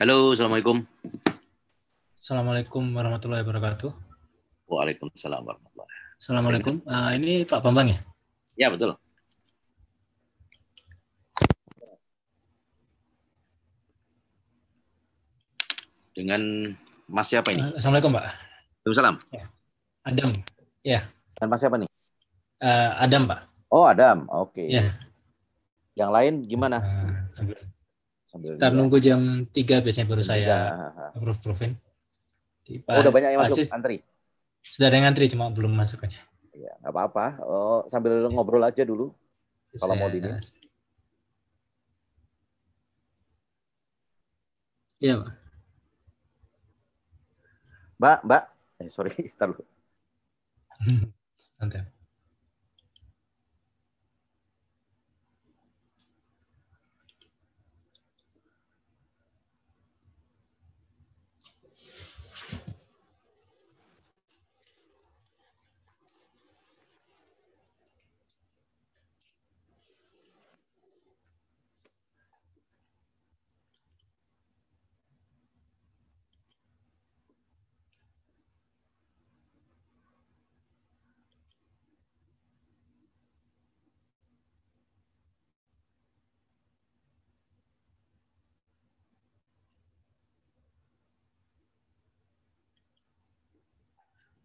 Halo, Assalamualaikum. Assalamualaikum warahmatullahi wabarakatuh. Waalaikumsalam warahmatullahi wabarakatuh. Assalamualaikum. Uh, ini Pak Bambang ya? Ya, betul. Dengan Mas siapa ini? Ah, Assalamualaikum, Pak. Waalaikumsalam. Ya. Adam. Ya. Dan Mas siapa nih? Uh, Adam, Pak. Oh, Adam. Oke. Okay. Ya. Yang lain gimana? Uh, Sebentar nunggu jam 3 biasanya baru saya approve proofin. Tiba, oh, udah banyak yang masuk antri. Sudah ada yang antri cuma belum masuk aja. Iya, enggak apa-apa. Oh, sambil ya. ngobrol aja dulu. Saya, kalau mau dini. Iya, Pak. Mbak, Mbak. Eh, sorry, terlalu. Santai.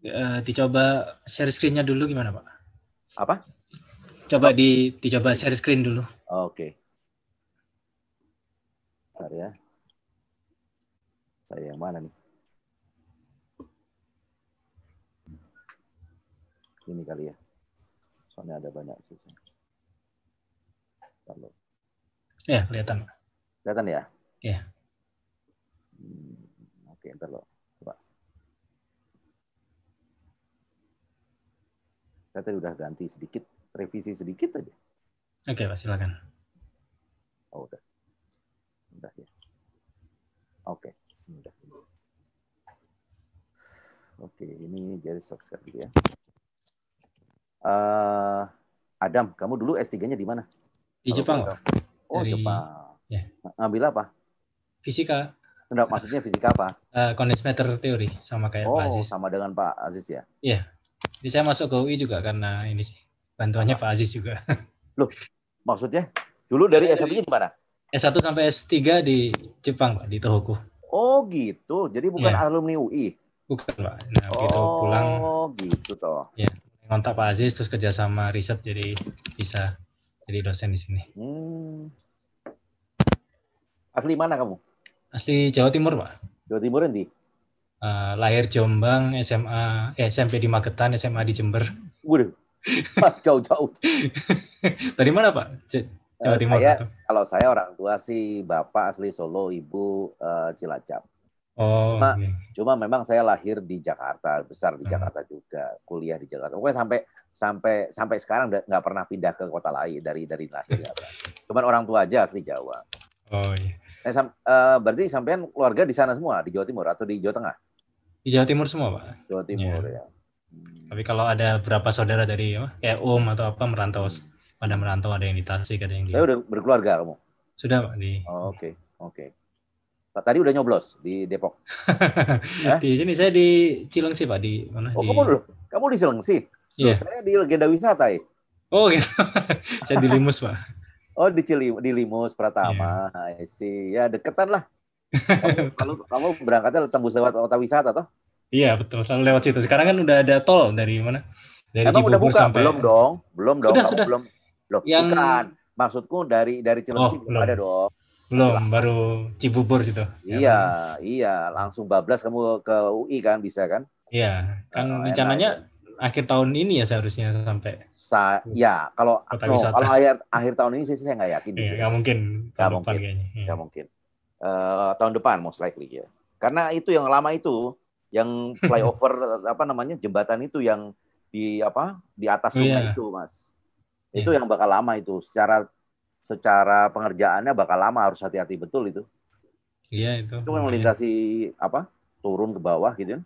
Eh, dicoba share screen-nya dulu gimana, Pak? Apa? Coba di dicoba share screen dulu. Oke. Okay. Bentar ya. Saya yang mana nih? Ini kali ya. Soalnya ada banyak sisa. kalau. Ya, kelihatan. Kelihatan ya? Iya. Hmm, oke, okay, entar loh. Saya tadi udah ganti sedikit, revisi sedikit aja. Oke, Pak, silakan. Oh, udah. Udah ya. Oke, udah. Oke, ini jadi subscribe ya. Uh, Adam, kamu dulu S3-nya di mana? Di Jepang, Pak. Oh, Dari... Jepang. Ya. Ngambil apa? Fisika. Enggak, maksudnya fisika apa? Uh, eh, matter teori sama kayak oh, Pak Aziz. Oh, sama dengan Pak Aziz ya? Iya. Yeah. Jadi saya masuk ke UI juga karena ini sih bantuannya Pak Aziz juga. Loh, maksudnya dulu dari s 1 di mana? S1 sampai S3 di Jepang, Pak, di Tohoku. Oh, gitu. Jadi bukan ya. alumni UI. Bukan, Pak. Nah, gitu. oh, gitu pulang. Oh, gitu toh. Ya, ngontak Pak Aziz terus kerja sama riset jadi bisa jadi dosen di sini. Hmm. Asli mana kamu? Asli Jawa Timur, Pak. Jawa Timur nanti? uh, lahir Jombang, SMA, eh, SMP di Magetan, SMA di Jember. Waduh, jauh-jauh. Dari mana Pak? Jawa eh, Timur. Saya, kalau saya orang tua sih bapak asli Solo, ibu uh, Cilacap. Oh. Cuma, okay. Iya. cuma memang saya lahir di Jakarta, besar di hmm. Jakarta juga, kuliah di Jakarta. Pokoknya sampai sampai sampai sekarang nggak pernah pindah ke kota lain dari dari lahir. Ya, Cuman orang tua aja asli Jawa. Oh iya. Nah, sam, uh, berarti sampean keluarga di sana semua di Jawa Timur atau di Jawa Tengah? Di Jawa Timur semua, Pak? Jawa Timur, iya. ya. ya. Hmm. Tapi kalau ada berapa saudara dari ya, kayak om atau apa merantau, pada merantau ada yang di Tasik, ada yang di... Saya udah berkeluarga kamu? Sudah, Pak. Di... Oh, oke, okay. oke. Okay. Pak, tadi udah nyoblos di Depok. eh? Di sini saya di Cilengsi, Pak, di mana? Oh, di... kamu dulu. Kamu di Cilengsi? Iya. Yeah. Saya di Legenda Wisata, ya. Oh, gitu. saya di Limus, Pak. Oh, di Cili di Limus Pratama. Yeah. Iya. Ya, deketan lah kalau kamu berangkatnya tembus lewat kota wisata toh? Iya betul, selalu lewat situ. Sekarang kan udah ada tol dari mana? Dari Emang Cibubur udah buka? sampai belum dong, belum dong, sudah, kamu sudah. belum Loh, Yang... Bukan. Maksudku dari dari Cilengsi oh, belum ada dong. Belum, baru Cibubur situ. Iya, ya. iya, langsung bablas kamu ke UI kan bisa kan? Iya, kan oh, rencananya akhir tahun ini ya seharusnya sampai. Sa ya, kalau no, kalau akhir akhir tahun ini sih saya nggak yakin. Iya, nggak mungkin. Iya. Nggak mungkin. Nggak mungkin uh, tahun depan most likely ya. Karena itu yang lama itu yang flyover apa namanya jembatan itu yang di apa di atas oh, iya. sungai yeah. itu mas yeah. itu yang bakal lama itu secara secara pengerjaannya bakal lama harus hati-hati betul itu iya yeah, itu itu kan melintasi apa turun ke bawah gitu kan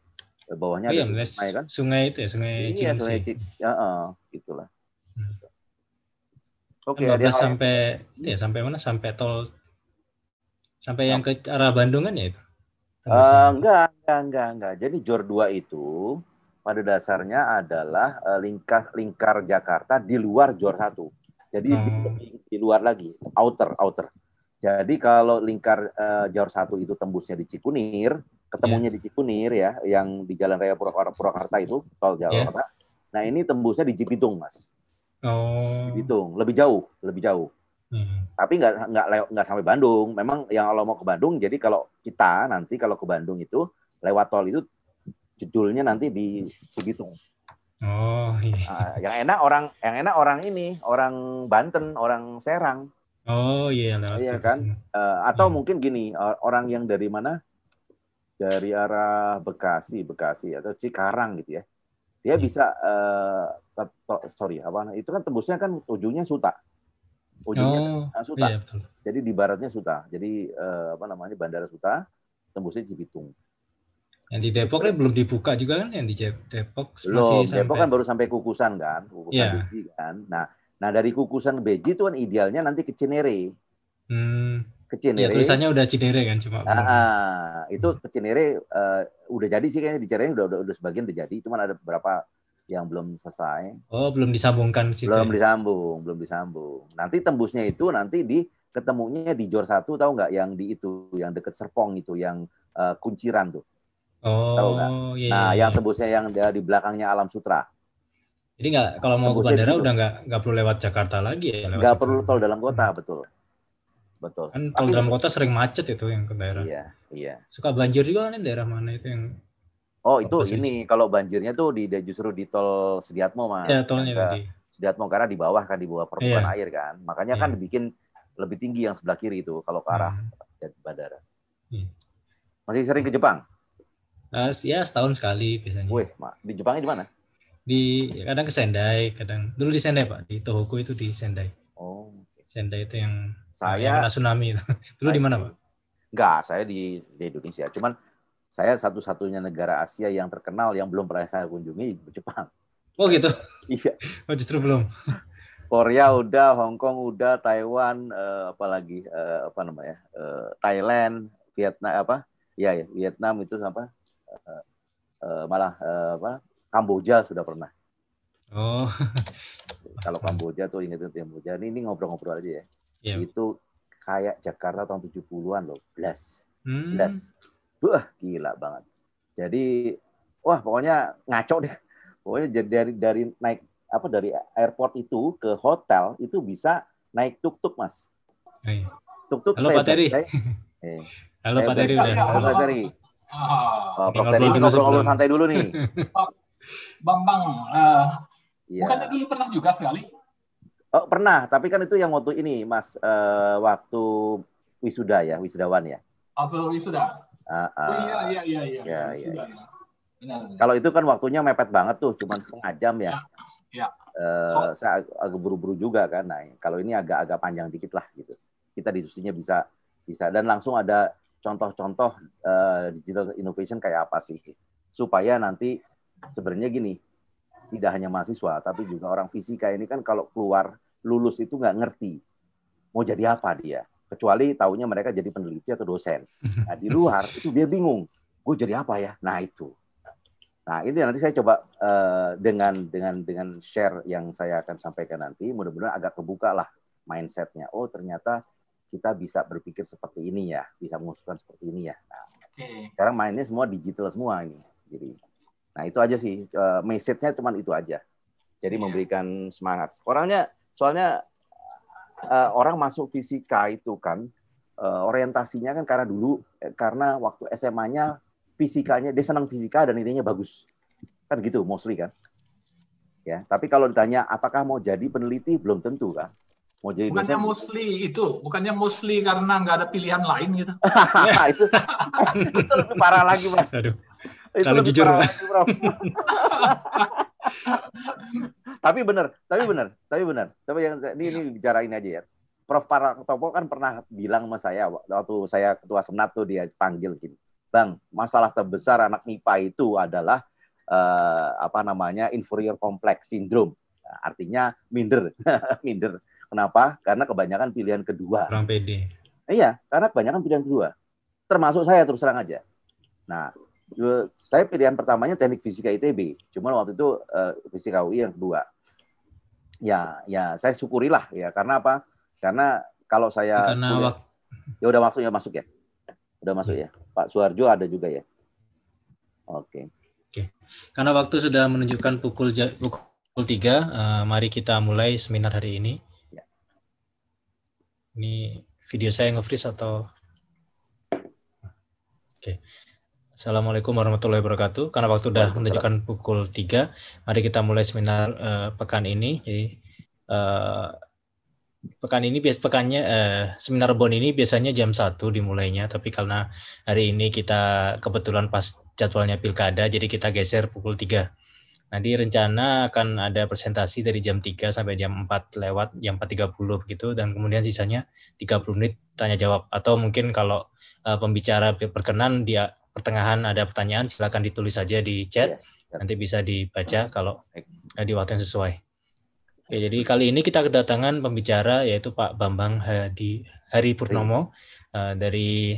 ke bawahnya oh, iya, ada yeah, sungai kan sungai itu ya sungai iya ya sungai Cik, ya, uh, eh, gitulah hmm. oke okay, sampai ya sampai mana sampai tol Sampai yang ke arah Bandung kan ya itu? Uh, enggak, enggak, enggak, enggak. Jadi jor 2 itu pada dasarnya adalah eh, lingkar lingkar Jakarta di luar jor 1. Jadi hmm. di, di luar lagi, outer, outer. Jadi kalau lingkar uh, jor 1 itu tembusnya di Cikunir, ketemunya yeah. di Cikunir ya, yang di Jalan Raya Purwakarta, itu, tol Jakarta. Ya. Yeah. Nah, ini tembusnya di Cipitung, Mas. Oh. Cipitung, lebih jauh, lebih jauh. Hmm. Tapi nggak nggak nggak sampai Bandung. Memang yang kalau mau ke Bandung, jadi kalau kita nanti kalau ke Bandung itu lewat tol itu judulnya nanti di Cibitung. Oh. Iya. Uh, yang enak orang yang enak orang ini orang Banten, orang Serang. Oh iya lewat. Iya kan. Uh, atau hmm. mungkin gini orang yang dari mana? Dari arah Bekasi, Bekasi atau Cikarang gitu ya. Dia hmm. bisa uh, sorry apa? Itu kan tembusnya kan ujungnya Suta ujungnya oh, kan, nah, Suta. Iya, Jadi di baratnya Suta. Jadi eh, apa namanya Bandara Suta tembusnya Cibitung. Yang di Depok ini kan belum dibuka juga kan yang di Depok belum. masih sampai... Depok kan baru sampai Kukusan kan, Kukusan yeah. Beji kan. Nah, nah dari Kukusan Beji itu kan idealnya nanti ke Cinere. Hmm. Ke Cinere. Ya, tulisannya udah Cinere kan cuma. Nah, itu ke Cinere uh, udah jadi sih kayaknya di Cinere udah, udah udah sebagian udah jadi, cuman ada beberapa yang belum selesai. Oh, belum disambungkan situ. Belum ya? disambung, belum disambung. Nanti tembusnya itu nanti di ketemunya di Jor 1 tahu nggak yang di itu yang deket Serpong itu yang uh, kunciran tuh. Oh, tahu nggak? Oh, iya, iya, nah, iya. yang tembusnya yang di belakangnya Alam Sutra. Jadi nggak kalau mau tembusnya ke bandara udah nggak nggak perlu lewat Jakarta lagi ya? Nggak perlu tol dalam kota hmm. betul. Betul. Kan tol dalam kota sering macet itu yang ke daerah. Iya, iya. Suka banjir juga kan daerah mana itu yang Oh itu Apa ini kalau banjirnya tuh di justru di tol Sediatmo mas. Ya tolnya tadi. Sediatmo karena di bawah kan di bawah permukaan yeah. air kan, makanya yeah. kan iya. dibikin lebih tinggi yang sebelah kiri itu kalau ke arah yeah. Hmm. bandara. Yeah. Masih sering ke Jepang? Uh, ya setahun sekali biasanya. Wih, di Jepangnya di mana? Di ya, kadang ke Sendai, kadang dulu di Sendai pak, di Tohoku itu di Sendai. Oh. Sendai itu yang saya yang tsunami. dulu di mana pak? Enggak, saya di, di Indonesia. Cuman saya satu-satunya negara Asia yang terkenal yang belum pernah saya kunjungi Jepang. Oh gitu. Iya. Oh justru belum. Korea udah, Hong Kong udah, Taiwan, eh, apalagi eh, apa namanya, eh, Thailand, Vietnam apa? Ya, ya, Vietnam itu apa? Eh, eh, malah eh, apa? Kamboja sudah pernah. Oh. Kalau Kamboja tuh ingat Kamboja. Ini, ngobrol-ngobrol aja ya. Yeah. Itu kayak Jakarta tahun 70-an loh, blast. Hmm. Wah, gila banget. Jadi, wah pokoknya ngaco deh. Pokoknya dari dari naik apa dari airport itu ke hotel itu bisa naik tuk-tuk, Mas. Iya. Tuk-tuk Halo, Pak Teri. Eh, Halo, Pak Teri. Halo, Pak Teri. Oh, Prof. Teri ngobrol-ngobrol santai dulu nih. Bang Bang, uh, ya. bukannya dulu pernah juga sekali? Oh, pernah, tapi kan itu yang waktu ini, Mas, uh, waktu wisuda ya, wisudawan ya. Waktu wisuda. Uh, uh, oh ah. iya iya iya iya. Ya, ya, ya. Kalau itu kan waktunya mepet banget tuh, cuma iya. setengah jam ya. Ya. ya. Uh, eh, so, saya ag agak buru-buru juga kan. Nah, kalau ini agak-agak panjang dikit lah gitu. Kita diskusinya bisa bisa dan langsung ada contoh-contoh uh, digital innovation kayak apa sih supaya nanti sebenarnya gini tidak hanya mahasiswa tapi juga orang fisika ini kan kalau keluar lulus itu nggak ngerti mau jadi apa dia kecuali tahunya mereka jadi peneliti atau dosen. Nah, di luar itu dia bingung, gue jadi apa ya? Nah itu. Nah ini nanti saya coba uh, dengan dengan dengan share yang saya akan sampaikan nanti, mudah-mudahan agak kebuka lah mindsetnya. Oh ternyata kita bisa berpikir seperti ini ya, bisa mengusulkan seperti ini ya. Nah, okay. sekarang mainnya semua digital semua ini. Jadi, nah itu aja sih uh, message-nya cuman itu aja. Jadi yeah. memberikan semangat. Orangnya soalnya uh, orang masuk fisika itu kan uh, orientasinya kan karena dulu eh, karena waktu SMA-nya fisikanya dia senang fisika dan nilainya bagus. Kan gitu mostly kan. Ya, tapi kalau ditanya apakah mau jadi peneliti belum tentu kan. Mau jadi bukannya dosen, mostly itu, bukannya mostly karena nggak ada pilihan lain gitu. itu, itu lebih parah lagi, Mas. Aduh. Itu lebih jujur, parah lagi, Prof. tapi benar, tapi ah. benar, tapi benar. Tapi yang ini, ini iya. bicarain aja ya. Prof Topo kan pernah bilang sama saya waktu saya ketua senat tuh dia panggil gini, Bang, masalah terbesar anak MIPA itu adalah eh, apa namanya inferior complex syndrome. Nah, artinya minder, minder. Kenapa? Karena kebanyakan pilihan kedua. Kurang pede. Iya, karena kebanyakan pilihan kedua. Termasuk saya terus terang aja. Nah, saya pilihan pertamanya teknik fisika ITB, cuma waktu itu uh, fisika UI yang kedua. Ya, ya saya syukurilah ya karena apa? Karena kalau saya karena kuliah, waktu... ya udah masuk ya masuk ya, udah masuk ya. Pak Suarjo ada juga ya. Oke. Oke. Karena waktu sudah menunjukkan pukul pukul tiga, eh, mari kita mulai seminar hari ini. Ya. Ini video saya nge-freeze atau? Oke. Okay. Assalamualaikum warahmatullahi wabarakatuh. Karena waktu sudah menunjukkan pukul 3, mari kita mulai seminar uh, pekan ini. Jadi uh, pekan ini biasanya pekannya uh, seminar BON ini biasanya jam 1 dimulainya tapi karena hari ini kita kebetulan pas jadwalnya pilkada jadi kita geser pukul 3. Nanti rencana akan ada presentasi dari jam 3 sampai jam 4 lewat jam 4.30 begitu dan kemudian sisanya 30 menit tanya jawab atau mungkin kalau uh, pembicara berkenan dia pertengahan ada pertanyaan silakan ditulis saja di chat. Iya, Nanti bisa dibaca kalau di waktu yang sesuai. Oke, jadi kali ini kita kedatangan pembicara yaitu Pak Bambang Hadi Hari Purnomo uh, dari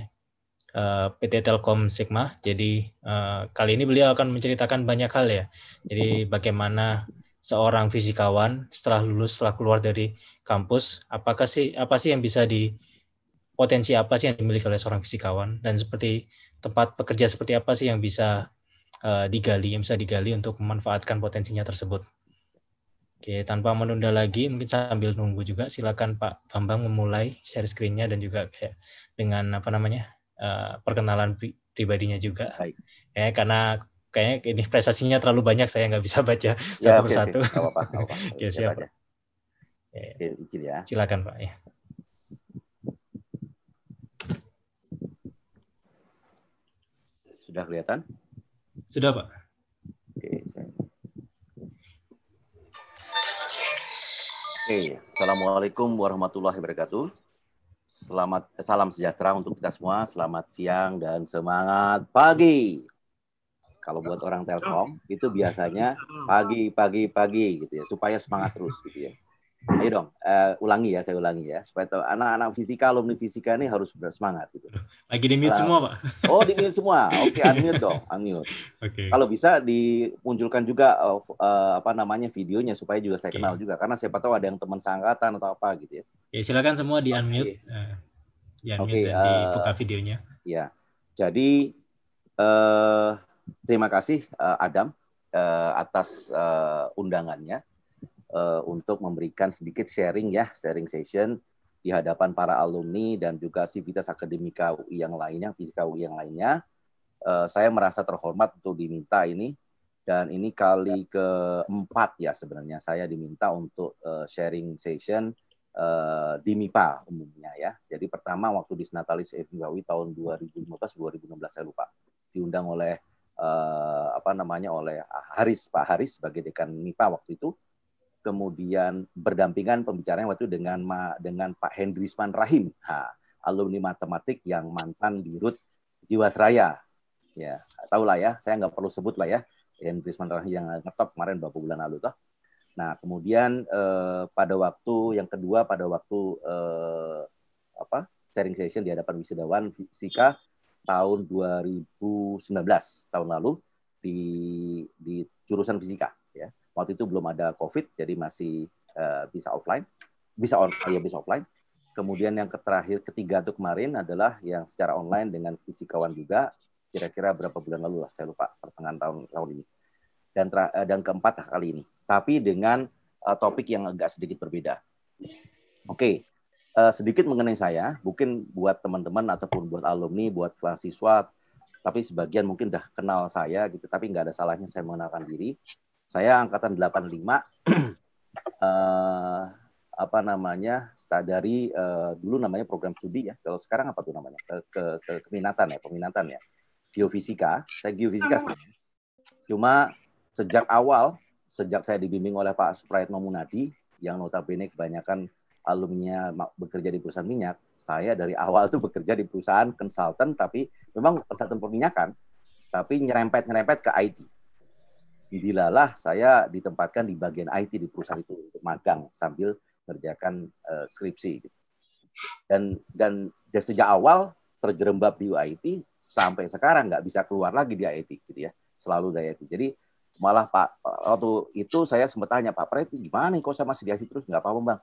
uh, eh, PT Telkom Sigma. Jadi uh, kali ini beliau akan menceritakan banyak hal ya. Jadi bagaimana seorang fisikawan setelah lulus setelah keluar dari kampus, apakah sih apa sih yang bisa di potensi apa sih yang dimiliki oleh seorang fisikawan dan seperti tempat pekerja seperti apa sih yang bisa uh, digali, yang bisa digali untuk memanfaatkan potensinya tersebut. Oke, tanpa menunda lagi, mungkin sambil nunggu juga, silakan Pak Bambang memulai share screen-nya dan juga kayak dengan apa namanya uh, perkenalan pri pribadinya juga. Baik. Ya, karena kayaknya ini prestasinya terlalu banyak, saya nggak bisa baca satu persatu. Okay. Apa -apa, apa Oke, siap. Ya. ya. Silakan Pak. Ya. Sudah kelihatan? Sudah, Pak. Oke. Oke, Assalamualaikum warahmatullahi wabarakatuh. Selamat eh, salam sejahtera untuk kita semua. Selamat siang dan semangat pagi. Kalau buat orang Telkom itu biasanya pagi, pagi, pagi gitu ya, supaya semangat terus gitu ya. Ayo dong, uh, ulangi ya, saya ulangi ya. Supaya tahu anak-anak fisika, alumni fisika ini harus bersemangat gitu. Lagi di mute semua, Pak. Oh, di mute semua. Oke, okay, unmute dong, unmute. Okay. Kalau bisa dimunculkan juga uh, apa namanya videonya supaya juga saya okay. kenal juga karena siapa tahu ada yang teman seangkatan atau apa gitu ya. Ya, silakan semua di unmute. Okay. Uh, eh, di unmute okay, dan uh, dibuka videonya. Ya. Jadi uh, terima kasih uh, Adam uh, atas uh, undangannya Eh, untuk memberikan sedikit sharing ya, sharing session di hadapan para alumni dan juga civitas akademika UI yang lainnya, fisika UI yang lainnya. Eh, saya merasa terhormat untuk diminta ini dan ini kali ya. keempat ya sebenarnya saya diminta untuk eh, sharing session di MIPA umumnya ya. Jadi pertama waktu di Senatalis FMKW tahun 2015-2016 saya lupa diundang oleh apa namanya oleh Haris Pak Haris sebagai dekan MIPA waktu itu kemudian berdampingan pembicaranya waktu itu dengan Ma, dengan Pak Hendrisman Rahim, ha, alumni matematik yang mantan di Jiwasraya. Ya, tahulah ya, saya nggak perlu sebut lah ya, Hendrisman Rahim yang ngetop kemarin beberapa bulan lalu toh. Nah, kemudian eh, pada waktu yang kedua pada waktu eh, apa? sharing session di hadapan wisudawan Sika tahun 2019 tahun lalu di di jurusan fisika Waktu itu belum ada COVID, jadi masih uh, bisa offline, bisa on, ya bisa offline. Kemudian yang terakhir ketiga itu kemarin adalah yang secara online dengan fisikawan juga, kira-kira berapa bulan lalu lah, saya lupa pertengahan tahun tahun ini. Dan eh, dan keempat kali ini, tapi dengan uh, topik yang agak sedikit berbeda. Oke, okay. uh, sedikit mengenai saya, mungkin buat teman-teman ataupun buat alumni, buat mahasiswa, tapi sebagian mungkin dah kenal saya gitu tapi nggak ada salahnya saya mengenalkan diri saya angkatan 85 eh, apa namanya sadari uh, dulu namanya program studi ya. Kalau sekarang apa tuh namanya? Ke, ke, ke keminatan ya, peminatan ya. Geofisika, saya geofisika ah. sebenarnya. Cuma sejak awal, sejak saya dibimbing oleh Pak Supriyatno Munadi yang notabene kebanyakan alumninya bekerja di perusahaan minyak, saya dari awal tuh bekerja di perusahaan konsultan, tapi memang konsultan perminyakan, tapi nyerempet-nyerempet ke IT dilalah saya ditempatkan di bagian IT di perusahaan itu untuk magang sambil mengerjakan uh, skripsi. Gitu. Dan dan dari sejak awal terjerembab di IT sampai sekarang nggak bisa keluar lagi di IT gitu ya, selalu dari IT. Jadi malah Pak waktu itu saya sempat tanya Pak itu gimana kok sama masih Diasi terus nggak apa-apa bang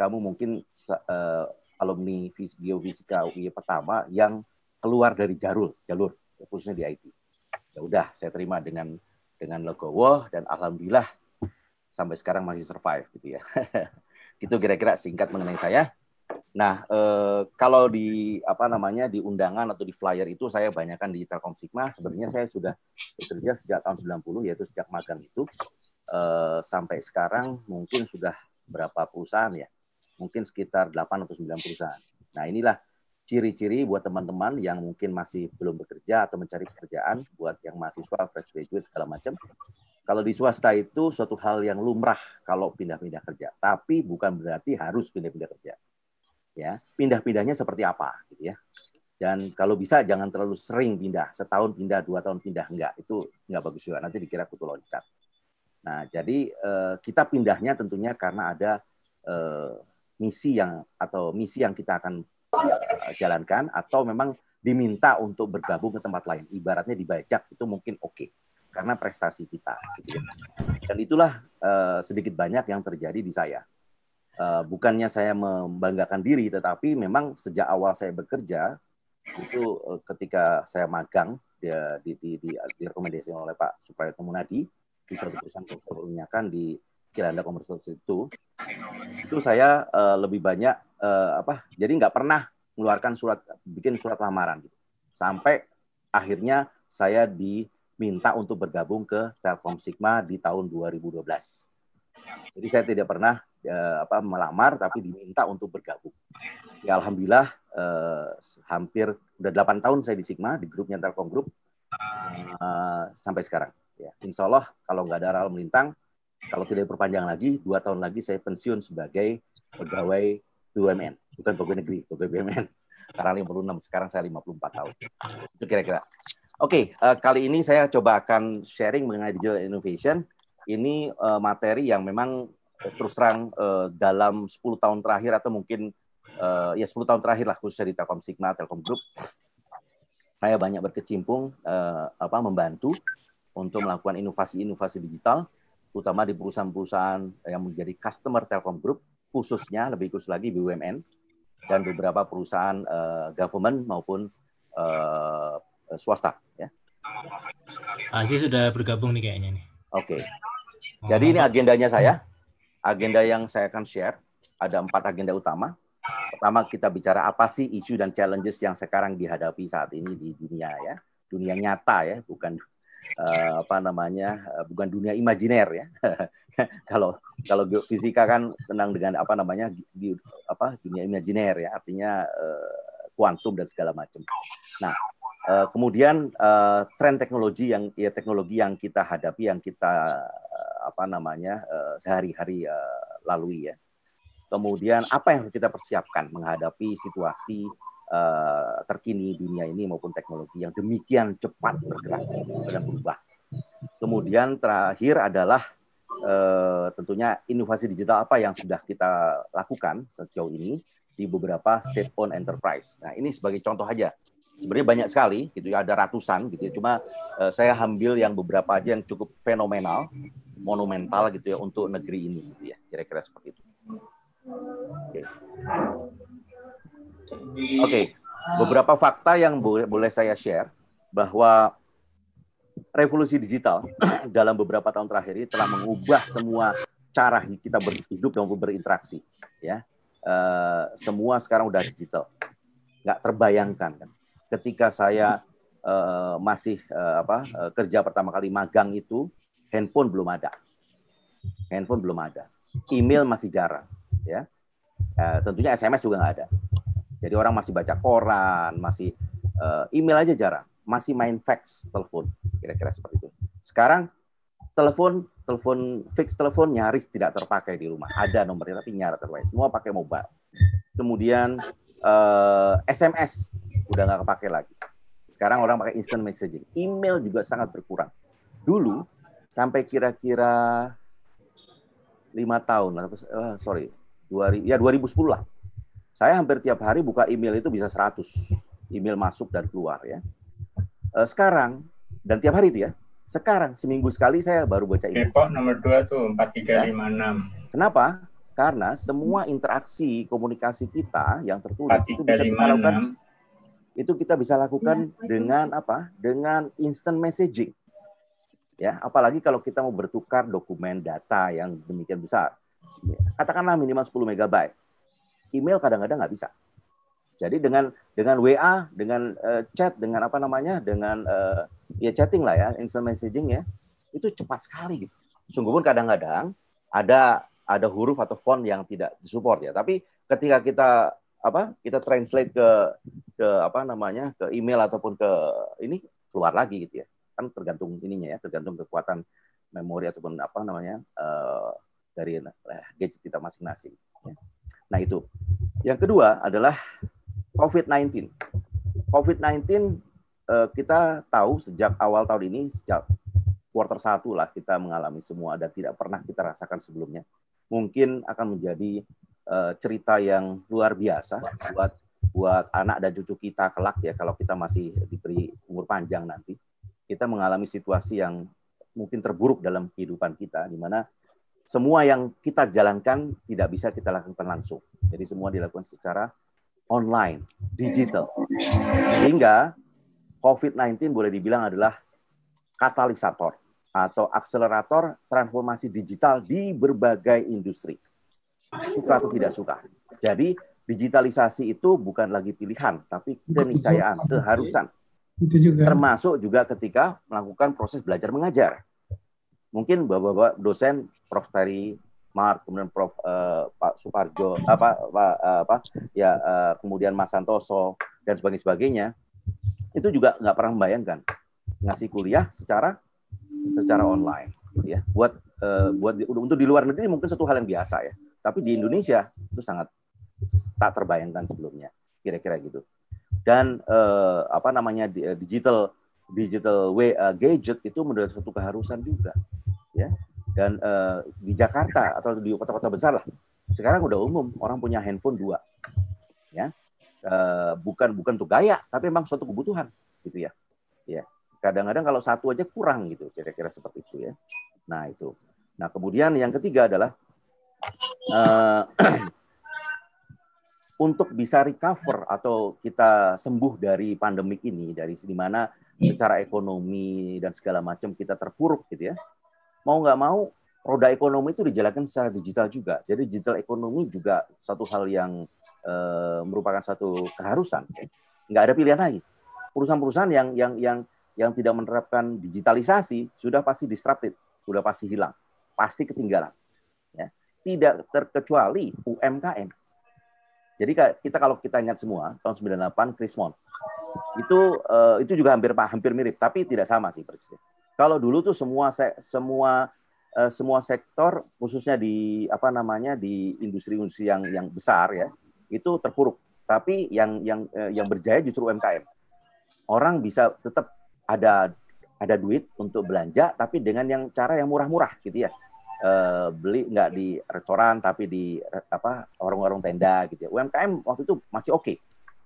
kamu mungkin uh, alumni geofisika UI pertama yang keluar dari jalur jalur khususnya di IT ya udah saya terima dengan dengan logo wah dan alhamdulillah sampai sekarang masih survive gitu ya. itu kira-kira singkat mengenai saya. Nah, eh, kalau di apa namanya di undangan atau di flyer itu saya banyakkan di Telkom Sigma. Sebenarnya saya sudah bekerja sejak tahun 90 yaitu sejak magang itu eh, sampai sekarang mungkin sudah berapa perusahaan ya? Mungkin sekitar 8 atau 9 perusahaan. Nah, inilah ciri-ciri buat teman-teman yang mungkin masih belum bekerja atau mencari pekerjaan, buat yang mahasiswa, fresh graduate, segala macam. Kalau di swasta itu suatu hal yang lumrah kalau pindah-pindah kerja, tapi bukan berarti harus pindah-pindah kerja. Ya, pindah-pindahnya seperti apa, gitu ya. Dan kalau bisa jangan terlalu sering pindah, setahun pindah, dua tahun pindah, enggak. Itu enggak bagus juga, nanti dikira kutu loncat. Nah, jadi eh, kita pindahnya tentunya karena ada eh, misi yang atau misi yang kita akan Eh, jalankan atau memang diminta untuk bergabung ke tempat lain ibaratnya dibajak itu mungkin oke okay, karena prestasi kita gitu. Ya. dan itulah uh, sedikit banyak yang terjadi di saya uh, bukannya saya membanggakan diri tetapi memang sejak awal saya bekerja itu uh, ketika saya magang dia di, di, di, direkomendasi oleh Pak Suprayatno Munadi di suatu perusahaan di Kirana komersial itu itu saya uh, lebih banyak uh, apa jadi nggak pernah mengeluarkan surat bikin surat lamaran gitu. sampai akhirnya saya diminta untuk bergabung ke Telkom Sigma di tahun 2012 jadi saya tidak pernah uh, apa melamar tapi diminta untuk bergabung ya alhamdulillah uh, hampir udah delapan tahun saya di Sigma di grupnya Telkom Group uh, sampai sekarang ya Insya Allah kalau nggak ada hal melintang kalau tidak diperpanjang lagi dua tahun lagi saya pensiun sebagai pegawai BUMN bukan pegawai negeri pegawai BUMN karena 56 sekarang saya 54 tahun itu kira-kira oke okay, uh, eh, kali ini saya coba akan sharing mengenai digital innovation ini uh, materi yang memang terus terang uh, dalam 10 tahun terakhir atau mungkin uh, ya 10 tahun terakhir lah khususnya di Telkom Sigma Telkom Group saya banyak berkecimpung uh, apa membantu untuk melakukan inovasi-inovasi digital terutama di perusahaan-perusahaan yang menjadi customer Telkom Group, khususnya lebih khusus lagi BUMN dan beberapa perusahaan uh, government maupun uh, swasta. Ya. Aziz ah, sudah bergabung nih kayaknya nih. Oke. Okay. Oh, Jadi ini agendanya saya. Hmm. Agenda yang saya akan share ada empat agenda utama. Pertama kita bicara apa sih isu dan challenges yang sekarang dihadapi saat ini di dunia ya, dunia nyata ya, bukan uh, apa namanya uh, bukan dunia imajiner ya kalau kalau geofisika kan senang dengan apa namanya di, apa dunia imajiner ya artinya uh, kuantum dan segala macam nah uh, kemudian uh, tren teknologi yang ya, teknologi yang kita hadapi yang kita uh, apa namanya uh, sehari-hari uh, lalui ya kemudian apa yang harus kita persiapkan menghadapi situasi Eh, terkini dunia ini maupun teknologi yang demikian cepat bergerak dan berubah. Kemudian terakhir adalah eh, tentunya inovasi digital apa yang sudah kita lakukan sejauh ini di beberapa state owned enterprise. Nah, ini sebagai contoh aja. Sebenarnya banyak sekali gitu ya, ada ratusan gitu ya. Cuma eh, saya ambil yang beberapa aja yang cukup fenomenal, monumental gitu ya untuk negeri ini gitu ya. Kira-kira seperti itu. Oke. Okay. Oke, okay. beberapa fakta yang boleh, boleh saya share bahwa revolusi digital dalam beberapa tahun terakhir ini telah mengubah semua cara kita berhidup dan berinteraksi. Ya, uh, semua sekarang udah digital, nggak terbayangkan kan. Ketika saya uh, masih uh, apa uh, kerja pertama kali magang itu, handphone belum ada, handphone belum ada, email masih jarang, ya. uh, tentunya SMS juga nggak ada jadi orang masih baca koran, masih uh, email aja jarang, masih main fax, telepon, kira-kira seperti itu. Sekarang telepon, telepon fix telepon nyaris tidak terpakai di rumah. Ada nomornya tapi nyaris terpakai. Semua pakai mobile. Kemudian uh, eh, SMS udah nggak kepake lagi. Sekarang orang pakai instant messaging. Email juga sangat berkurang. Dulu sampai kira-kira lima tahun, uh, sorry, dua ya 2010 lah saya hampir tiap hari buka email itu bisa 100 email masuk dan keluar ya. Eh, sekarang dan tiap hari itu ya. Sekarang seminggu sekali saya baru baca email. Depok nomor 2 tuh 4356. Ya. Kenapa? Karena semua interaksi komunikasi kita yang tertulis itu bisa kita lakukan itu kita bisa lakukan ya, dengan apa? Dengan instant messaging. Ya, apalagi kalau kita mau bertukar dokumen data yang demikian besar. Katakanlah minimal 10 megabyte email kadang-kadang nggak bisa. Jadi dengan dengan WA, dengan uh, chat, dengan apa namanya, dengan uh, ya chatting lah ya, instant messaging ya, itu cepat sekali. Gitu. Sungguh pun kadang-kadang ada ada huruf atau font yang tidak disupport ya. Tapi ketika kita apa kita translate ke ke apa namanya ke email ataupun ke ini keluar lagi gitu ya kan tergantung ininya ya tergantung kekuatan memori ataupun apa namanya uh, dari uh, gadget kita masing-masing. Ya. -masing. Nah, itu. Yang kedua adalah COVID-19. COVID-19 eh, kita tahu sejak awal tahun ini, sejak quarter satu lah kita mengalami semua dan tidak pernah kita rasakan sebelumnya. Mungkin akan menjadi eh, cerita yang luar biasa buat buat anak dan cucu kita kelak ya kalau kita masih diberi umur panjang nanti. Kita mengalami situasi yang mungkin terburuk dalam kehidupan kita di mana semua yang kita jalankan tidak bisa kita lakukan langsung. Jadi semua dilakukan secara online, digital. Sehingga COVID-19 boleh dibilang adalah katalisator atau akselerator transformasi digital di berbagai industri. Suka atau tidak suka. Jadi digitalisasi itu bukan lagi pilihan, tapi keniscayaan, keharusan. Termasuk juga ketika melakukan proses belajar mengajar mungkin bapak-bapak dosen Prof Tari Mark kemudian Prof uh, Pak Suparjo apa Pak eh, apa ya uh, kemudian Mas Santoso dan sebagainya sebagainya itu juga nggak pernah membayangkan ngasih kuliah secara secara online gitu ya buat uh, buat di, untuk di luar negeri mungkin satu hal yang biasa ya tapi di Indonesia itu sangat tak terbayangkan sebelumnya kira-kira gitu dan uh, apa namanya digital digital way uh, gadget itu menjadi suatu keharusan juga ya dan uh, di Jakarta atau di kota-kota besar lah sekarang udah umum orang punya handphone dua ya uh, bukan bukan untuk gaya tapi memang suatu kebutuhan gitu ya ya kadang-kadang kalau satu aja kurang gitu kira-kira seperti itu ya nah itu nah kemudian yang ketiga adalah uh, untuk bisa recover atau kita sembuh dari pandemik ini dari di mana secara ekonomi dan segala macam kita terpuruk gitu ya mau nggak mau roda ekonomi itu dijalankan secara digital juga. Jadi digital ekonomi juga satu hal yang e, merupakan satu keharusan. Nggak ada pilihan lagi. Perusahaan-perusahaan yang yang yang yang tidak menerapkan digitalisasi sudah pasti disrupted, sudah pasti hilang, pasti ketinggalan. Ya. Tidak terkecuali UMKM. Jadi kita kalau kita ingat semua tahun 98 Krismon itu e, itu juga hampir hampir mirip tapi tidak sama sih persisnya kalau dulu tuh semua semua eh, semua sektor khususnya di apa namanya di industri-industri yang yang besar ya itu terpuruk. Tapi yang yang eh, yang berjaya justru UMKM. Orang bisa tetap ada ada duit untuk belanja tapi dengan yang cara yang murah-murah gitu ya. Eh, beli nggak di restoran tapi di apa warung-warung tenda gitu ya. UMKM waktu itu masih oke okay,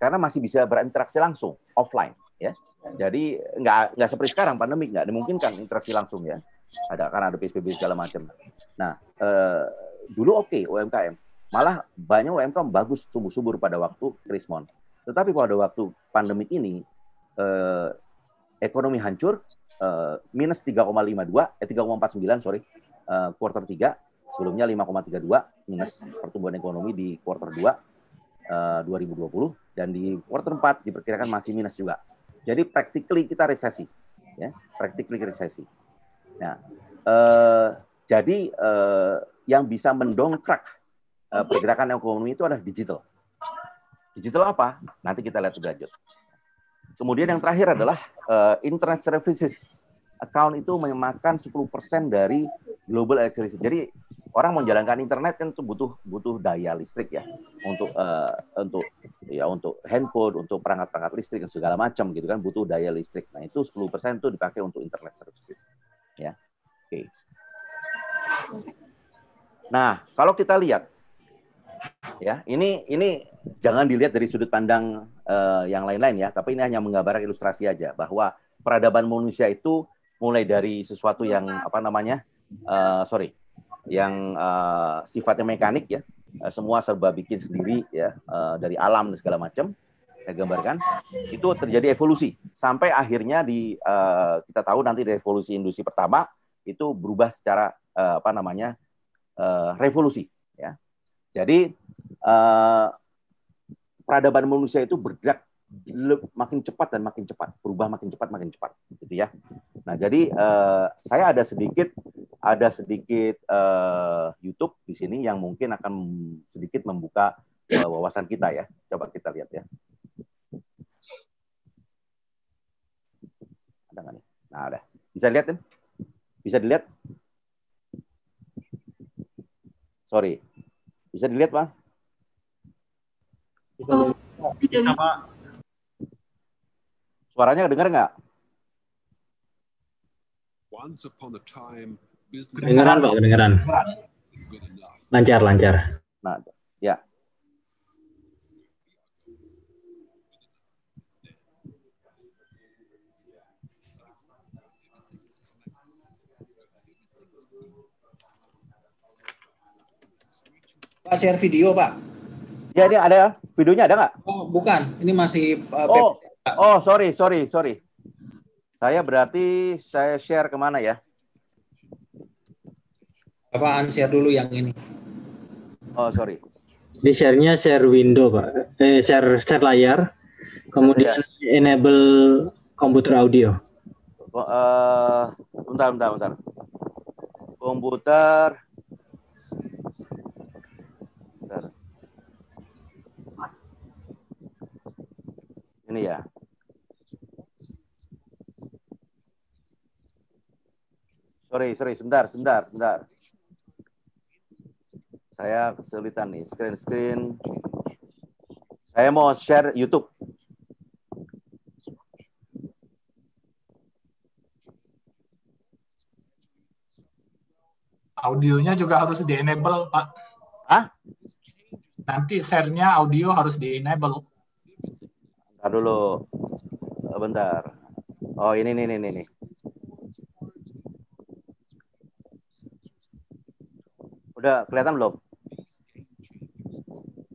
karena masih bisa berinteraksi langsung offline ya. Jadi nggak nggak seperti sekarang pandemik nggak dimungkinkan interaksi langsung ya. Ada karena ada PSBB segala macam. Nah eh, dulu oke okay, UMKM, malah banyak UMKM bagus tumbuh subur pada waktu krismon. Tetapi pada waktu pandemi ini eh, ekonomi hancur eh, minus 3,52 eh 3,49 sorry eh, quarter 3 sebelumnya 5,32 minus pertumbuhan ekonomi di quarter 2 eh, 2020 dan di quarter 4 diperkirakan masih minus juga jadi practically kita resesi, ya, practically resesi. Nah, eh, jadi eh, yang bisa mendongkrak eh, pergerakan ekonomi itu adalah digital. Digital apa? Nanti kita lihat lebih lanjut. Kemudian yang terakhir adalah eh, internet services account itu memakan 10% dari global electricity. Jadi orang menjalankan internet kan itu butuh butuh daya listrik ya untuk uh, untuk ya untuk handphone untuk perangkat-perangkat listrik dan segala macam gitu kan butuh daya listrik nah itu 10% itu dipakai untuk internet services ya oke okay. nah kalau kita lihat ya ini ini jangan dilihat dari sudut pandang uh, yang lain-lain ya tapi ini hanya menggambarkan ilustrasi aja bahwa peradaban manusia itu mulai dari sesuatu yang apa namanya uh, sorry yang uh, sifatnya mekanik ya, eh, semua serba bikin sendiri ya uh, dari alam dan segala macam saya gambarkan itu terjadi evolusi sampai akhirnya di uh, kita tahu nanti revolusi industri pertama itu berubah secara uh, apa namanya uh, revolusi ya jadi uh, peradaban manusia itu bergerak makin cepat dan makin cepat, berubah makin cepat makin cepat, gitu ya. Nah jadi uh, saya ada sedikit ada sedikit uh, YouTube di sini yang mungkin akan sedikit membuka uh, wawasan kita ya. Coba kita lihat ya. Ada nggak nih? Nah ada. Bisa lihat kan? Bisa dilihat? Sorry. Bisa dilihat, Pak? Bisa, oh, Bisa Pak. Suaranya kedenger nggak? Kedengeran Pak, kedengeran. Lancar, lancar. Nah, ya. Pak share video Pak. Ya ini ada ya. videonya ada nggak? Oh bukan, ini masih uh, oh. Oh, sorry, sorry, sorry. Saya berarti saya share kemana ya? Apaan share dulu yang ini? Oh, sorry. Di share-nya share window, Pak. Eh, share, share layar. Kemudian ya. enable komputer audio. Oh, uh, bentar, bentar, bentar. Komputer. Bentar. Ini ya. Sorry, sorry, sebentar, sebentar, sebentar. Saya kesulitan nih, screen screen. Saya mau share YouTube. Audionya juga harus di-enable, Pak. Hah? Nanti share-nya audio harus di-enable. Bentar dulu. Bentar. Oh, ini ini ini nih Udah kelihatan belum?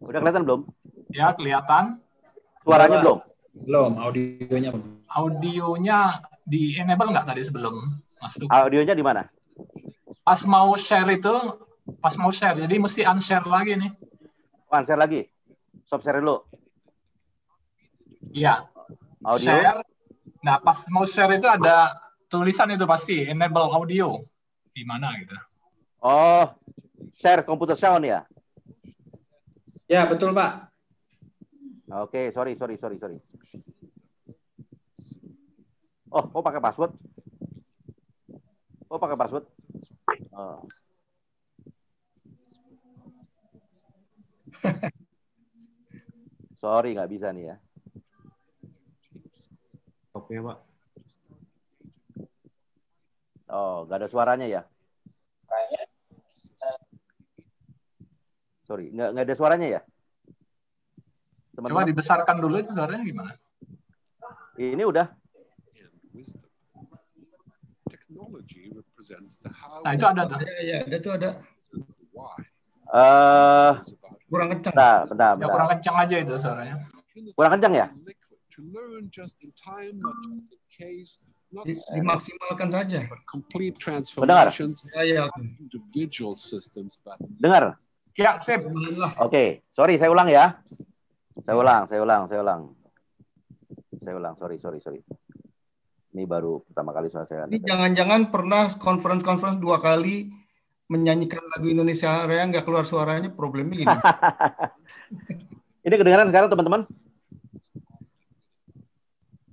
Udah kelihatan belum? Ya, kelihatan. Suaranya belum? Belum, audionya belum. Audionya di enable nggak tadi sebelum? masuk? Audionya di mana? Pas mau share itu, pas mau share, jadi mesti unshare lagi nih. Oh, unshare lagi? Stop share dulu? Iya. Audio? Share. Nah, pas mau share itu ada tulisan itu pasti, enable audio. Di mana gitu. Oh, share komputer sound ya? Ya, betul, Pak. Oke, okay, sorry, sorry, sorry, sorry. Oh, mau oh, pakai password? Oh, pakai password? Oh. sorry, nggak bisa nih ya. Oke, Pak. Oh, nggak ada suaranya ya? Kayaknya. Sorry, nggak nggak ada suaranya ya? Teman -teman. Coba dibesarkan dulu itu suaranya gimana? Ini udah. Nah itu ada tuh. Ya, ya, ada tuh ada. Uh, kurang kencang. Bentar, bentar, ya, bentar. kurang kencang aja itu suaranya. Kurang kencang ya? dimaksimalkan saja. Iya, iya, Dengar. Dengar. Ya, Oke, sorry saya ulang ya. Saya ulang, saya ulang, saya ulang. Saya ulang, sorry, sorry, sorry. Ini baru pertama kali saya. Ini jangan-jangan pernah conference-conference dua kali menyanyikan lagu Indonesia Raya nggak keluar suaranya problemnya gini. Ini kedengaran sekarang teman-teman?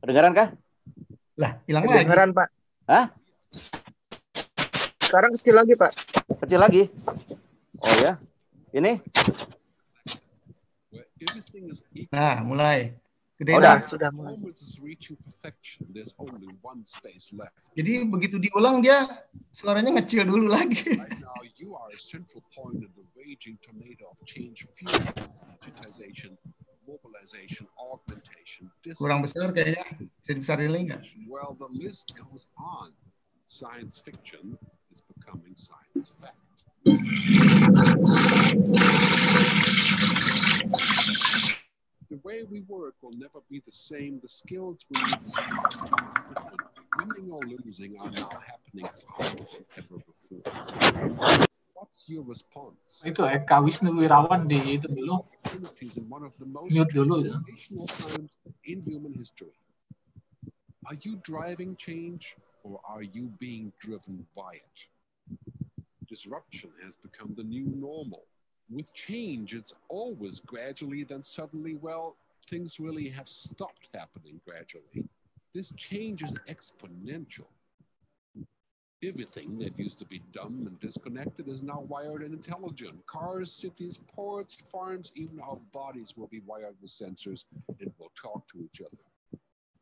Kedengaran kah? Lah, hilang lagi. Kedengaran, Pak. Hah? Sekarang kecil lagi, Pak. Kecil lagi. Oh ya. Ini? Nah, mulai. Gede oh, udah, sudah mulai. Jadi begitu diulang dia suaranya ngecil dulu lagi. Kurang besar kayaknya. Bisa disarilin nggak? Well, the list goes on. Science fiction is becoming science fact. The way we work will never be the same. The skills we winning or losing are now happening faster than ever before. What's your response? Itu ya, Kak Wisnu Wirawan di itu dulu. Mute dulu ya. In human history. Are you driving change or are you being driven by it? Disruption has become the new normal. With change, it's always gradually, then suddenly, well, things really have stopped happening gradually. This change is exponential. Everything that used to be dumb and disconnected is now wired and intelligent. Cars, cities, ports, farms, even our bodies will be wired with sensors and will talk to each other.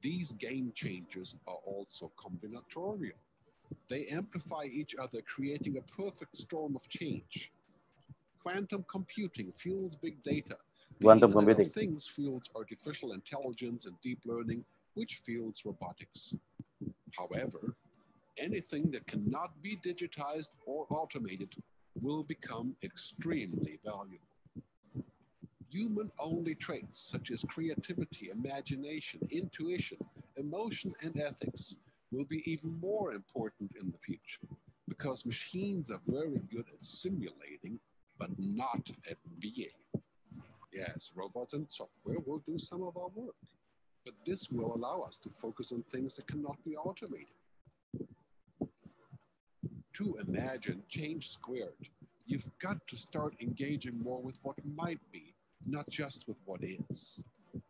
These game changers are also combinatorial. They amplify each other, creating a perfect storm of change. Quantum computing fuels big data. The Quantum computing. things fuels artificial intelligence and deep learning, which fuels robotics. However, anything that cannot be digitized or automated will become extremely valuable. Human only traits such as creativity, imagination, intuition, emotion, and ethics will be even more important in the future because machines are very good at simulating, but not at being. Yes, robots and software will do some of our work, but this will allow us to focus on things that cannot be automated. To imagine change squared, you've got to start engaging more with what might be, not just with what is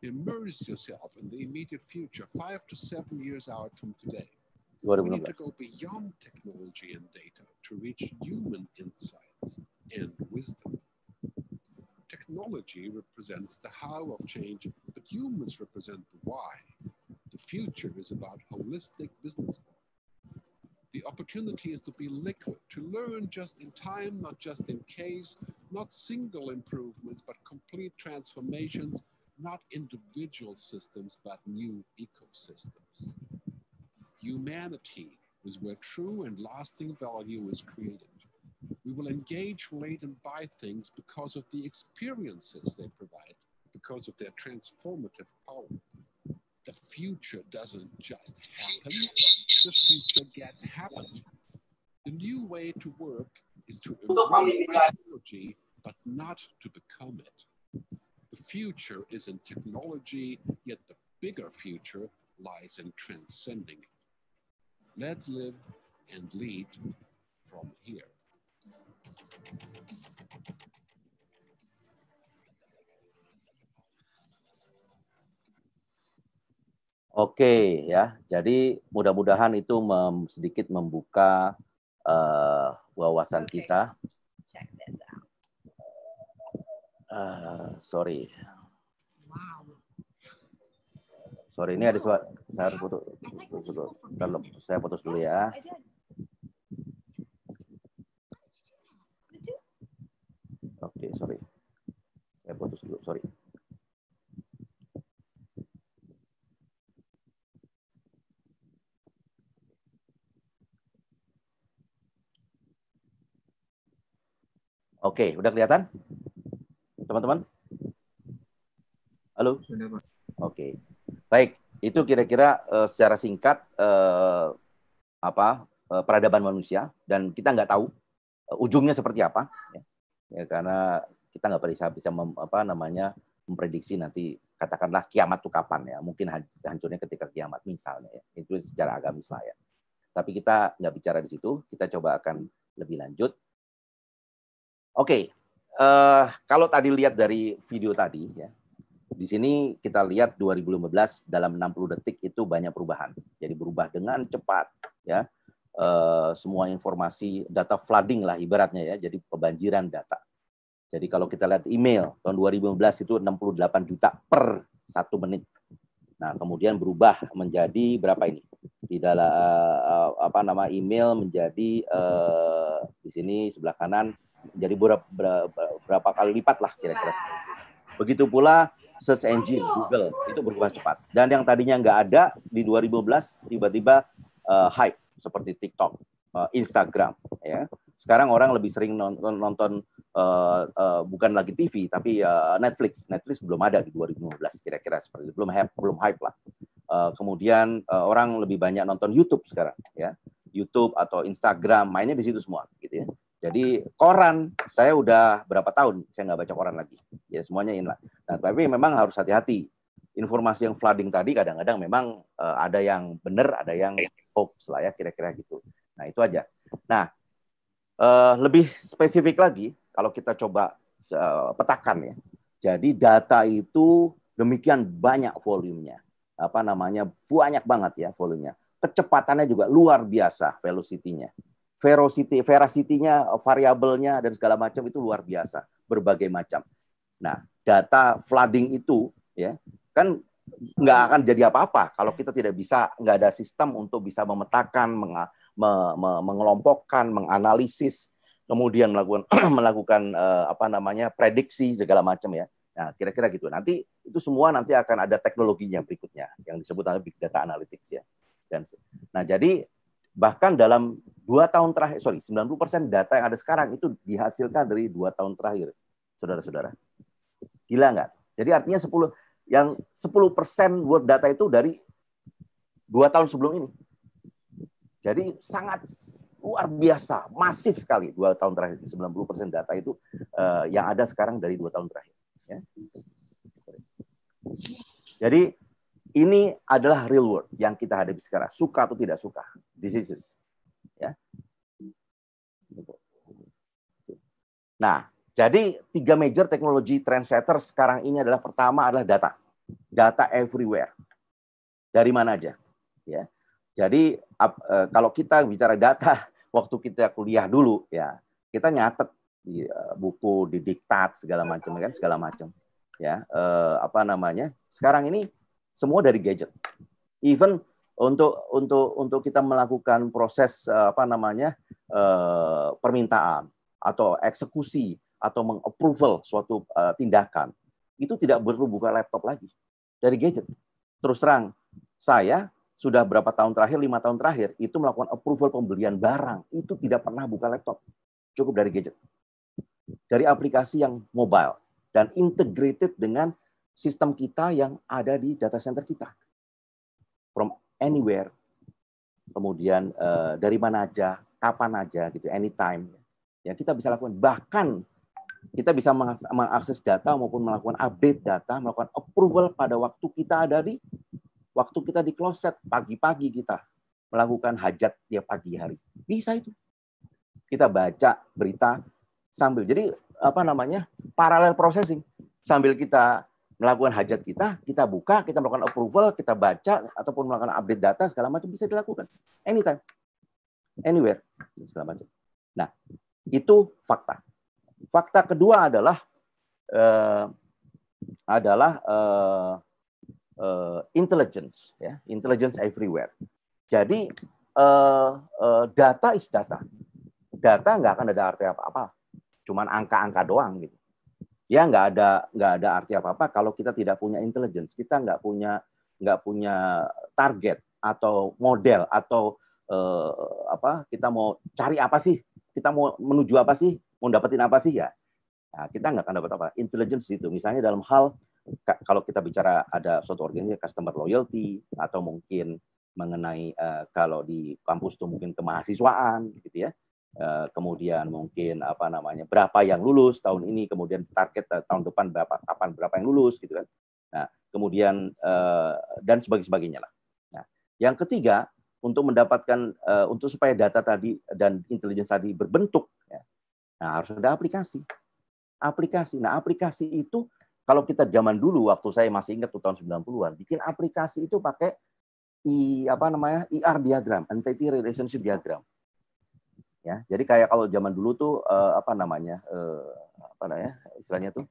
immerse yourself in the immediate future, five to seven years out from today. We need to go beyond technology and data to reach human insights and wisdom. Technology represents the how of change, but humans represent the why. The future is about holistic business The opportunity is to be liquid, to learn just in time, not just in case, not single improvements, but complete transformations not individual systems, but new ecosystems. Humanity is where true and lasting value is created. We will engage, relate, and buy things because of the experiences they provide, because of their transformative power. The future doesn't just happen, the future gets happened. The new way to work is to embrace technology, but not to become it. future is in technology, yet the bigger future lies in transcending it. Let's live and lead from here. Oke ya, jadi mudah-mudahan itu mem sedikit membuka uh, wawasan okay. kita Ah, sorry. Sorry, ini ada suara. Saya harus putus. putus, putus. Bentar, saya putus dulu ya. Oke, okay, sorry. Saya putus dulu, sorry. Oke, okay, udah kelihatan? Teman-teman? Halo? Oke. Okay. Oke. Baik, itu kira-kira uh, secara singkat uh, apa uh, peradaban manusia dan kita nggak tahu uh, ujungnya seperti apa ya, ya karena kita nggak bisa bisa mem, apa namanya memprediksi nanti katakanlah kiamat itu kapan ya mungkin hancurnya ketika kiamat misalnya ya. itu secara agamis lah ya tapi kita nggak bicara di situ kita coba akan lebih lanjut oke uh, kalau tadi lihat dari video tadi ya, di sini kita lihat 2015 dalam 60 detik itu banyak perubahan. Jadi berubah dengan cepat ya. Uh, semua informasi data flooding lah ibaratnya ya. Jadi kebanjiran data. Jadi kalau kita lihat email tahun 2015 itu 68 juta per satu menit. Nah, kemudian berubah menjadi berapa ini? Di dalam eh, apa nama email menjadi uh, di sini sebelah kanan jadi berapa, berapa kali lipat lah kira-kira. Begitu pula search engine Google itu berubah cepat. Dan yang tadinya nggak ada di belas tiba-tiba uh, hype seperti TikTok, uh, Instagram. Ya. Sekarang orang lebih sering nonton, nonton uh, uh, bukan lagi TV tapi uh, Netflix. Netflix belum ada di 2015 kira-kira seperti itu. belum hype, belum hype lah. Uh, kemudian uh, orang lebih banyak nonton YouTube sekarang, ya. YouTube atau Instagram mainnya di situ semua, gitu ya. Jadi koran saya udah berapa tahun saya nggak baca koran lagi. Ya semuanya inline. Nah tapi memang harus hati-hati. Informasi yang flooding tadi kadang-kadang memang uh, ada yang benar, ada yang hoax lah ya kira-kira gitu. Nah itu aja. Nah uh, lebih spesifik lagi kalau kita coba uh, petakan ya. Jadi data itu demikian banyak volumenya. Apa namanya banyak banget ya volumenya. Kecepatannya juga luar biasa velocity-nya veracity, veracity-nya, variabelnya dan segala macam itu luar biasa, berbagai macam. Nah, data flooding itu ya kan nggak akan jadi apa-apa kalau kita tidak bisa nggak ada sistem untuk bisa memetakan, meng, me, me, mengelompokkan, menganalisis, kemudian melakukan melakukan eh, apa namanya prediksi segala macam ya. Nah, kira-kira gitu. Nanti itu semua nanti akan ada teknologinya berikutnya yang disebut nanti big data analytics ya. Dan nah, jadi bahkan dalam dua tahun terakhir, sorry, 90% data yang ada sekarang itu dihasilkan dari dua tahun terakhir, saudara-saudara. Gila nggak? Jadi artinya 10 yang 10% world data itu dari dua tahun sebelum ini. Jadi sangat luar biasa, masif sekali dua tahun terakhir. 90% data itu eh, yang ada sekarang dari dua tahun terakhir. Ya. Jadi ini adalah real world yang kita hadapi sekarang, suka atau tidak suka. Diseases. Ya. Nah, jadi tiga major teknologi trendsetter sekarang ini adalah pertama adalah data. Data everywhere. Dari mana aja. Ya. Jadi e, kalau kita bicara data waktu kita kuliah dulu ya, kita nyatet di e, buku, di diktat segala macam kan segala macam. Ya, e, apa namanya? Sekarang ini semua dari gadget. Even untuk untuk untuk kita melakukan proses eh, apa namanya eh, permintaan atau eksekusi atau mengapproval suatu eh, tindakan itu tidak perlu buka laptop lagi dari gadget. Terus terang saya sudah berapa tahun terakhir lima tahun terakhir itu melakukan approval pembelian barang itu tidak pernah buka laptop cukup dari gadget dari aplikasi yang mobile dan integrated dengan sistem kita yang ada di data center kita. From anywhere, kemudian uh, dari mana aja, kapan aja, gitu, anytime. Ya kita bisa lakukan. Bahkan kita bisa mengakses data maupun melakukan update data, melakukan approval pada waktu kita ada di waktu kita di kloset pagi-pagi kita melakukan hajat tiap pagi hari. Bisa itu. Kita baca berita sambil jadi apa namanya? paralel processing. Sambil kita melakukan hajat kita, kita buka, kita melakukan approval, kita baca, ataupun melakukan update data, segala macam bisa dilakukan. Anytime. Anywhere. Segala macam. Nah, itu fakta. Fakta kedua adalah eh, adalah eh, eh, intelligence. ya Intelligence everywhere. Jadi, eh, eh, data is data. Data nggak akan ada arti apa-apa. Cuman angka-angka doang. gitu ya nggak ada nggak ada arti apa apa kalau kita tidak punya intelligence kita nggak punya nggak punya target atau model atau eh, apa kita mau cari apa sih kita mau menuju apa sih mau dapetin apa sih ya nah, kita nggak akan dapat apa intelligence itu misalnya dalam hal kalau kita bicara ada suatu organisasi ya customer loyalty atau mungkin mengenai eh, kalau di kampus itu mungkin kemahasiswaan gitu ya Eh, kemudian mungkin apa namanya berapa yang lulus tahun ini kemudian target eh, tahun depan berapa kapan berapa yang lulus gitu kan nah kemudian eh, dan sebagainya sebagainya lah nah yang ketiga untuk mendapatkan untuk supaya data tadi dan intelijen tadi berbentuk ya, nah harus ada aplikasi aplikasi nah aplikasi itu kalau kita zaman dulu waktu saya masih ingat tuh tahun 90-an bikin aplikasi itu pakai i apa namanya IR diagram entity relationship diagram ya jadi kayak kalau zaman dulu tuh uh, apa namanya uh, apa namanya istilahnya tuh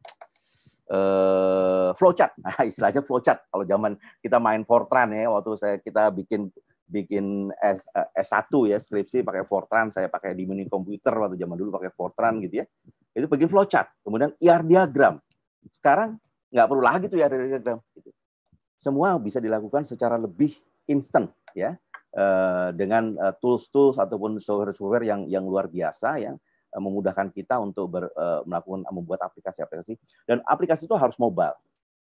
uh, flowchart nah, istilahnya flowchart kalau zaman kita main Fortran ya waktu saya kita bikin bikin S, S1 ya skripsi pakai Fortran saya pakai di mini komputer waktu zaman dulu pakai Fortran gitu ya itu bikin flowchart kemudian IR e diagram sekarang nggak perlu lagi tuh IR e diagram gitu. semua bisa dilakukan secara lebih instan ya Eh, dengan eh, tools-tools ataupun software-software yang yang luar biasa ya eh, memudahkan kita untuk ber, melakukan membuat aplikasi-aplikasi dan aplikasi itu harus mobile.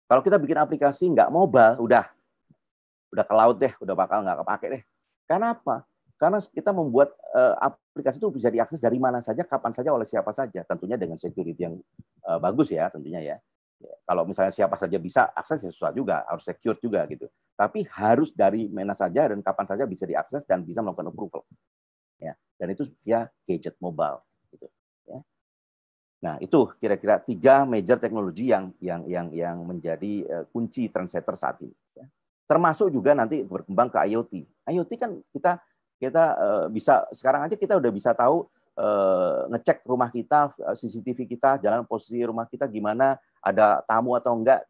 Kalau kita bikin aplikasi nggak mobile, udah udah ke laut deh, udah bakal nggak kepake deh. Karena apa? Karena kita membuat aplikasi itu bisa diakses dari mana saja, kapan saja, oleh siapa saja. Tentunya dengan security yang bagus ya, tentunya ya. Kalau misalnya siapa saja bisa akses ya susah juga, harus secure juga gitu. Tapi harus dari mana saja dan kapan saja bisa diakses dan bisa melakukan approval. Ya, dan itu via gadget mobile gitu. Ya. Nah, itu kira-kira tiga major teknologi yang yang yang yang menjadi eh, kunci trendsetter saat ini. Ya. Termasuk juga nanti berkembang ke IoT. IoT kan kita kita eh, bisa sekarang aja kita udah bisa tahu eh, ngecek rumah kita, CCTV kita, jalan posisi rumah kita gimana, ada tamu atau enggak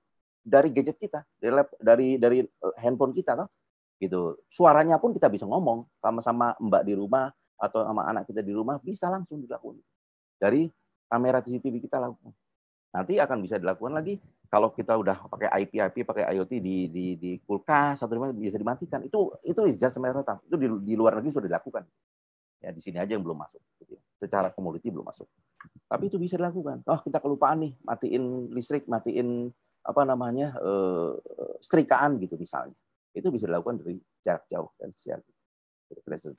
dari gadget kita, dari lab, dari dari eh, handphone kita kan. Gitu. Suaranya pun kita bisa ngomong sama-sama Mbak di rumah atau sama anak kita di rumah bisa langsung dilakukan dari kamera CCTV kita lakukan. Nanti akan bisa dilakukan lagi kalau kita udah pakai IP IP pakai IoT di di di kulkas atau dimana bisa dimatikan. Itu itu is just matter time. Itu di, di luar negeri sudah dilakukan. Ya di sini aja yang belum masuk. Gitu ya. Secara komoditi belum masuk. Tapi itu bisa dilakukan. Oh, kita kelupaan nih, matiin listrik, matiin apa namanya eh, setrikaan gitu misalnya. Itu bisa dilakukan dari jarak jauh dan jarak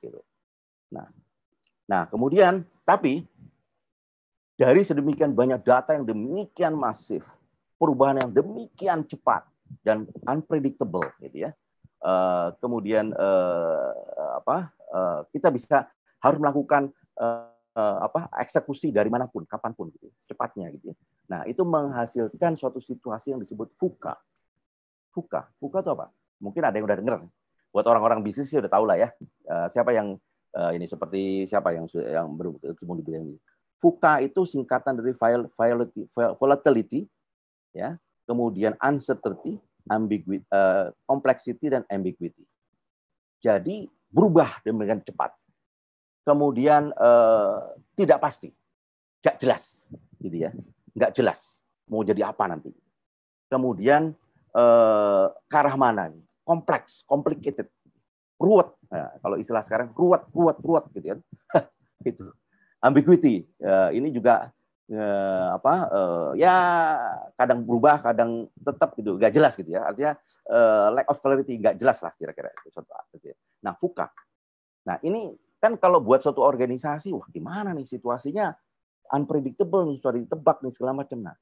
gitu. Nah, nah kemudian tapi dari sedemikian banyak data yang demikian masif, perubahan yang demikian cepat dan unpredictable gitu ya. Uh, kemudian uh, apa uh, kita bisa harus melakukan Eh, apa eksekusi dari manapun, kapanpun gitu, secepatnya gitu. Ya. Nah, itu menghasilkan suatu situasi yang disebut fuka. Fuka, fuka itu apa? Mungkin ada yang udah denger Buat orang-orang bisnis sih udah tahu lah ya. Eh, siapa yang eh, ini seperti siapa yang yang berhubung di bidang ini. Fuka itu singkatan dari volatility, volatility ya, kemudian uncertainty, ambiguity, uh, complexity dan ambiguity. Jadi berubah dengan cepat kemudian eh, tidak pasti, nggak jelas, gitu ya, nggak jelas mau jadi apa nanti. Kemudian eh, ke arah mana? Kompleks, complicated, ruwet. Nah, kalau istilah sekarang ruwet, ruwet, ruwet, gitu kan? itu ambiguity. Eh, ini juga eh, apa? Eh, ya kadang berubah, kadang tetap gitu, nggak jelas gitu ya. Artinya eh, lack of clarity, nggak jelas lah kira-kira itu Gitu ya. Nah, fuka. Nah, ini Kan kalau buat suatu organisasi, wah gimana nih situasinya? Unpredictable nih, sorry ditebak nih segala macam. Nah,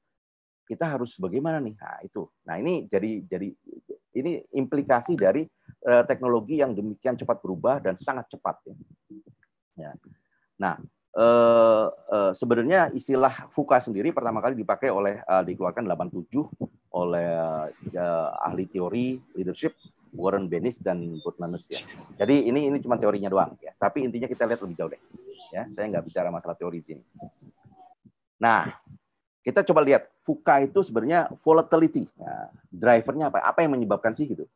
kita harus bagaimana nih? Nah, itu. Nah, ini jadi jadi ini implikasi dari uh, teknologi yang demikian cepat berubah dan sangat cepat ya. ya. Nah, uh, uh, sebenarnya istilah VUCA sendiri pertama kali dipakai oleh uh, dikeluarkan 87 oleh uh, ahli teori leadership Warren Bennis dan Kurt ya. Jadi ini ini cuma teorinya doang ya. Tapi intinya kita lihat lebih jauh deh. Ya, saya nggak bicara masalah teori ini. Nah, kita coba lihat VUCA itu sebenarnya volatility. Nah, drivernya apa? Apa yang menyebabkan sih gitu?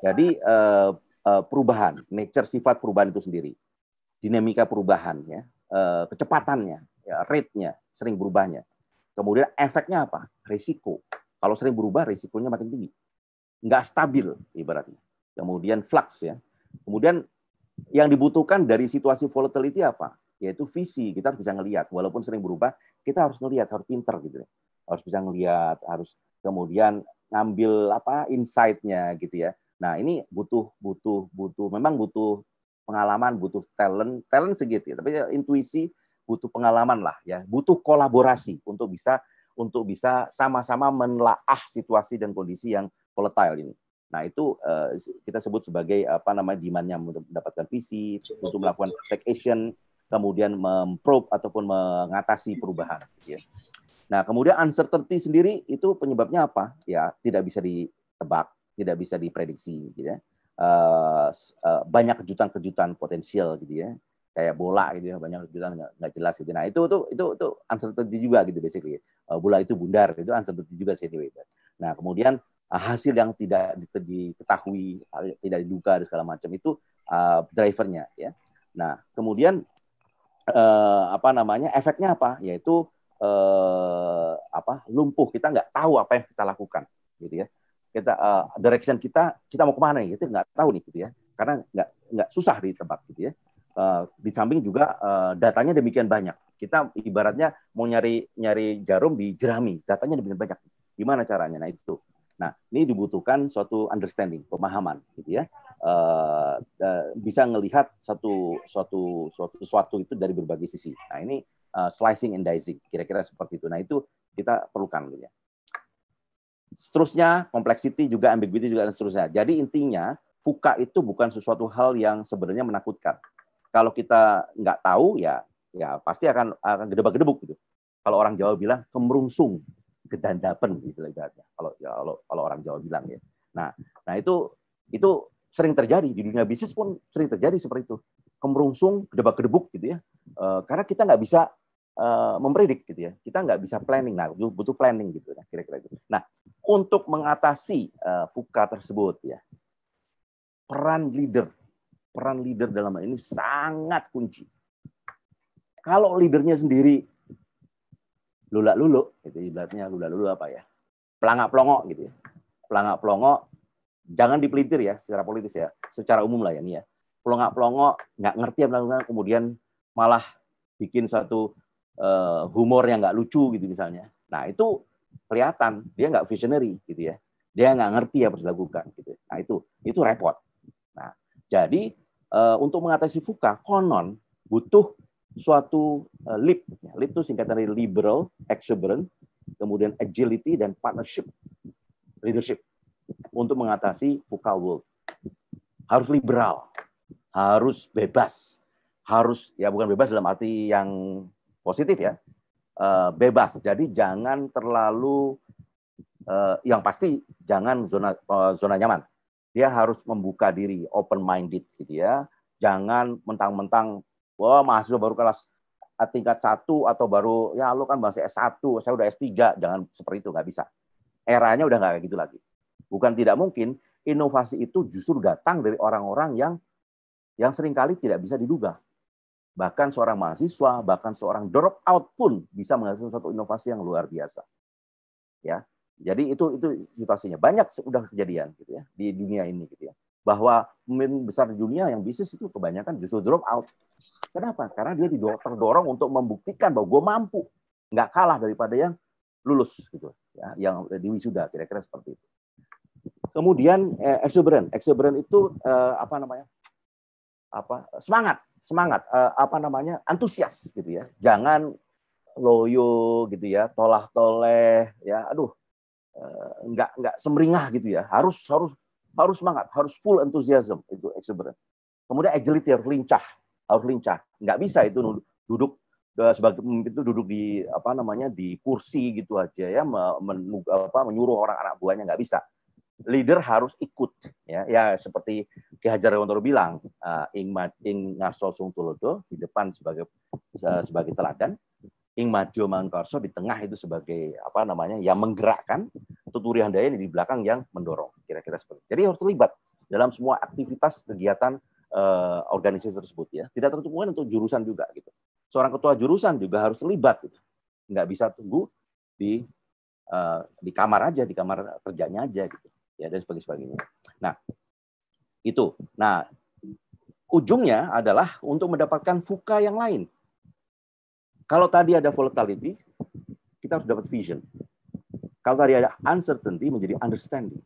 Jadi uh, uh, perubahan, nature sifat perubahan itu sendiri, dinamika perubahan ya, uh, kecepatannya, ya, rate-nya, sering berubahnya. Kemudian efeknya apa? Risiko. Kalau sering berubah, risikonya makin tinggi nggak stabil ibaratnya. Kemudian flux ya. Kemudian yang dibutuhkan dari situasi volatility apa? Yaitu visi. Kita harus bisa ngelihat. Walaupun sering berubah, kita harus ngelihat, harus pinter gitu ya. Harus bisa ngelihat, harus kemudian ngambil apa insight-nya gitu ya. Nah, ini butuh butuh butuh memang butuh pengalaman, butuh talent, talent segitu, ya. tapi ya intuisi butuh pengalaman lah ya, butuh kolaborasi untuk bisa untuk bisa sama-sama menelaah situasi dan kondisi yang volatile ini. Nah, itu uh, kita sebut sebagai apa namanya demand mendapatkan visi, untuk melakukan take action, kemudian memprobe ataupun mengatasi perubahan ya. Nah, kemudian uncertainty sendiri itu penyebabnya apa? Ya, tidak bisa ditebak, tidak bisa diprediksi gitu ya. Uh, uh, banyak kejutan-kejutan potensial gitu ya kayak bola gitu ya banyak kejutan nggak jelas gitu nah itu tuh itu itu uncertainty juga gitu basically uh, bola itu bundar itu uncertainty juga sih anyway. nah kemudian Ah, hasil yang tidak diketahui, tidak diduga dan segala macam itu uh, drivernya ya. Nah, kemudian uh, apa namanya? efeknya apa? Yaitu uh, apa? lumpuh, kita nggak tahu apa yang kita lakukan gitu ya. Kita uh, direction kita kita mau kemana gitu nggak tahu nih gitu ya. Karena nggak nggak susah ditebak, gitu ya. Uh, di samping juga uh, datanya demikian banyak. Kita ibaratnya mau nyari nyari jarum di jerami, datanya demikian banyak. Gimana caranya? Nah itu Nah, ini dibutuhkan suatu understanding, pemahaman, gitu ya. Uh, uh, bisa melihat satu suatu suatu suatu itu dari berbagai sisi. Nah, ini uh, slicing and dicing, kira-kira seperti itu. Nah, itu kita perlukan, gitu ya. Seterusnya, complexity juga ambiguity juga dan seterusnya. Jadi intinya, fuka itu bukan sesuatu hal yang sebenarnya menakutkan. Kalau kita nggak tahu, ya ya pasti akan akan gedebak-gedebuk gitu. Kalau orang Jawa bilang kemerungsung, gedandapen gitu ibaratnya kalau ya, kalau kalau orang Jawa bilang ya. Nah, nah itu itu sering terjadi di dunia bisnis pun sering terjadi seperti itu kemerungsung gedebak kedebuk gitu ya E, karena kita nggak bisa e, mempredik gitu ya kita nggak bisa planning nah butuh planning gitu ya kira-kira gitu nah untuk mengatasi e, eh, fuka tersebut ya peran leader peran leader dalam hal ini sangat kunci kalau leadernya sendiri lulak lulu itu ibaratnya lulak lulu apa ya pelangak pelongok gitu ya pelangak pelongok jangan dipelintir ya secara politis ya secara umum lah ya ini ya pelongak pelongok nggak ngerti apa melakukan kemudian malah bikin suatu uh, humor yang nggak lucu gitu misalnya nah itu kelihatan dia nggak visionary gitu ya dia nggak ngerti apa harus dilakukan gitu nah itu itu repot nah jadi uh, untuk mengatasi fuka konon butuh suatu uh, eh, LIP. Ya. LIP itu singkatan dari liberal, exuberant, kemudian agility dan partnership, leadership untuk mengatasi VUCA World. Harus liberal, harus bebas, harus ya bukan bebas dalam arti yang positif ya, uh, bebas. Jadi jangan terlalu uh, yang pasti jangan zona uh, zona nyaman. Dia harus membuka diri, open minded gitu ya. Jangan mentang-mentang bahwa mahasiswa baru kelas eh, tingkat satu atau baru ya lo kan masih S1, saya udah S3, jangan seperti itu, nggak bisa. Eranya udah nggak kayak gitu lagi. Bukan tidak mungkin inovasi itu justru datang dari orang-orang yang yang seringkali tidak bisa diduga. Bahkan seorang mahasiswa, bahkan seorang drop out pun bisa menghasilkan suatu inovasi yang luar biasa. Ya. Jadi itu itu situasinya banyak sudah kejadian gitu ya di dunia ini gitu ya. Bahwa pemimpin besar di dunia yang bisnis itu kebanyakan justru drop out Kenapa? Karena dia didorong, terdorong untuk membuktikan bahwa gue mampu, nggak kalah daripada yang lulus gitu, ya, yang eh, diwisuda kira-kira seperti itu. Kemudian eh, exuberant, exuberant itu eh, apa namanya? Apa semangat, semangat, eh, apa namanya? Antusias gitu ya. Jangan loyo gitu ya, tolah toleh ya, aduh eh, nggak nggak semringah gitu ya. Harus harus harus semangat, harus full enthusiasm itu exuberant. Kemudian agility lincah harus lincah. Nggak bisa itu duduk eh, sebagai itu duduk di apa namanya di kursi gitu aja ya men, apa, menyuruh orang anak buahnya nggak bisa leader harus ikut ya ya seperti Ki Hajar Dewantoro bilang uh, ing ing ngarso sung tulodo di depan sebagai eh, sebagai teladan ing madyo mangkarso di tengah itu sebagai apa namanya yang menggerakkan tuturi handaya di belakang yang mendorong kira-kira seperti jadi harus terlibat dalam semua aktivitas kegiatan Eh, organisasi tersebut ya. Tidak tertutup untuk jurusan juga gitu. Seorang ketua jurusan juga harus terlibat gitu. Nggak bisa tunggu di uh, di kamar aja, di kamar kerjanya aja gitu. Ya dan sebagainya. Nah, itu. Nah, ujungnya adalah untuk mendapatkan fuka yang lain. Kalau tadi ada volatility, kita harus dapat vision. Kalau tadi ada uncertainty menjadi understanding.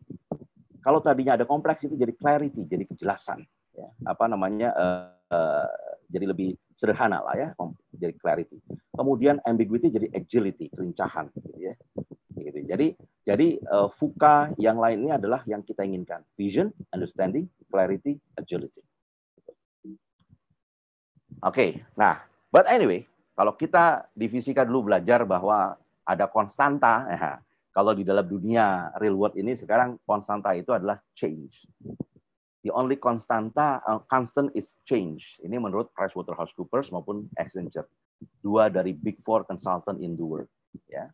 Kalau tadinya ada kompleks itu jadi clarity, jadi kejelasan ya, apa namanya uh, uh, jadi lebih sederhana lah ya, jadi clarity. Kemudian ambiguity jadi agility, kelincahan gitu ya. Gitu. Jadi jadi uh, fuka yang lainnya adalah yang kita inginkan, vision, understanding, clarity, agility. Oke, okay. nah, but anyway, kalau kita di fisika dulu belajar bahwa ada konstanta, ya, kalau di dalam dunia real world ini sekarang konstanta itu adalah change the only constanta uh, constant is change. Ini menurut PricewaterhouseCoopers maupun Accenture, dua dari Big Four consultant in the world. Ya,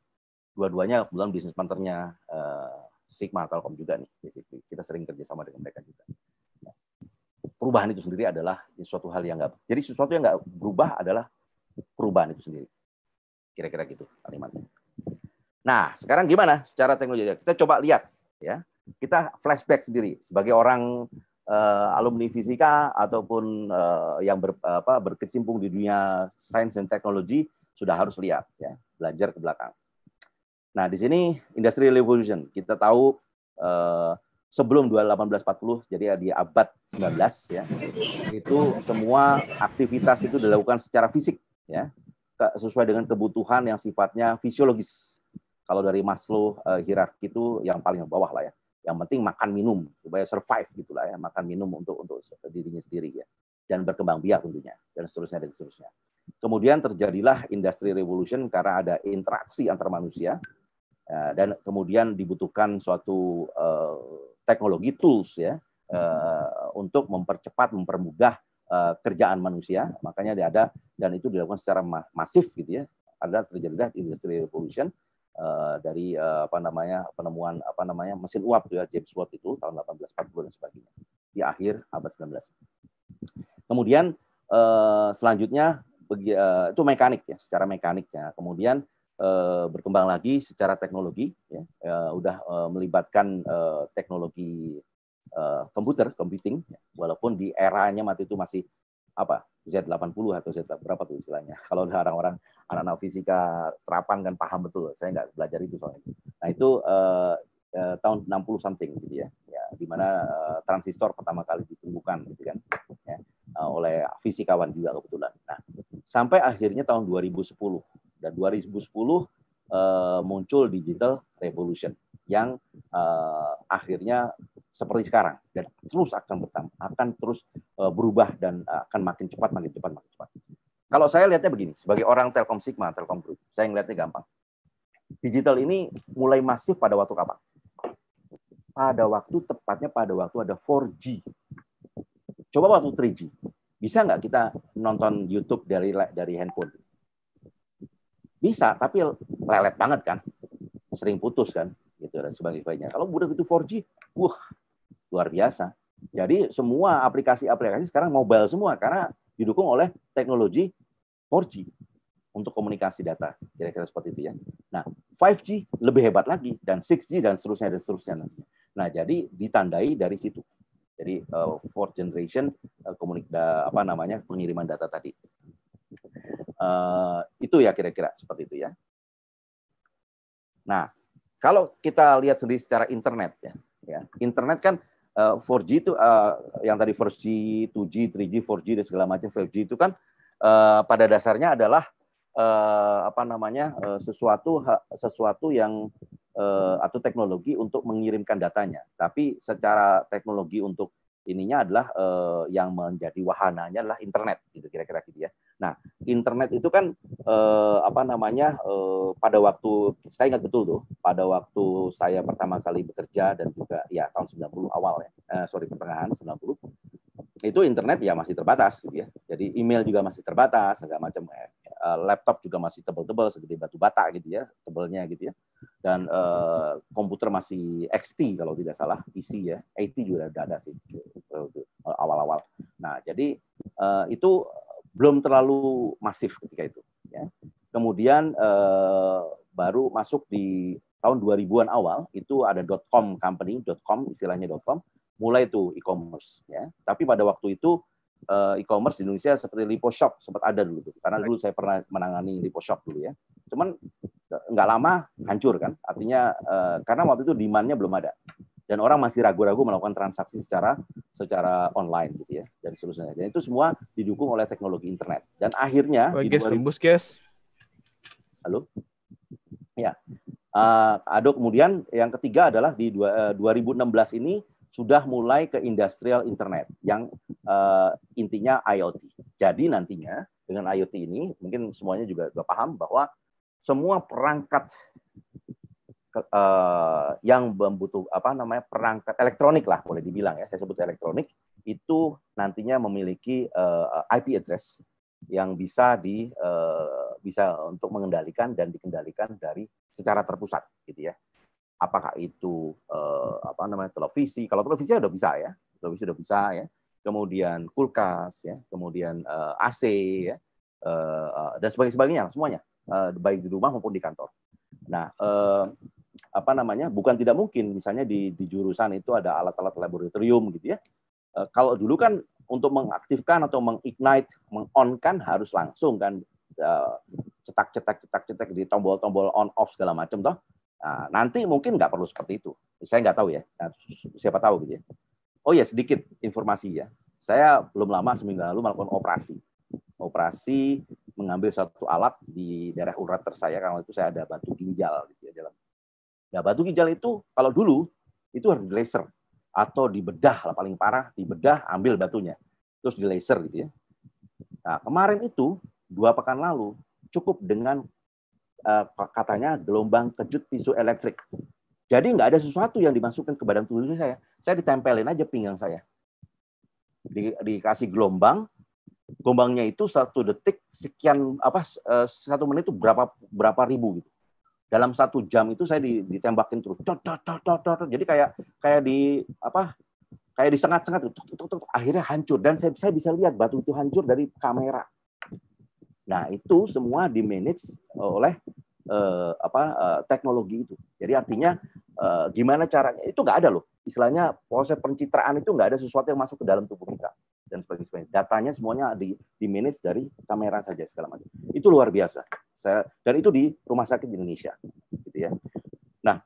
dua-duanya kebetulan bisnis partnernya uh, Sigma Telkom juga nih, basically. Kita sering kerja sama dengan mereka juga. Perubahan itu sendiri adalah sesuatu hal yang nggak. Jadi sesuatu yang nggak berubah adalah perubahan itu sendiri. Kira-kira gitu kalimatnya. Nah, sekarang gimana secara teknologi? Kita coba lihat ya. Kita flashback sendiri sebagai orang uh, alumni fisika ataupun uh, yang ber, apa, berkecimpung di dunia sains dan teknologi sudah harus lihat ya belajar ke belakang. Nah di sini industri revolution kita tahu uh, sebelum 1840 jadi di abad 19 ya itu semua aktivitas itu dilakukan secara fisik ya sesuai dengan kebutuhan yang sifatnya fisiologis. Kalau dari Maslow uh, hierarki itu yang paling bawah lah ya. Yang penting makan minum supaya survive gitulah ya, makan minum untuk untuk dirinya sendiri ya dan berkembang biak tentunya dan seterusnya dan seterusnya. Kemudian terjadilah industri revolution karena ada interaksi antar manusia ya, dan kemudian dibutuhkan suatu eh, teknologi tools ya eh, untuk mempercepat mempermudah eh, kerjaan manusia. Makanya ada dan itu dilakukan secara masif gitu ya. Ada terjadilah industri revolution Eh, dari uh, apa namanya penemuan apa namanya mesin uap ya James Watt itu tahun 1840 dan sebagainya di akhir abad 19. Kemudian uh, selanjutnya bagi, uh, itu mekanik ya secara mekanik ya. Kemudian uh, berkembang lagi secara teknologi ya uh, udah uh, melibatkan uh, teknologi uh, komputer computing ya. walaupun di eranya mati itu masih apa Z80 atau Z berapa tuh istilahnya. Kalau ada orang-orang anak-anak fisika terapan kan paham betul. Saya nggak belajar itu soalnya. Nah itu uh, uh, tahun 60 something gitu ya, ya di mana uh, transistor pertama kali ditemukan gitu kan, ya, oleh fisikawan juga kebetulan. Nah sampai akhirnya tahun 2010 dan 2010 Eh, muncul digital revolution yang uh, akhirnya seperti sekarang dan terus akan bertambah, akan terus uh, berubah dan uh, akan makin cepat, makin cepat, makin cepat. Kalau saya lihatnya begini, sebagai orang Telkom Sigma, Telkom Group, saya ngelihatnya gampang. Digital ini mulai masif pada waktu kapan? Pada waktu tepatnya pada waktu ada 4G. Coba waktu 3G, bisa nggak kita nonton YouTube dari dari handphone? Bisa, tapi lelet banget kan. Sering putus kan, gitu dan sebagainya. Kalau udah itu 4G, wah luar biasa. Jadi semua aplikasi-aplikasi sekarang mobile semua karena didukung oleh teknologi 4G untuk komunikasi data kira-kira seperti itu ya. Nah, 5G lebih hebat lagi dan 6G dan seterusnya dan seterusnya Nah, jadi ditandai dari situ. Jadi uh, fourth generation uh, komunik eh, apa namanya pengiriman data tadi. Uh, itu ya kira-kira seperti itu ya. Nah, kalau kita lihat sendiri secara internet ya, ya internet kan uh, eh, 4G itu uh, yang tadi 4G, 2G, 3G, 4G dan segala macam 5G itu kan uh, pada dasarnya adalah uh, apa namanya uh, sesuatu sesuatu yang uh, atau teknologi untuk mengirimkan datanya. Tapi secara teknologi untuk ininya adalah eh, yang menjadi wahananya adalah internet gitu kira-kira gitu ya. Nah, internet itu kan eh, apa namanya eh, pada waktu saya ingat betul tuh, pada waktu saya pertama kali bekerja dan juga ya tahun 90 awal ya. Eh, sorry pertengahan 90 itu internet ya masih terbatas gitu ya. Jadi email juga masih terbatas, segala macam eh, laptop juga masih tebel-tebel segede batu bata gitu ya, tebelnya gitu ya dan uh, komputer masih XT kalau tidak salah PC ya AT juga tidak ada sih eh, awal-awal nah jadi uh, itu belum terlalu masif ketika itu ya kemudian uh, baru masuk di tahun 2000-an awal itu ada .com company .com istilahnya .com mulai itu e-commerce ya tapi pada waktu itu Eh, e-commerce di Indonesia seperti Lipo Shop sempat ada dulu tuh. Karena dulu saya pernah menangani Lipo Shop dulu ya. Cuman eh, nggak lama hancur kan. Artinya eh, karena waktu itu demand-nya belum ada dan orang masih ragu-ragu melakukan transaksi secara secara online gitu ya dan seterusnya. Dan itu semua didukung oleh teknologi internet. Dan akhirnya oh, di guys, tembus, guess. Halo. Ya. Uh, ada kemudian yang ketiga adalah di dua, uh, 2016 ini sudah mulai ke industrial internet yang uh, intinya IoT. Jadi nantinya dengan IoT ini mungkin semuanya juga, sudah paham bahwa semua perangkat uh, yang membutuh apa namanya perangkat elektronik lah boleh dibilang ya saya sebut elektronik itu nantinya memiliki uh, eh, IP address yang bisa di uh, bisa untuk mengendalikan dan dikendalikan dari secara terpusat gitu ya apakah itu eh, apa namanya televisi kalau televisi sudah bisa ya televisi sudah bisa ya kemudian kulkas ya kemudian eh, AC ya eh, dan sebagainya sebagainya semuanya eh, baik di rumah maupun di kantor nah eh, apa namanya bukan tidak mungkin misalnya di, di jurusan itu ada alat-alat laboratorium gitu ya eh, kalau dulu kan untuk mengaktifkan atau mengignite mengonkan harus langsung kan eh, cetak cetak cetak cetak di tombol-tombol on off segala macam toh Nah, nanti mungkin nggak perlu seperti itu. Saya nggak tahu ya. Nah, siapa tahu gitu ya. Oh ya sedikit informasi ya. Saya belum lama seminggu lalu melakukan operasi. Operasi mengambil satu alat di daerah urat tersayang karena itu saya ada batu ginjal gitu ya dalam. Nah batu ginjal itu kalau dulu itu harus di laser atau dibedah lah paling parah dibedah ambil batunya terus di laser gitu ya. Nah kemarin itu dua pekan lalu cukup dengan Eh, katanya gelombang kejut tisu elektrik. Jadi nggak ada sesuatu yang dimasukkan ke badan tubuh saya. Saya ditempelin aja pinggang saya. Di, dikasih gelombang, gelombangnya itu satu detik sekian apa eh, satu menit itu berapa berapa ribu gitu. Dalam satu jam itu saya ditembakin terus. Tot, tot, tot, tot, Jadi kayak kayak di apa kayak disengat-sengat gitu. akhirnya hancur dan saya, saya bisa lihat batu itu hancur dari kamera Nah, itu semua di manage eh, oleh eh, apa eh, teknologi itu. Jadi artinya eh, gimana caranya itu nggak ada loh. Istilahnya proses pencitraan itu nggak ada sesuatu yang masuk ke dalam tubuh kita dan sebagainya. Datanya semuanya di, di manage dari kamera saja segala macam. Itu luar biasa. Saya dan itu di rumah sakit di Indonesia, gitu ya. Nah,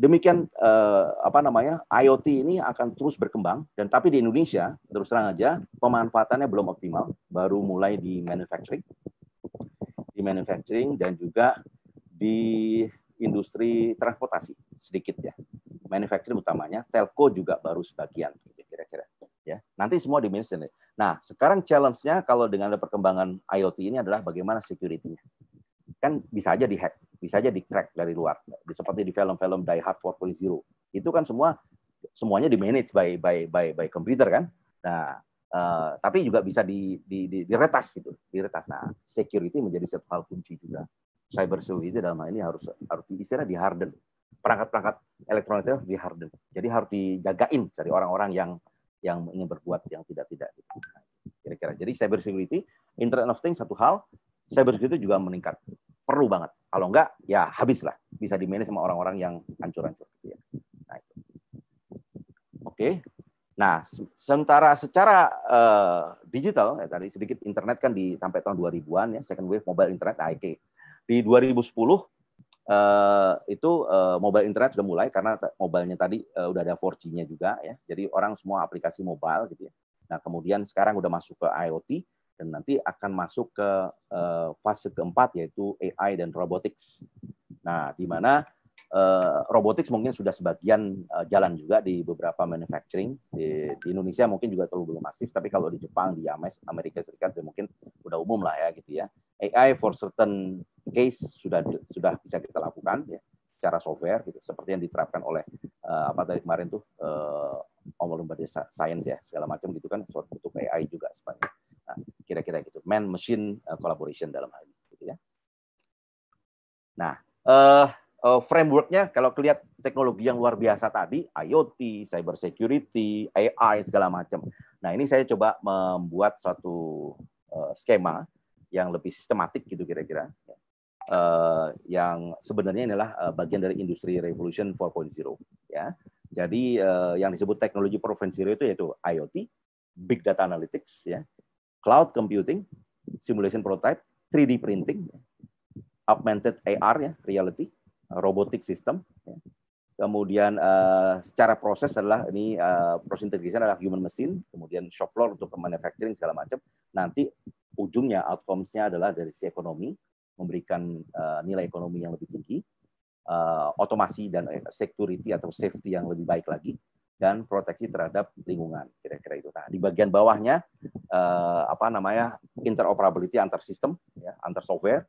demikian eh, apa namanya IoT ini akan terus berkembang dan tapi di Indonesia terus terang aja pemanfaatannya belum optimal baru mulai di manufacturing di manufacturing dan juga di industri transportasi sedikit ya manufacturing utamanya telco juga baru sebagian kira-kira ya nanti semua di Nah sekarang challenge-nya kalau dengan perkembangan IoT ini adalah bagaimana security-nya kan bisa aja dihack, bisa aja di crack dari luar. Seperti di film-film Die Hard 4.0. Itu kan semua semuanya di manage by by by by computer kan. Nah, Uh, tapi juga bisa di, di, di, diretas gitu, diretas. Nah, security menjadi satu hal kunci juga. Cyber security dalam hal ini harus harus istilahnya di harden. Perangkat-perangkat elektronik harus di harden. Jadi harus dijagain dari orang-orang yang yang ingin berbuat yang tidak-tidak. Gitu. Nah, kira-kira. Jadi cyber security, internet of things satu hal, cyber security juga meningkat perlu banget. Kalau enggak, ya habislah Bisa dimainin sama orang-orang yang hancur-hancur. Ya. Nah, itu. Oke. Nah, sementara secara uh, digital, ya, tadi sedikit internet kan di sampai tahun 2000-an ya, second wave mobile internet, AIK. Nah, di 2010 Uh, eh, itu uh, mobile internet sudah mulai karena mobilenya tadi uh, udah ada 4G-nya juga ya. Jadi orang semua aplikasi mobile gitu ya. Nah, kemudian sekarang udah masuk ke IoT dan nanti akan masuk ke uh, fase keempat yaitu AI dan robotics. Nah, di mana uh, robotics mungkin sudah sebagian uh, jalan juga di beberapa manufacturing di, di Indonesia mungkin juga terlalu belum masif, tapi kalau di Jepang, di Ames, Amerika Serikat ya mungkin udah umum lah ya gitu ya. AI for certain case sudah sudah bisa kita lakukan ya cara software gitu seperti yang diterapkan oleh uh, apa tadi kemarin tuh uh, Om Science ya segala macam gitu kan untuk AI juga sebenarnya kira-kira gitu man machine uh, collaboration dalam hal ini gitu ya nah uh, uh, frameworknya kalau kelihat teknologi yang luar biasa tadi IoT cyber security AI segala macam nah ini saya coba membuat suatu uh, skema yang lebih sistematik gitu kira-kira uh, yang sebenarnya inilah uh, bagian dari industri revolution 4.0 ya jadi uh, yang disebut teknologi 4.0 itu yaitu IoT big data analytics ya cloud computing, simulation prototype, 3D printing, augmented AR ya, reality, robotic system. Ya. Kemudian uh, secara proses adalah ini uh, proses integrasi adalah human machine, kemudian shop floor untuk manufacturing segala macam. Nanti ujungnya outcomes-nya adalah dari sisi ekonomi memberikan uh, nilai ekonomi yang lebih tinggi, uh, otomasi dan security atau safety yang lebih baik lagi, dan proteksi terhadap lingkungan kira-kira itu. Nah, di bagian bawahnya eh, apa namanya interoperability antar sistem, ya, antar software,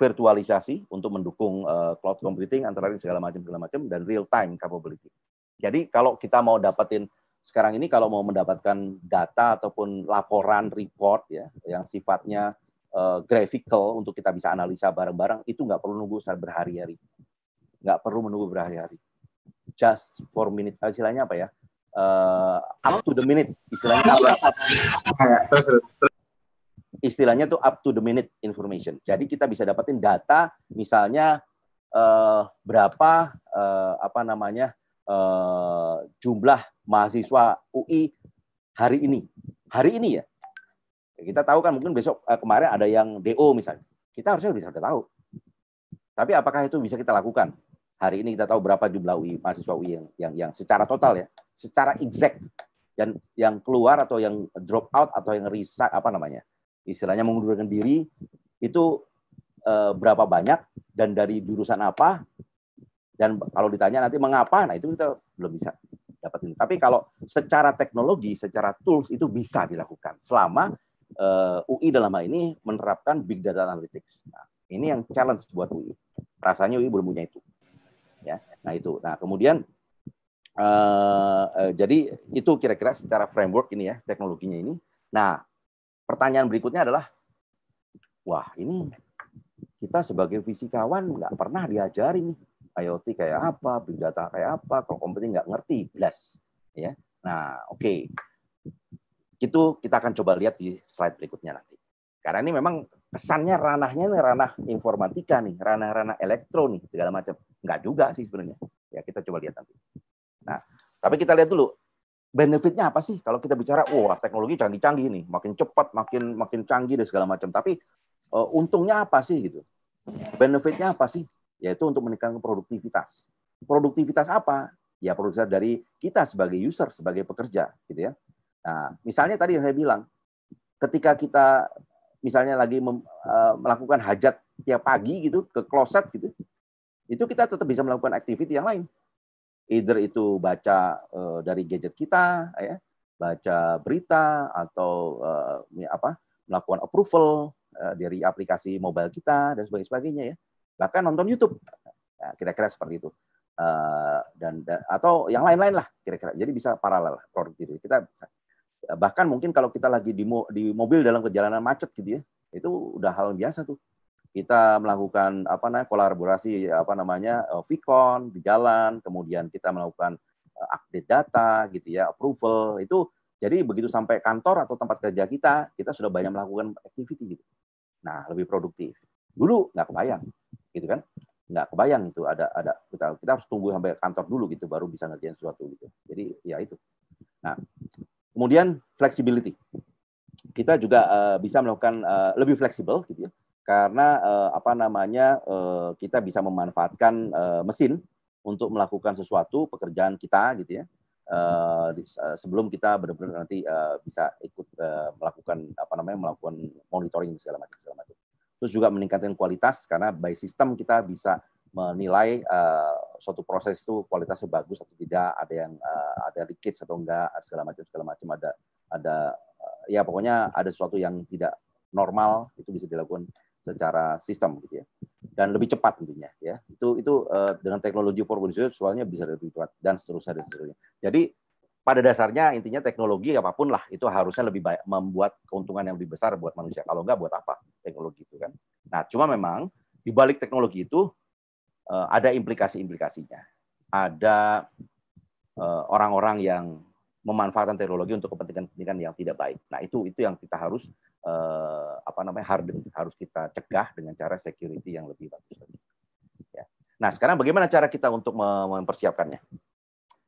virtualisasi untuk mendukung eh, cloud computing antara lain segala macam segala macam dan real time capability. Jadi kalau kita mau dapetin sekarang ini kalau mau mendapatkan data ataupun laporan report ya yang sifatnya eh, graphical untuk kita bisa analisa bareng-bareng itu nggak perlu nunggu saat berhari-hari, nggak perlu menunggu berhari-hari just for minute eh, istilahnya apa ya uh, up to the minute istilahnya apa iya. terus, istilahnya tuh up to the minute information jadi kita bisa dapetin data misalnya uh, berapa uh, apa namanya uh, jumlah mahasiswa UI hari ini hari ini ya kita tahu kan mungkin besok uh, kemarin ada yang DO misalnya kita harusnya bisa udah tahu tapi apakah itu bisa kita lakukan hari ini kita tahu berapa jumlah UI mahasiswa UI yang yang, yang secara total ya, secara exact dan yang keluar atau yang drop out atau yang risa apa namanya? istilahnya mengundurkan diri itu e, berapa banyak dan dari jurusan apa dan kalau ditanya nanti mengapa nah itu kita belum bisa dapatin. Tapi kalau secara teknologi, secara tools itu bisa dilakukan selama e, eh, UI dalam hal ini menerapkan big data analytics. Nah, ini yang challenge buat UI. Rasanya UI belum punya itu ya nah itu nah kemudian uh, uh, jadi itu kira-kira secara framework ini ya teknologinya ini nah pertanyaan berikutnya adalah wah ini kita sebagai fisikawan nggak pernah diajari nih IoT kayak apa, big data kayak apa, kalau komputer nggak ngerti, blas. Ya. Nah, oke. Okay. Itu kita akan coba lihat di slide berikutnya nanti. Karena ini memang kesannya ranahnya nih ranah informatika nih, ranah-ranah elektronik segala macam. Enggak juga sih sebenarnya. Ya kita coba lihat nanti. Nah, tapi kita lihat dulu benefitnya apa sih kalau kita bicara wah teknologi canggih-canggih nih, makin cepat, makin makin canggih dan segala macam. Tapi uh, untungnya apa sih gitu? Benefitnya apa sih? Yaitu untuk meningkatkan produktivitas. Produktivitas apa? Ya produktivitas dari kita sebagai user, sebagai pekerja gitu ya. Nah, misalnya tadi yang saya bilang, ketika kita misalnya lagi mem, uh, melakukan hajat tiap pagi gitu ke kloset gitu, itu kita tetap bisa melakukan aktivitas yang lain. Either itu baca uh, dari gadget kita, ya, baca berita atau uh, apa melakukan approval uh, dari aplikasi mobile kita dan sebagainya ya. Bahkan nonton YouTube, kira ya, kira-kira seperti itu. Uh, dan, dan atau yang lain-lain lah kira-kira. Jadi bisa paralel produktif kita bisa bahkan mungkin kalau kita lagi di, mo di mobil dalam perjalanan macet gitu ya itu udah hal biasa tuh kita melakukan apa namanya kolaborasi apa namanya eh, vicon di jalan kemudian kita melakukan eh, update data gitu ya approval itu jadi begitu sampai kantor atau tempat kerja kita kita sudah banyak melakukan activity gitu nah lebih produktif dulu nggak kebayang gitu kan nggak kebayang itu ada ada kita kita harus tunggu sampai kantor dulu gitu baru bisa ngerjain sesuatu gitu jadi ya itu nah Kemudian flexibility. Kita juga uh, bisa melakukan uh, lebih fleksibel gitu ya. Karena uh, apa namanya uh, kita bisa memanfaatkan uh, mesin untuk melakukan sesuatu pekerjaan kita gitu ya. Uh, sebelum kita benar-benar nanti uh, bisa ikut uh, melakukan apa namanya melakukan monitoring segala macam segala macam. Terus juga meningkatkan kualitas karena by system kita bisa menilai uh, suatu proses itu kualitasnya bagus atau tidak, ada yang uh, ada leakage atau enggak, segala macam segala macam ada ada uh, ya pokoknya ada sesuatu yang tidak normal itu bisa dilakukan secara sistem gitu ya. Dan lebih cepat tentunya ya. Itu itu uh, dengan teknologi 4.0 soalnya bisa lebih cepat dan seterusnya dan seterusnya. Jadi pada dasarnya intinya teknologi apapun lah itu harusnya lebih baik membuat keuntungan yang lebih besar buat manusia. Kalau enggak buat apa teknologi itu kan. Nah, cuma memang di balik teknologi itu Eh, ada implikasi-implikasinya. Ada eh, orang-orang yang memanfaatkan teknologi untuk kepentingan-kepentingan yang tidak baik. Nah, itu itu yang kita harus uh, apa namanya harden, harus kita cegah dengan cara security yang lebih bagus lagi. Ya. Nah, sekarang bagaimana cara kita untuk mempersiapkannya?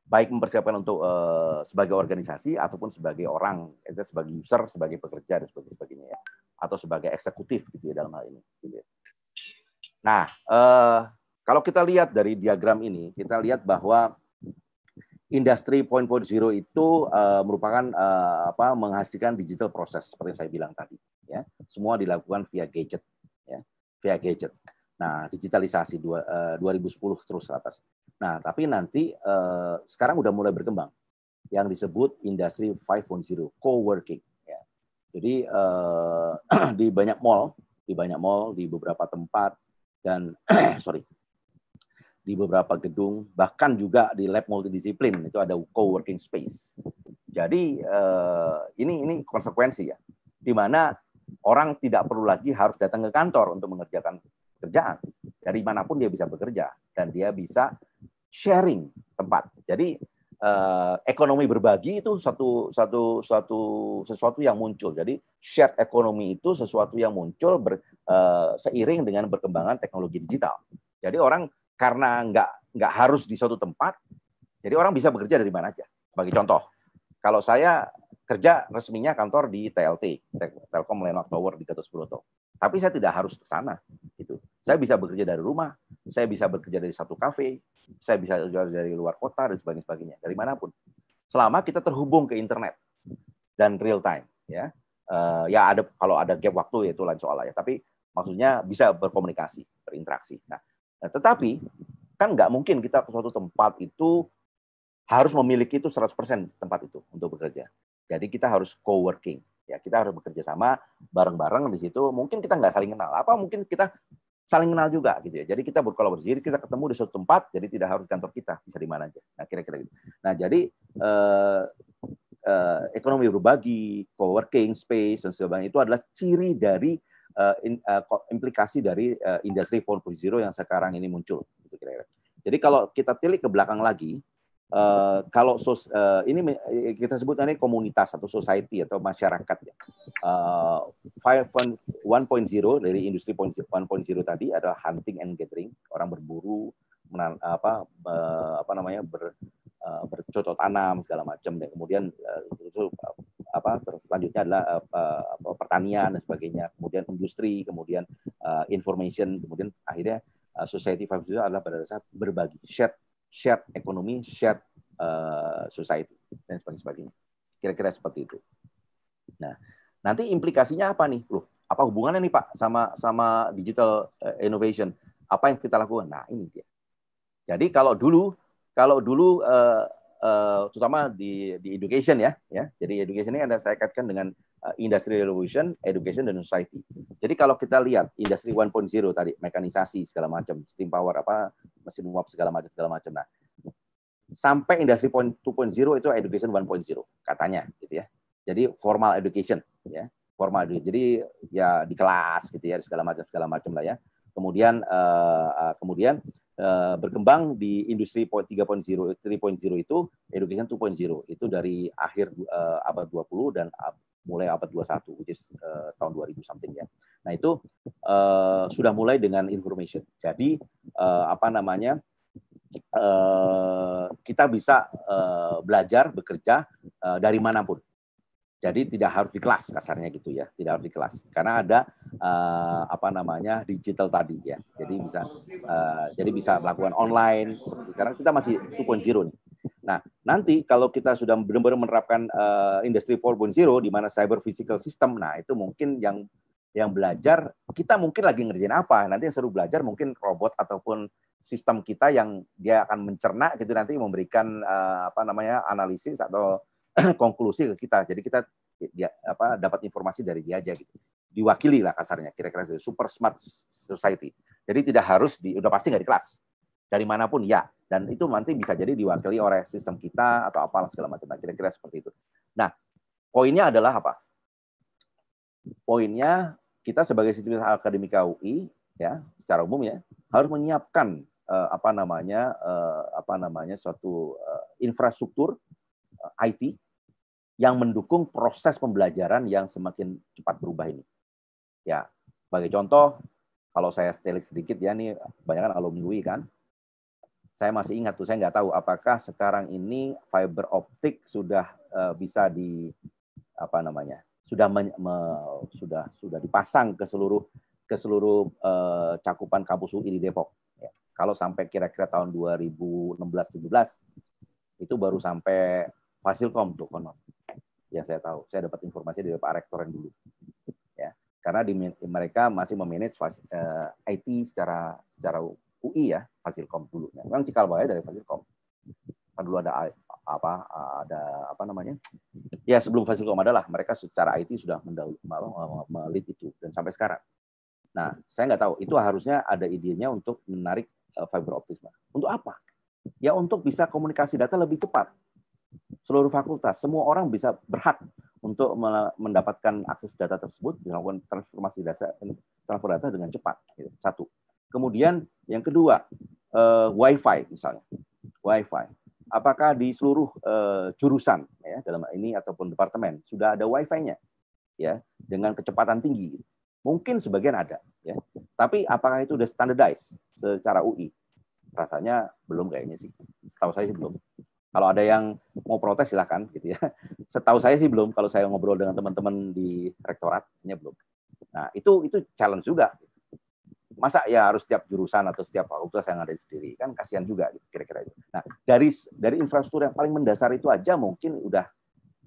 Baik mempersiapkan untuk uh, sebagai organisasi ataupun sebagai orang, sebagai user, sebagai pekerja dan sebagainya, ya. atau sebagai eksekutif gitu ya dalam hal ini. Gitu ya. Nah, uh, kalau kita lihat dari diagram ini, kita lihat bahwa industri zero itu uh, merupakan uh, apa menghasilkan digital proses seperti yang saya bilang tadi ya. Semua dilakukan via gadget ya, via gadget. Nah, digitalisasi dua, eh, uh, 2010 terus ke atas. Nah, tapi nanti uh, sekarang udah mulai berkembang yang disebut industri 5.0 co-working ya. Jadi uh, di banyak mall, di banyak mall, di beberapa tempat dan sorry di beberapa gedung, bahkan juga di lab multidisiplin itu ada co-working space. Jadi eh, ini ini konsekuensi ya, di mana orang tidak perlu lagi harus datang ke kantor untuk mengerjakan kerjaan Dari manapun dia bisa bekerja dan dia bisa sharing tempat. Jadi eh, ekonomi berbagi itu satu satu suatu sesuatu yang muncul. Jadi shared ekonomi itu sesuatu yang muncul ber, eh, seiring dengan perkembangan teknologi digital. Jadi orang karena nggak nggak harus di suatu tempat, jadi orang bisa bekerja dari mana aja. Bagi contoh, kalau saya kerja resminya kantor di TLT, Telkom Lenovo Tower di Gatot Subroto. Tapi saya tidak harus ke sana. Gitu. Saya bisa bekerja dari rumah, saya bisa bekerja dari satu kafe, saya bisa bekerja dari luar kota, dan sebagainya. Dari manapun. Selama kita terhubung ke internet dan real time. ya uh, Ya ada kalau ada gap waktu ya itu lain soal ya. Tapi maksudnya bisa berkomunikasi, berinteraksi. Nah, Nah, tetapi kan nggak mungkin kita ke suatu tempat itu harus memiliki itu 100% tempat itu untuk bekerja. Jadi kita harus co-working. Ya, kita harus bekerja sama bareng-bareng di situ. Mungkin kita nggak saling kenal. Apa mungkin kita saling kenal juga gitu ya. Jadi kita berkolaborasi, jadi kita ketemu di suatu tempat, jadi tidak harus di kantor kita, bisa di mana aja. Nah kira-kira gitu. Nah jadi eh, eh, ekonomi berbagi, co-working space dan sebagainya itu adalah ciri dari Eh, eh, implikasi dari eh, industri 4.0 yang sekarang ini muncul. Gitu Jadi kalau kita tilik ke belakang lagi, kalau sos, ini kita sebut ini komunitas atau society atau masyarakat ya. 5.1.0 1.0 dari industri 1.0 tadi adalah hunting and gathering, orang berburu, menan, apa apa namanya ber e, bercocok tanam segala macam dan kemudian e, itu apa terus selanjutnya adalah e, pertanian dan sebagainya kemudian industri kemudian information kemudian akhirnya society five itu adalah pada dasar berbagi share share ekonomi shared society dan sebagainya kira-kira seperti itu nah nanti implikasinya apa nih loh apa hubungannya nih pak sama sama digital innovation apa yang kita lakukan nah ini dia jadi kalau dulu kalau dulu uh, uh, terutama di di education ya ya. Jadi education ini ada saya kaitkan dengan uh, industry revolution, education dan society. Jadi kalau kita lihat industri 1.0 tadi mekanisasi segala macam, steam power apa mesin uap segala macam segala macam. Nah, sampai industri 2.0 itu education 1.0 katanya gitu ya. Jadi formal education ya, formal education. Jadi ya di kelas gitu ya segala macam segala macam lah ya kemudian uh, kemudian uh, berkembang di industri 3.0 3.0 itu education 2.0 itu dari akhir uh, abad 20 dan ab, mulai abad 21 which is uh, tahun 2000 something ya. Nah, itu uh, sudah mulai dengan information. Jadi uh, apa namanya? Uh, kita bisa uh, belajar bekerja uh, dari manapun jadi tidak harus di kelas kasarnya gitu ya, tidak harus di kelas karena ada uh, apa namanya digital tadi ya. Jadi bisa uh, jadi bisa melakukan online seperti sekarang kita masih 2.0 nih. Nah, nanti kalau kita sudah benar-benar menerapkan uh, industri 4.0 di mana cyber physical system, nah itu mungkin yang yang belajar kita mungkin lagi ngerjain apa. Nanti yang seru belajar mungkin robot ataupun sistem kita yang dia akan mencerna gitu nanti memberikan uh, apa namanya analisis atau konklusi ke kita. Jadi kita dia, apa dapat informasi dari dia aja gitu. Diwakili lah kasarnya kira-kira super smart society. Jadi tidak harus di udah pasti nggak di kelas. Dari manapun ya dan itu nanti bisa jadi diwakili oleh sistem kita atau apalah segala macam nah, kira-kira seperti itu. Nah, poinnya adalah apa? Poinnya kita sebagai sistem akademika UI ya secara umum ya harus menyiapkan eh, apa namanya eh, apa namanya suatu eh, infrastruktur Eh, IT yang mendukung proses pembelajaran yang semakin cepat berubah ini. Ya, sebagai contoh, kalau saya stelik sedikit ya, ini banyak alumni UI kan, saya masih ingat tuh, saya nggak tahu apakah sekarang ini fiber optik sudah eh, bisa di apa namanya sudah men, me, sudah sudah dipasang ke seluruh ke seluruh uh, cakupan kampus UI di Depok. Ya. Kalau sampai kira-kira tahun 2016-17 itu baru sampai Fasilkom tuh konon yang saya tahu. Saya dapat informasi dari Pak Rektor yang dulu. Ya, karena di, mereka masih memanage uh, eh, IT secara secara UI ya, Fasilkom dulu. Ya, memang cikal bakal dari Fasilkom. Kan dulu ada apa ada apa namanya? Ya, sebelum Fasilkom adalah mereka secara IT sudah mendahului itu dan sampai sekarang. Nah, saya nggak tahu itu harusnya ada idenya untuk menarik eh, fiber optik. Untuk apa? Ya untuk bisa komunikasi data lebih cepat seluruh fakultas, semua orang bisa berhak untuk mendapatkan akses data tersebut, dilakukan transformasi data, transfer data dengan cepat. Gitu. Satu. Kemudian yang kedua, eh, WiFi misalnya, WiFi. Apakah di seluruh eh, jurusan ya dalam ini ataupun departemen sudah ada WiFi-nya ya dengan kecepatan tinggi? Mungkin sebagian ada ya, tapi apakah itu sudah standardized secara UI? Rasanya belum kayaknya sih. Setahu saya sih belum. Kalau ada yang mau protes silahkan gitu ya. Setahu saya sih belum kalau saya ngobrol dengan teman-teman di rektoratnya belum. Nah, itu itu challenge juga. Masa ya harus setiap jurusan atau setiap fakultas yang ada di sendiri kan kasihan juga gitu kira-kira itu. Nah, dari dari infrastruktur yang paling mendasar itu aja mungkin udah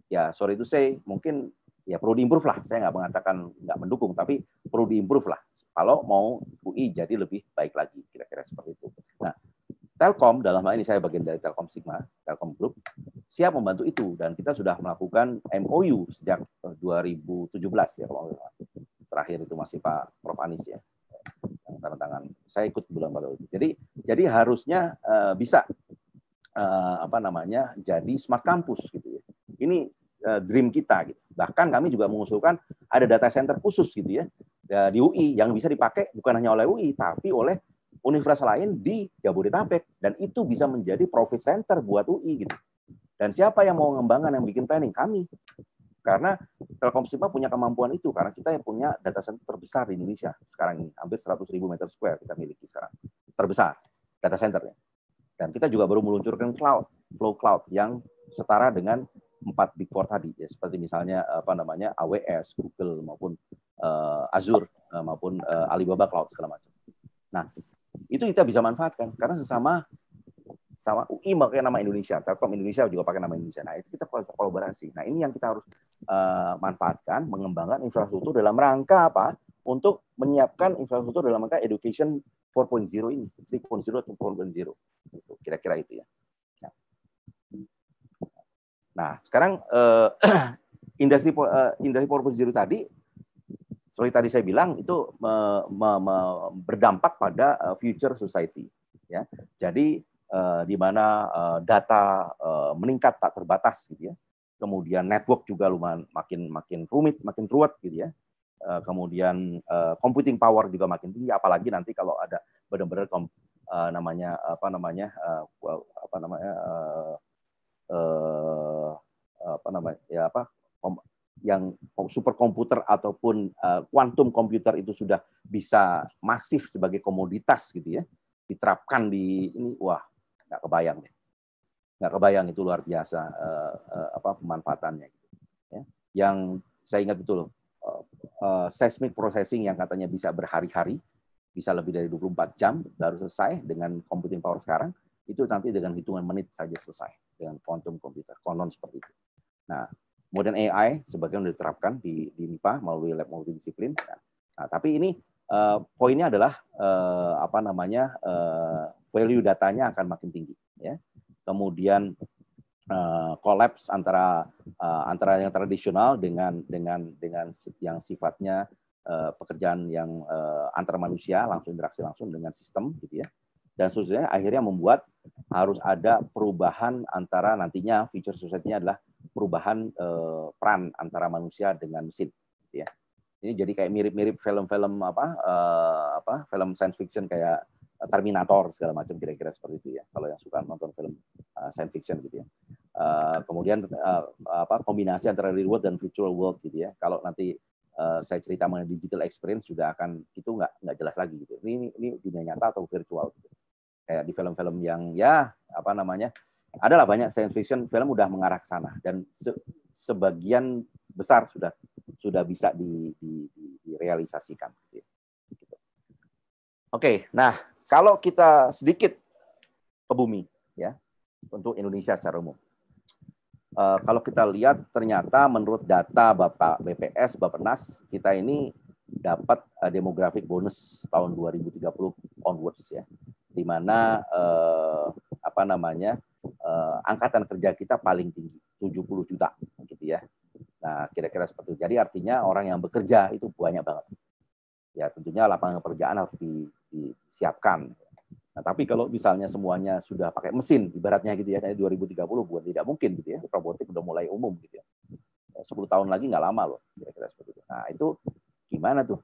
ya sorry itu saya mungkin ya perlu diimprove lah. Saya nggak mengatakan nggak mendukung tapi perlu diimprove lah kalau mau UI jadi lebih baik lagi kira-kira seperti itu. Nah, Telkom dalam hal ini saya bagian dari Telkom Sigma, Telkom Group, siap membantu itu dan kita sudah melakukan MOU sejak 2017 eh, ya kalau terakhir itu masih Pak Prof Anies ya yang tanda tangan. Saya ikut bulan pada itu. Jadi jadi harusnya uh, bisa uh, apa namanya jadi smart campus gitu ya. Ini uh, dream kita gitu. Bahkan kami juga mengusulkan ada data center khusus gitu ya di UI yang bisa dipakai bukan hanya oleh UI tapi oleh universitas lain di Jabodetabek dan itu bisa menjadi profit center buat UI gitu. Dan siapa yang mau mengembangkan yang bikin planning? Kami. Karena Telkom Sima punya kemampuan itu karena kita yang punya data center terbesar di Indonesia sekarang ini, hampir 100 ribu meter square kita miliki sekarang. Terbesar data centernya. Dan kita juga baru meluncurkan cloud, flow cloud yang setara dengan empat big four tadi ya seperti misalnya apa namanya AWS, Google maupun uh, Azure eh, maupun uh, Alibaba Cloud segala macam. Nah, itu kita bisa manfaatkan karena sesama sama UI pakai nama Indonesia, Telkom Indonesia juga pakai nama Indonesia. Nah, itu kita kolaborasi. Nah, ini yang kita harus uh, manfaatkan, mengembangkan infrastruktur dalam rangka apa? Untuk menyiapkan infrastruktur dalam rangka education 4.0 ini, 3.0 atau 4.0. Gitu, kira-kira itu ya. Nah, nah sekarang uh, industri uh, industri 4.0 tadi seperti tadi saya bilang itu me, me, me, berdampak pada eh, future society ya jadi eh, di mana eh, data eh, meningkat tak terbatas gitu ya kemudian network juga lumayan makin makin rumit makin ruwet gitu ya eh, kemudian eh, computing power juga makin tinggi apalagi nanti kalau ada benar-benar uh, namanya apa namanya uh, apa namanya uh, uh, apa namanya ya apa yang super komputer ataupun eh, quantum uh, komputer itu sudah bisa masif sebagai komoditas gitu ya diterapkan di ini wah nggak kebayang deh nggak kebayang itu luar biasa uh, uh, apa pemanfaatannya gitu. ya. yang saya ingat betul uh, uh, seismic processing yang katanya bisa berhari-hari bisa lebih dari 24 jam baru selesai dengan computing power sekarang itu nanti dengan hitungan menit saja selesai dengan quantum komputer konon seperti itu nah modern AI sebagian sudah diterapkan di, di MIPA melalui lab multidisiplin. Nah, tapi ini uh, poinnya adalah uh, apa namanya uh, value datanya akan makin tinggi. Ya. Kemudian kolaps antara uh, antara yang tradisional dengan dengan dengan yang sifatnya uh, pekerjaan yang uh, antar manusia langsung interaksi langsung dengan sistem gitu ya dan seterusnya akhirnya membuat harus ada perubahan antara nantinya future society-nya adalah perubahan eh, peran antara manusia dengan mesin ya ini jadi kayak mirip-mirip film-film apa eh, apa film science fiction kayak Terminator segala macam kira-kira seperti itu ya kalau yang suka nonton film uh, science fiction gitu ya uh, kemudian uh, apa kombinasi antara real world dan virtual world gitu ya kalau nanti uh, saya cerita mengenai digital experience juga akan itu nggak nggak jelas lagi gitu ini ini dunia nyata atau virtual gitu kayak di film-film yang ya apa namanya adalah banyak science fiction film udah mengarah ke sana dan se sebagian besar sudah sudah bisa di, di, di, direalisasikan. Oke, Oke, nah kalau kita sedikit ke bumi ya untuk Indonesia secara umum. Uh, kalau kita lihat ternyata menurut data Bapak BPS, Bapak kita ini dapat uh, demografik bonus tahun 2030 onwards ya di mana eh, apa namanya eh, angkatan kerja kita paling tinggi 70 juta gitu ya. Nah, kira-kira seperti itu. Jadi artinya orang yang bekerja itu banyak banget. Ya, tentunya lapangan pekerjaan harus disiapkan. Nah, tapi kalau misalnya semuanya sudah pakai mesin, ibaratnya gitu ya, 2030 bukan tidak mungkin gitu ya, robotik sudah mulai umum gitu ya. 10 ya, tahun lagi nggak lama loh, kira-kira seperti itu. Nah, itu gimana tuh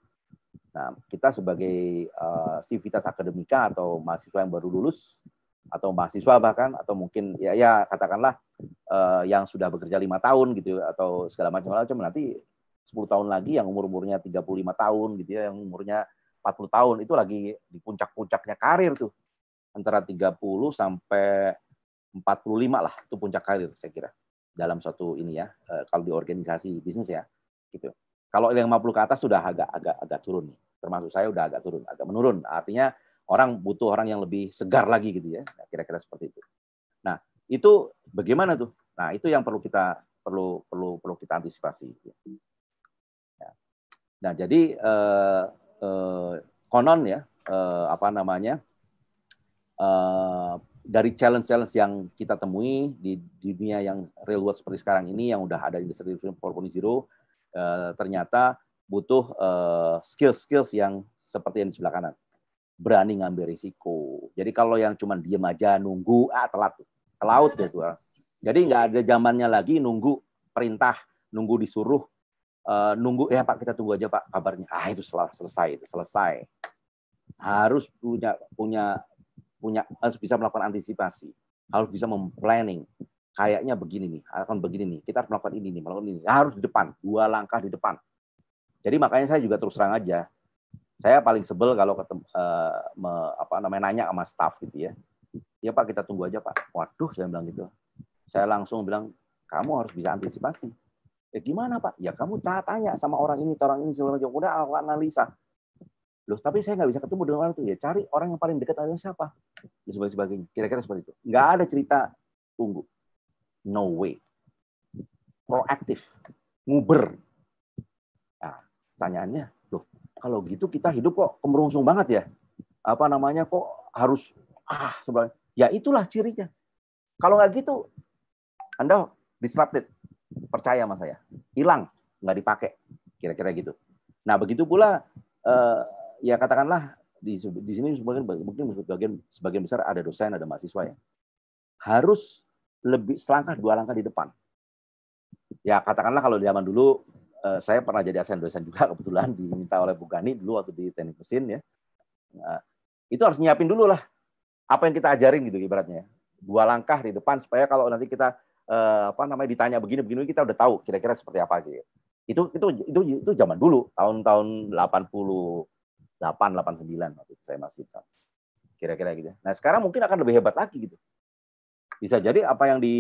Nah, kita sebagai uh, eh, civitas akademika atau mahasiswa yang baru lulus atau mahasiswa bahkan atau mungkin ya ya katakanlah uh, yang sudah bekerja lima tahun gitu ya, atau segala macam macam nanti 10 tahun lagi yang umur umurnya 35 tahun gitu ya yang umurnya 40 tahun itu lagi di puncak-puncaknya karir tuh antara 30 sampai 45 lah itu puncak karir saya kira dalam suatu ini ya eh, kalau di organisasi bisnis ya gitu kalau yang 50 ke atas sudah agak agak agak turun nih. Termasuk saya udah agak turun, agak menurun. Artinya orang butuh orang yang lebih segar lagi gitu ya. Nah, kira-kira seperti itu. Nah, itu bagaimana tuh? Nah, itu yang perlu kita perlu perlu perlu kita antisipasi. Ya. Nah, jadi eh, eh, konon ya eh, apa namanya eh, dari challenge-challenge yang kita temui di dunia yang real world seperti sekarang ini yang udah ada industri 4.0 Eh, ternyata butuh eh, skill-skill yang seperti yang di sebelah kanan. Berani ngambil risiko. Jadi kalau yang cuma diem aja nunggu, ah telat ke laut Ya, Jadi nggak ada zamannya lagi nunggu perintah, nunggu disuruh, eh, nunggu ya Pak kita tunggu aja Pak kabarnya. Ah itu selesai, itu selesai. Harus punya punya punya harus bisa melakukan antisipasi, harus bisa memplanning, kayaknya begini nih, akan begini nih, kita harus melakukan ini nih, melakukan ini, harus di depan, dua langkah di depan. Jadi makanya saya juga terus terang aja, saya paling sebel kalau ketemu, eh, me, apa namanya nanya sama staff gitu ya, ya pak kita tunggu aja pak. Waduh saya bilang gitu, saya langsung bilang kamu harus bisa antisipasi. Ya gimana pak? Ya kamu tanya sama orang ini, orang ini sebelum jauh udah aku analisa. Loh, tapi saya nggak bisa ketemu dengan orang itu ya. Cari orang yang paling dekat adalah siapa? Dan sebagainya. Kira-kira seperti itu. Nggak ada cerita tunggu No way. Proaktif, nguber. Nah, tanyaannya, loh, kalau gitu kita hidup kok kemerungsung banget ya? Apa namanya kok harus ah sebenarnya? Ya itulah cirinya. Kalau nggak gitu, Anda disrupted. Percaya sama saya. Hilang, nggak dipakai. Kira-kira gitu. Nah, begitu pula eh, ya katakanlah di, di sini sebagian mungkin sebagian sebagian besar ada dosen ada mahasiswa ya harus lebih selangkah dua langkah di depan. Ya katakanlah kalau zaman dulu eh, saya pernah jadi asisten dosen juga kebetulan diminta oleh Bu Gani dulu waktu di teknik mesin ya. Nah, itu harus nyiapin dulu lah apa yang kita ajarin gitu ibaratnya. Ya. Dua langkah di depan supaya kalau nanti kita eh, apa namanya ditanya begini-begini kita udah tahu kira-kira seperti apa gitu. Itu itu itu itu zaman dulu tahun-tahun 88 89 waktu itu saya masih kira-kira gitu. Nah, sekarang mungkin akan lebih hebat lagi gitu bisa jadi apa yang di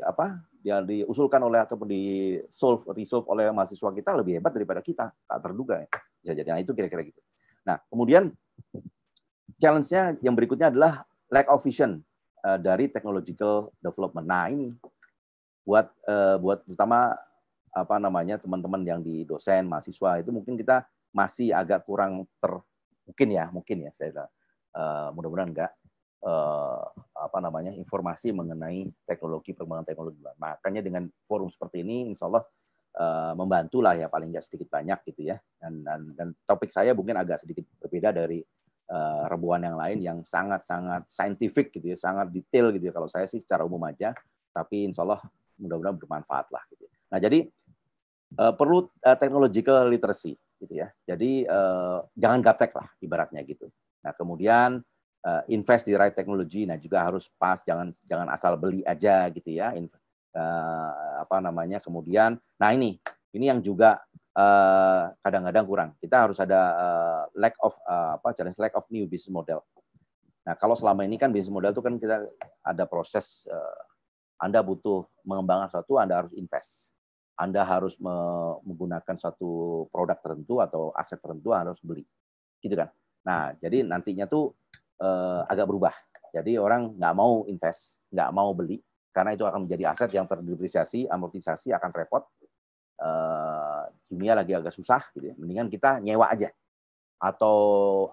apa yang diusulkan oleh ataupun di solve resolve oleh mahasiswa kita lebih hebat daripada kita tak terduga ya. bisa jadi nah itu kira-kira gitu nah kemudian challenge-nya yang berikutnya adalah lack of vision uh, dari technological development nah ini buat uh, buat terutama apa namanya teman-teman yang di dosen mahasiswa itu mungkin kita masih agak kurang ter mungkin ya mungkin ya saya uh, mudah-mudahan enggak Eh, apa namanya informasi mengenai teknologi perkembangan teknologi Makanya dengan forum seperti ini, insya Allah eh, membantulah ya paling nggak sedikit banyak gitu ya. Dan, dan, dan topik saya mungkin agak sedikit berbeda dari uh, eh, rebuan yang lain yang sangat-sangat saintifik gitu ya, sangat detail gitu ya. Kalau saya sih secara umum aja, tapi insya Allah mudah-mudahan bermanfaat lah. Gitu. Ya. Nah jadi uh, perlu uh, technological literacy gitu ya. Jadi uh, jangan gaptek lah ibaratnya gitu. Nah kemudian uh, invest di right technology nah juga harus pas jangan jangan asal beli aja gitu ya In, uh, eh, apa namanya kemudian nah ini ini yang juga kadang eh, kadang-kadang kurang kita harus ada uh, lack of uh, apa challenge lack of new business model nah kalau selama ini kan business model itu kan kita ada proses uh, anda butuh mengembangkan sesuatu anda harus invest anda harus me menggunakan suatu produk tertentu atau aset tertentu harus beli gitu kan nah jadi nantinya tuh uh, agak berubah. Jadi orang nggak mau invest, nggak mau beli, karena itu akan menjadi aset yang terdepresiasi, amortisasi akan repot. Uh, dunia lagi agak susah, gitu ya. mendingan kita nyewa aja atau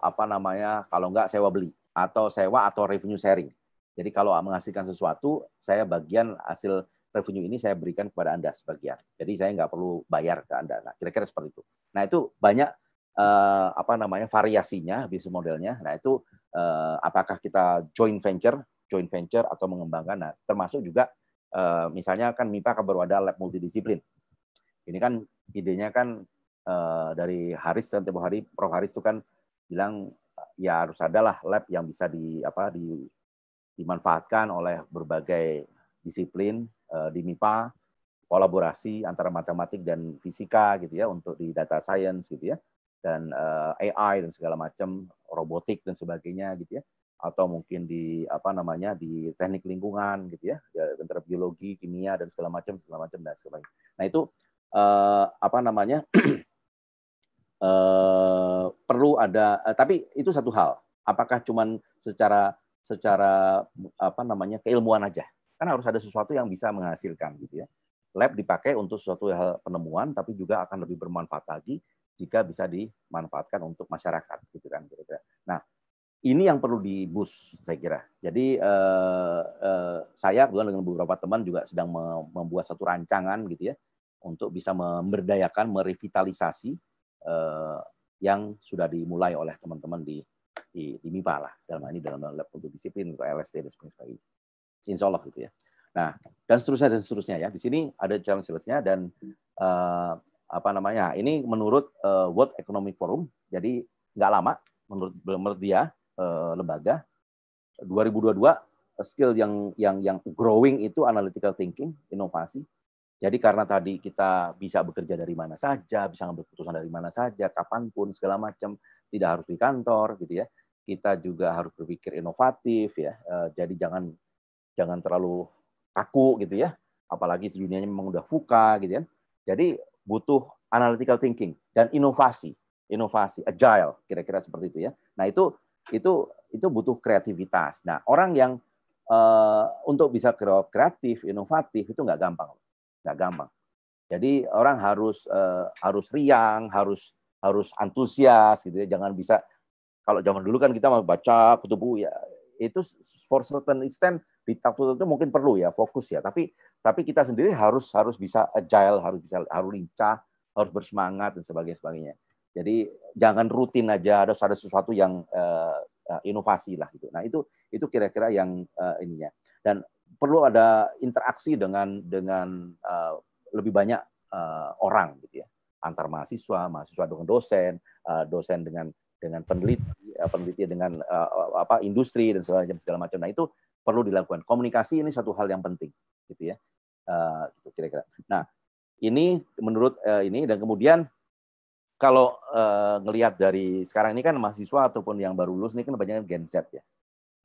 apa namanya kalau nggak sewa beli atau sewa atau revenue sharing. Jadi kalau menghasilkan sesuatu, saya bagian hasil revenue ini saya berikan kepada Anda sebagian. Jadi saya nggak perlu bayar ke Anda. Nah, kira-kira seperti itu. Nah, itu banyak eh, apa namanya variasinya bisnis modelnya. Nah itu eh, apakah kita joint venture, joint venture atau mengembangkan. Nah termasuk juga eh, misalnya kan MIPA akan berwadah lab multidisiplin. Ini kan idenya kan eh, dari Haris dan tempo Hari, Prof Haris itu kan bilang ya harus adalah lab yang bisa di apa di dimanfaatkan oleh berbagai disiplin eh, di MIPA kolaborasi antara matematik dan fisika gitu ya untuk di data science gitu ya dan uh, eh, AI dan segala macam robotik dan sebagainya gitu ya atau mungkin di apa namanya di teknik lingkungan gitu ya, ya antara biologi, kimia dan segala macam segala macam dan segala macam Nah itu uh, apa namanya uh, perlu ada uh, tapi itu satu hal. Apakah cuman secara secara apa namanya keilmuan aja? Kan harus ada sesuatu yang bisa menghasilkan gitu ya. Lab dipakai untuk suatu hal penemuan tapi juga akan lebih bermanfaat lagi jika bisa dimanfaatkan untuk masyarakat gitu kan kira-kira. Nah, ini yang perlu di boost saya kira. Jadi eh, eh, saya kebetulan dengan beberapa teman juga sedang membuat satu rancangan gitu ya untuk bisa memberdayakan, merevitalisasi eh, yang sudah dimulai oleh teman-teman di, di di MIPA lah dalam ini dalam lab untuk disiplin untuk LST dan sebagainya. Insya Allah gitu ya. Nah dan seterusnya dan seterusnya ya. Di sini ada challenge challenge-nya dan eh, apa namanya ini menurut uh, World Economic Forum jadi nggak lama menurut menurut dia uh, lembaga 2022 eh, skill yang yang yang growing itu analytical thinking inovasi jadi karena tadi kita bisa bekerja dari mana saja bisa ngambil keputusan dari mana saja kapanpun segala macam tidak harus di kantor gitu ya kita juga harus berpikir inovatif ya uh, jadi jangan jangan terlalu kaku gitu ya apalagi dunianya memang udah fuka gitu ya. jadi butuh analytical thinking dan inovasi, inovasi, agile, kira-kira seperti itu ya. Nah itu itu itu butuh kreativitas. Nah orang yang uh, untuk bisa kreatif, inovatif itu nggak gampang, nggak gampang. Jadi orang harus uh, harus riang, harus harus antusias gitu ya. Jangan bisa kalau zaman dulu kan kita mau baca kutubu ya itu for certain extent di takut itu mungkin perlu ya fokus ya. Tapi tapi kita sendiri harus harus bisa agile, harus bisa harus lincah, harus bersemangat dan sebagainya sebagainya. Jadi jangan rutin aja, harus ada sesuatu yang uh, inovasi lah gitu. Nah itu itu kira-kira yang uh, ininya. Dan perlu ada interaksi dengan dengan uh, lebih banyak uh, orang gitu ya antar mahasiswa, mahasiswa dengan dosen, uh, dosen dengan dengan peneliti, uh, peneliti dengan uh, apa industri dan segala macam segala macam. Nah itu perlu dilakukan. Komunikasi ini satu hal yang penting, gitu ya uh, kira-kira. Nah, ini menurut uh, ini dan kemudian kalau uh, ngelihat dari sekarang ini kan mahasiswa ataupun yang baru lulus ini kan banyak Gen Z ya.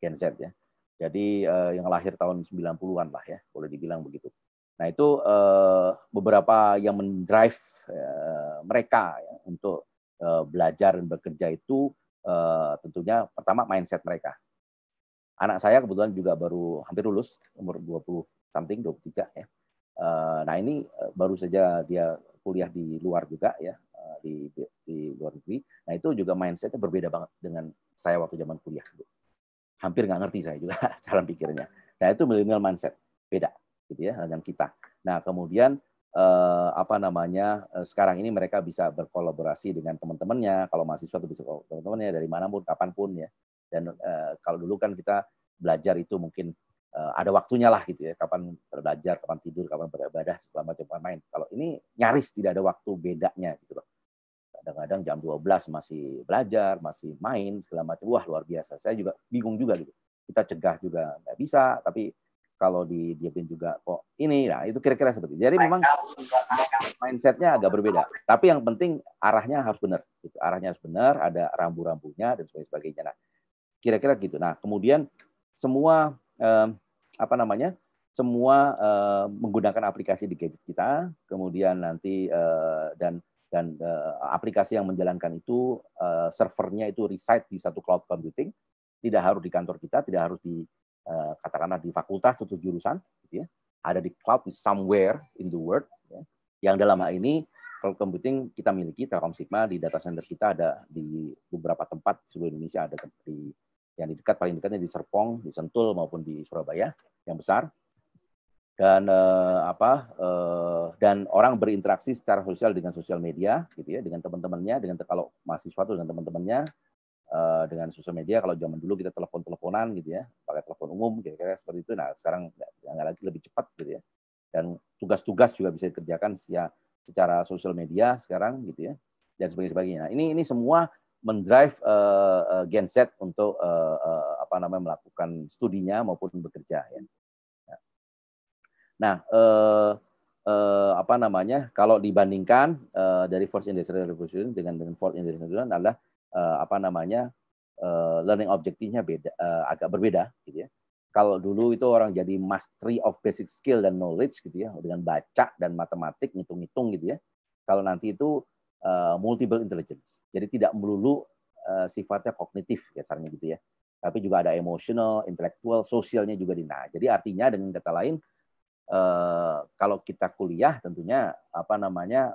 Gen Z ya. Jadi uh, yang lahir tahun 90-an lah ya, boleh dibilang begitu. Nah, itu uh, beberapa yang mendrive uh, mereka ya, untuk uh, belajar dan bekerja itu uh, tentunya pertama mindset mereka. Anak saya kebetulan juga baru hampir lulus, umur 20 something 23 ya. Eh, nah ini eh, baru saja dia kuliah di luar juga ya eh, di, di luar negeri. Nah itu juga mindsetnya berbeda banget dengan saya waktu zaman kuliah dulu. Hampir nggak ngerti saya juga cara pikirnya. Nah itu milenial mindset beda gitu ya dengan kita. Nah kemudian apa namanya sekarang ini mereka bisa berkolaborasi dengan teman-temannya kalau mahasiswa itu bisa teman-temannya dari manapun kapanpun ya dan kalau dulu kan kita belajar itu mungkin Eh, ada waktunya lah gitu ya kapan belajar kapan tidur kapan beribadah segala macam kapan main kalau ini nyaris tidak ada waktu bedanya gitu loh kadang-kadang jam 12 masih belajar masih main segala macam wah luar biasa saya juga bingung juga gitu kita cegah juga nggak bisa tapi kalau di diapin juga kok ini nah itu kira-kira seperti itu. jadi memang mindsetnya agak berbeda tapi yang penting arahnya harus benar gitu. arahnya harus benar ada rambu-rambunya dan sebagainya nah kira-kira gitu nah kemudian semua eh, apa namanya semua eh, menggunakan aplikasi di gadget kita, kemudian nanti eh, dan dan eh, aplikasi yang menjalankan itu eh, servernya itu reside di satu cloud computing, tidak harus di kantor kita, tidak harus di eh, katakanlah di fakultas atau jurusan, gitu ya. ada di cloud di somewhere in the world. Ya. Yang dalam hal ini cloud computing kita miliki Telkom Sigma di data center kita ada di beberapa tempat seluruh Indonesia ada di yang di dekat paling dekatnya di Serpong, di Sentul maupun di Surabaya yang besar. Dan eh, apa eh, dan orang berinteraksi secara sosial dengan sosial media gitu ya, dengan teman-temannya, dengan kalau mahasiswa itu dengan teman-temannya eh, dengan sosial media kalau zaman dulu kita telepon-teleponan gitu ya, pakai telepon umum kira-kira seperti itu. Nah, sekarang nggak lagi lebih cepat gitu ya. Dan tugas-tugas juga bisa dikerjakan secara sosial media sekarang gitu ya dan sebagainya. Nah, ini ini semua mendrive uh, uh, Gen Z untuk uh, uh, apa namanya melakukan studinya maupun bekerja ya. ya. Nah, uh, uh, apa namanya? Kalau dibandingkan uh, dari force Industrial Revolution dengan dengan force Industrial Revolution adalah uh, apa namanya? Uh, learning objektifnya beda uh, agak berbeda gitu ya. Kalau dulu itu orang jadi mastery of basic skill dan knowledge gitu ya dengan baca dan matematik ngitung-ngitung gitu ya. Kalau nanti itu Eh, multiple intelligence. Jadi tidak melulu eh, sifatnya kognitif dasarnya gitu ya. Tapi juga ada emosional, intelektual, sosialnya juga di nah. Jadi artinya dengan kata lain eh, kalau kita kuliah tentunya apa namanya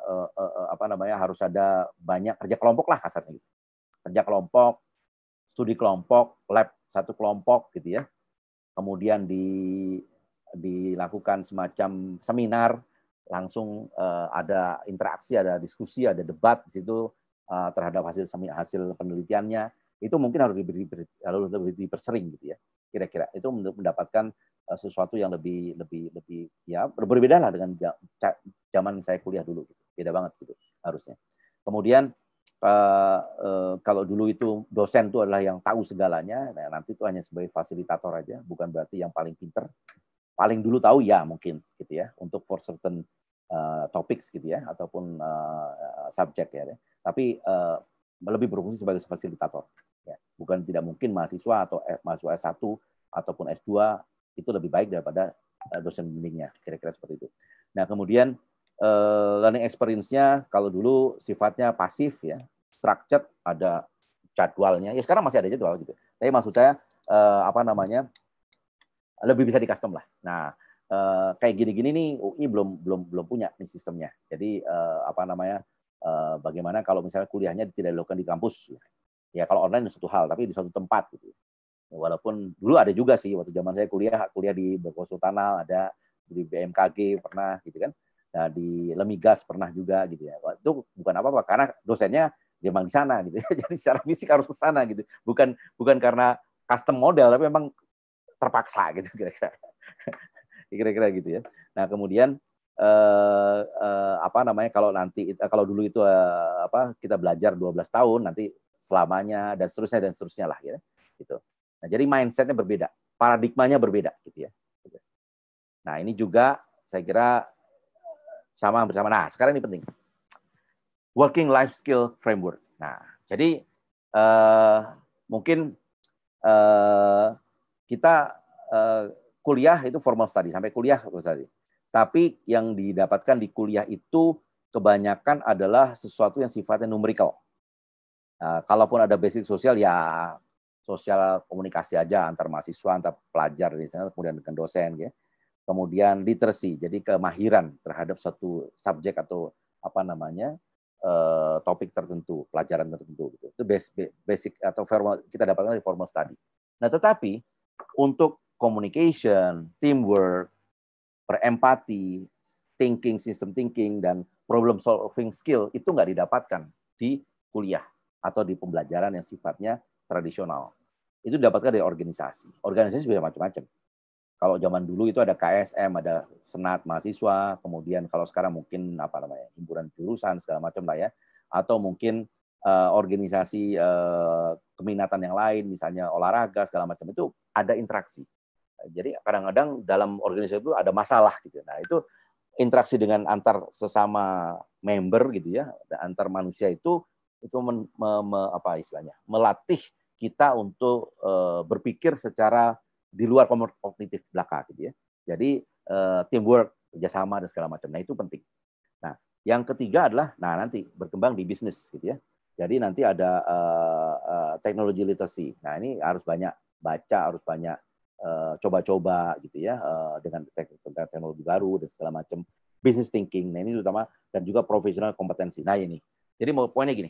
apa namanya harus ada banyak kerja kelompok lah kasarnya gitu. Kerja kelompok, studi kelompok, lab satu kelompok gitu ya. Kemudian di dilakukan semacam seminar langsung uh, ada interaksi, ada diskusi, ada debat di situ uh, terhadap hasil hasil penelitiannya itu mungkin harus diberi harus lebih dipersering gitu ya kira-kira itu untuk mendapatkan uh, sesuatu yang lebih lebih lebih ya berbeda lah dengan zaman saya kuliah dulu gitu. beda banget gitu harusnya kemudian uh, uh, kalau dulu itu dosen itu adalah yang tahu segalanya nah, nanti itu hanya sebagai fasilitator aja bukan berarti yang paling pinter paling dulu tahu ya mungkin gitu ya untuk for certain uh, topics gitu ya ataupun uh, subjek ya, ya. Tapi uh, lebih berfungsi sebagai fasilitator. Ya. Bukan tidak mungkin mahasiswa atau eh, mahasiswa S1 ataupun S2 itu lebih baik daripada uh, dosen bimbingnya, kira-kira seperti itu. Nah, kemudian uh, learning experience-nya kalau dulu sifatnya pasif ya, structured ada jadwalnya. Ya sekarang masih ada jadwal gitu. Tapi maksud saya uh, apa namanya? lebih bisa di custom lah. Nah, eh, kayak gini-gini nih UI belum belum belum punya nih sistemnya. Jadi eh, apa namanya? Eh, bagaimana kalau misalnya kuliahnya tidak dilakukan di kampus? Ya kalau online itu satu hal, tapi di suatu tempat gitu. Ya, walaupun dulu ada juga sih waktu zaman saya kuliah kuliah di Berkonsultanal ada di BMKG pernah gitu kan. Nah, di Lemigas pernah juga gitu ya. Itu bukan apa-apa karena dosennya memang di sana gitu. Jadi secara fisik harus ke sana gitu. Bukan bukan karena custom model tapi memang terpaksa gitu kira-kira kira-kira gitu ya nah kemudian eh, eh, apa namanya kalau nanti eh, kalau dulu itu eh, apa kita belajar 12 tahun nanti selamanya dan seterusnya dan seterusnya lah ya gitu nah jadi mindsetnya berbeda paradigmanya berbeda gitu ya nah ini juga saya kira sama bersama nah sekarang ini penting working life skill framework nah jadi eh, mungkin eh, kita uh, kuliah itu formal study sampai kuliah formal study. Tapi yang didapatkan di kuliah itu kebanyakan adalah sesuatu yang sifatnya numerikal. Uh, nah, kalaupun ada basic sosial ya sosial komunikasi aja antar mahasiswa, antar pelajar di sana, kemudian dengan dosen, ya. kemudian literasi, jadi kemahiran terhadap satu subjek atau apa namanya Uh, topik tertentu, pelajaran tertentu gitu. Itu basic, basic atau formal kita dapatkan dari formal study. Nah, tetapi untuk communication, teamwork, berempati, thinking, system thinking, dan problem solving skill itu nggak didapatkan di kuliah atau di pembelajaran yang sifatnya tradisional. Itu didapatkan dari organisasi. Organisasi bisa macam-macam. Kalau zaman dulu itu ada KSM, ada senat mahasiswa, kemudian kalau sekarang mungkin apa namanya himpunan jurusan segala macam lah ya, atau mungkin uh, organisasi uh, keminatan yang lain, misalnya olahraga segala macam itu ada interaksi. Jadi kadang-kadang dalam organisasi itu ada masalah gitu. Nah itu interaksi dengan antar sesama member gitu ya, antar manusia itu itu men, me, me, apa istilahnya melatih kita untuk uh, berpikir secara di luar kognitif belaka gitu ya. Jadi uh, teamwork, kerjasama dan segala macam. Nah itu penting. Nah yang ketiga adalah nah nanti berkembang di bisnis gitu ya jadi nanti ada uh, uh, teknologi literacy. Nah ini harus banyak baca, harus banyak eh, coba-coba uh, gitu ya uh, dengan teknologi baru dan segala macam. Business thinking. Nah ini terutama dan juga profesional kompetensi. Nah ini. Jadi mau poinnya gini.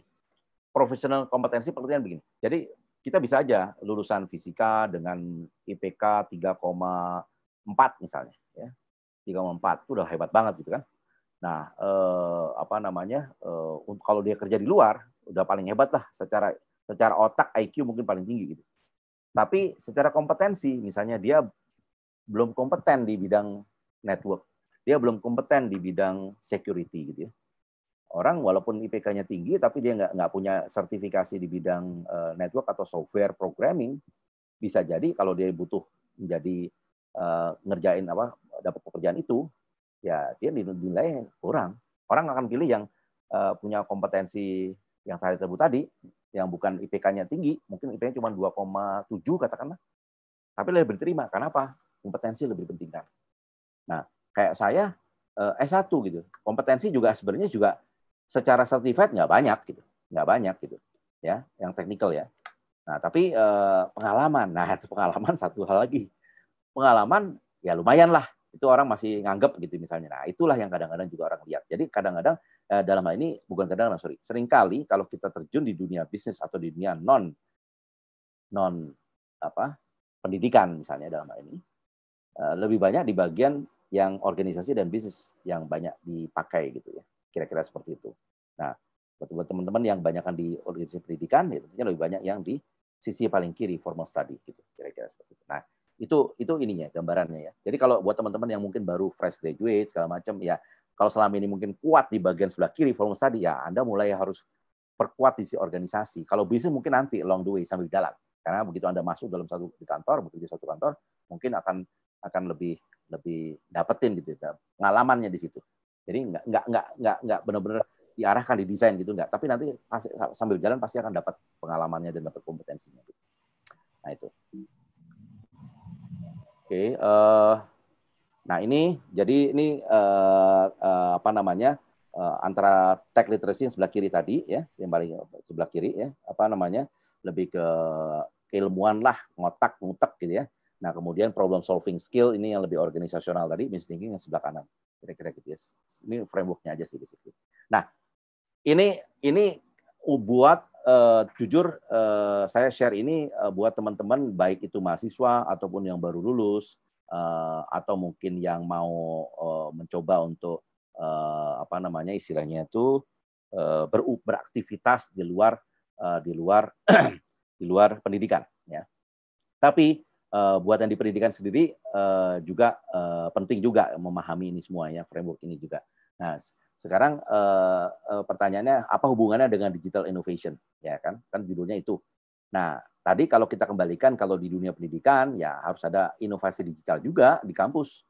Profesional kompetensi pengertian begini. Jadi kita bisa aja lulusan fisika dengan IPK 3,4 misalnya ya. 3,4 itu udah hebat banget gitu kan. Nah, eh, apa namanya? Eh, kalau dia kerja di luar, udah paling hebat lah secara secara otak IQ mungkin paling tinggi gitu. Tapi secara kompetensi misalnya dia belum kompeten di bidang network, dia belum kompeten di bidang security gitu ya. Orang walaupun IPK-nya tinggi tapi dia nggak nggak punya sertifikasi di bidang uh, network atau software programming bisa jadi kalau dia butuh menjadi uh, ngerjain apa dapat pekerjaan itu ya dia dinilai kurang. Orang akan pilih yang eh, punya kompetensi yang saya sebut tadi, yang bukan IPK-nya tinggi, mungkin IPK-nya cuma 2,7 katakanlah, tapi lebih diterima. karena apa Kompetensi lebih penting kan. Nah, kayak saya eh, S1 gitu, kompetensi juga sebenarnya juga secara certified nggak banyak gitu, nggak banyak gitu, ya, yang teknikal ya. Nah, tapi eh, pengalaman, nah pengalaman satu hal lagi, pengalaman ya lumayan lah itu orang masih nganggap gitu misalnya. Nah, itulah yang kadang-kadang juga orang lihat. Jadi kadang-kadang eh, dalam hal ini bukan kadang-kadang sorry, seringkali kalau kita terjun di dunia bisnis atau di dunia non non apa pendidikan misalnya dalam hal ini eh, lebih banyak di bagian yang organisasi dan bisnis yang banyak dipakai gitu ya. Kira-kira seperti itu. Nah, buat teman-teman yang banyakkan di organisasi pendidikan, ya tentunya lebih banyak yang di sisi paling kiri formal study gitu. Kira-kira seperti itu. Nah, itu itu ininya gambarannya ya. Jadi kalau buat teman-teman yang mungkin baru fresh graduate segala macam ya kalau selama ini mungkin kuat di bagian sebelah kiri volume tadi ya Anda mulai harus perkuat di si organisasi. Kalau bisnis mungkin nanti long the way sambil jalan. Karena begitu Anda masuk dalam satu di kantor, begitu di satu kantor, mungkin akan akan lebih lebih dapetin gitu ya, pengalamannya di situ. Jadi nggak nggak nggak nggak nggak benar-benar diarahkan di desain gitu nggak. Tapi nanti sambil jalan pasti akan dapat pengalamannya dan dapat kompetensinya. Gitu. Nah itu. Oke, okay, uh, eh, nah ini jadi ini uh, uh, apa namanya uh, antara tech literacy yang sebelah kiri tadi ya, yang paling sebelah kiri ya, apa namanya lebih ke ilmuwan lah, ngotak ngutak gitu ya. Nah kemudian problem solving skill ini yang lebih organisasional tadi, business thinking yang sebelah kanan, kira-kira gitu ya. Ini frameworknya aja sih basically. Nah ini ini buat uh, jujur uh, saya share ini eh, buat teman-teman baik itu mahasiswa ataupun yang baru lulus uh, atau mungkin yang mau uh, mencoba untuk uh, apa namanya istilahnya itu uh, beraktivitas di luar uh, di luar di luar pendidikan ya. Tapi uh, buat yang di pendidikan sendiri uh, juga uh, penting juga memahami ini semua ya framework ini juga. Nah, sekarang eh, eh, pertanyaannya apa hubungannya dengan digital innovation? Ya kan, kan judulnya itu. Nah, tadi kalau kita kembalikan kalau di dunia pendidikan ya harus ada inovasi digital juga di kampus.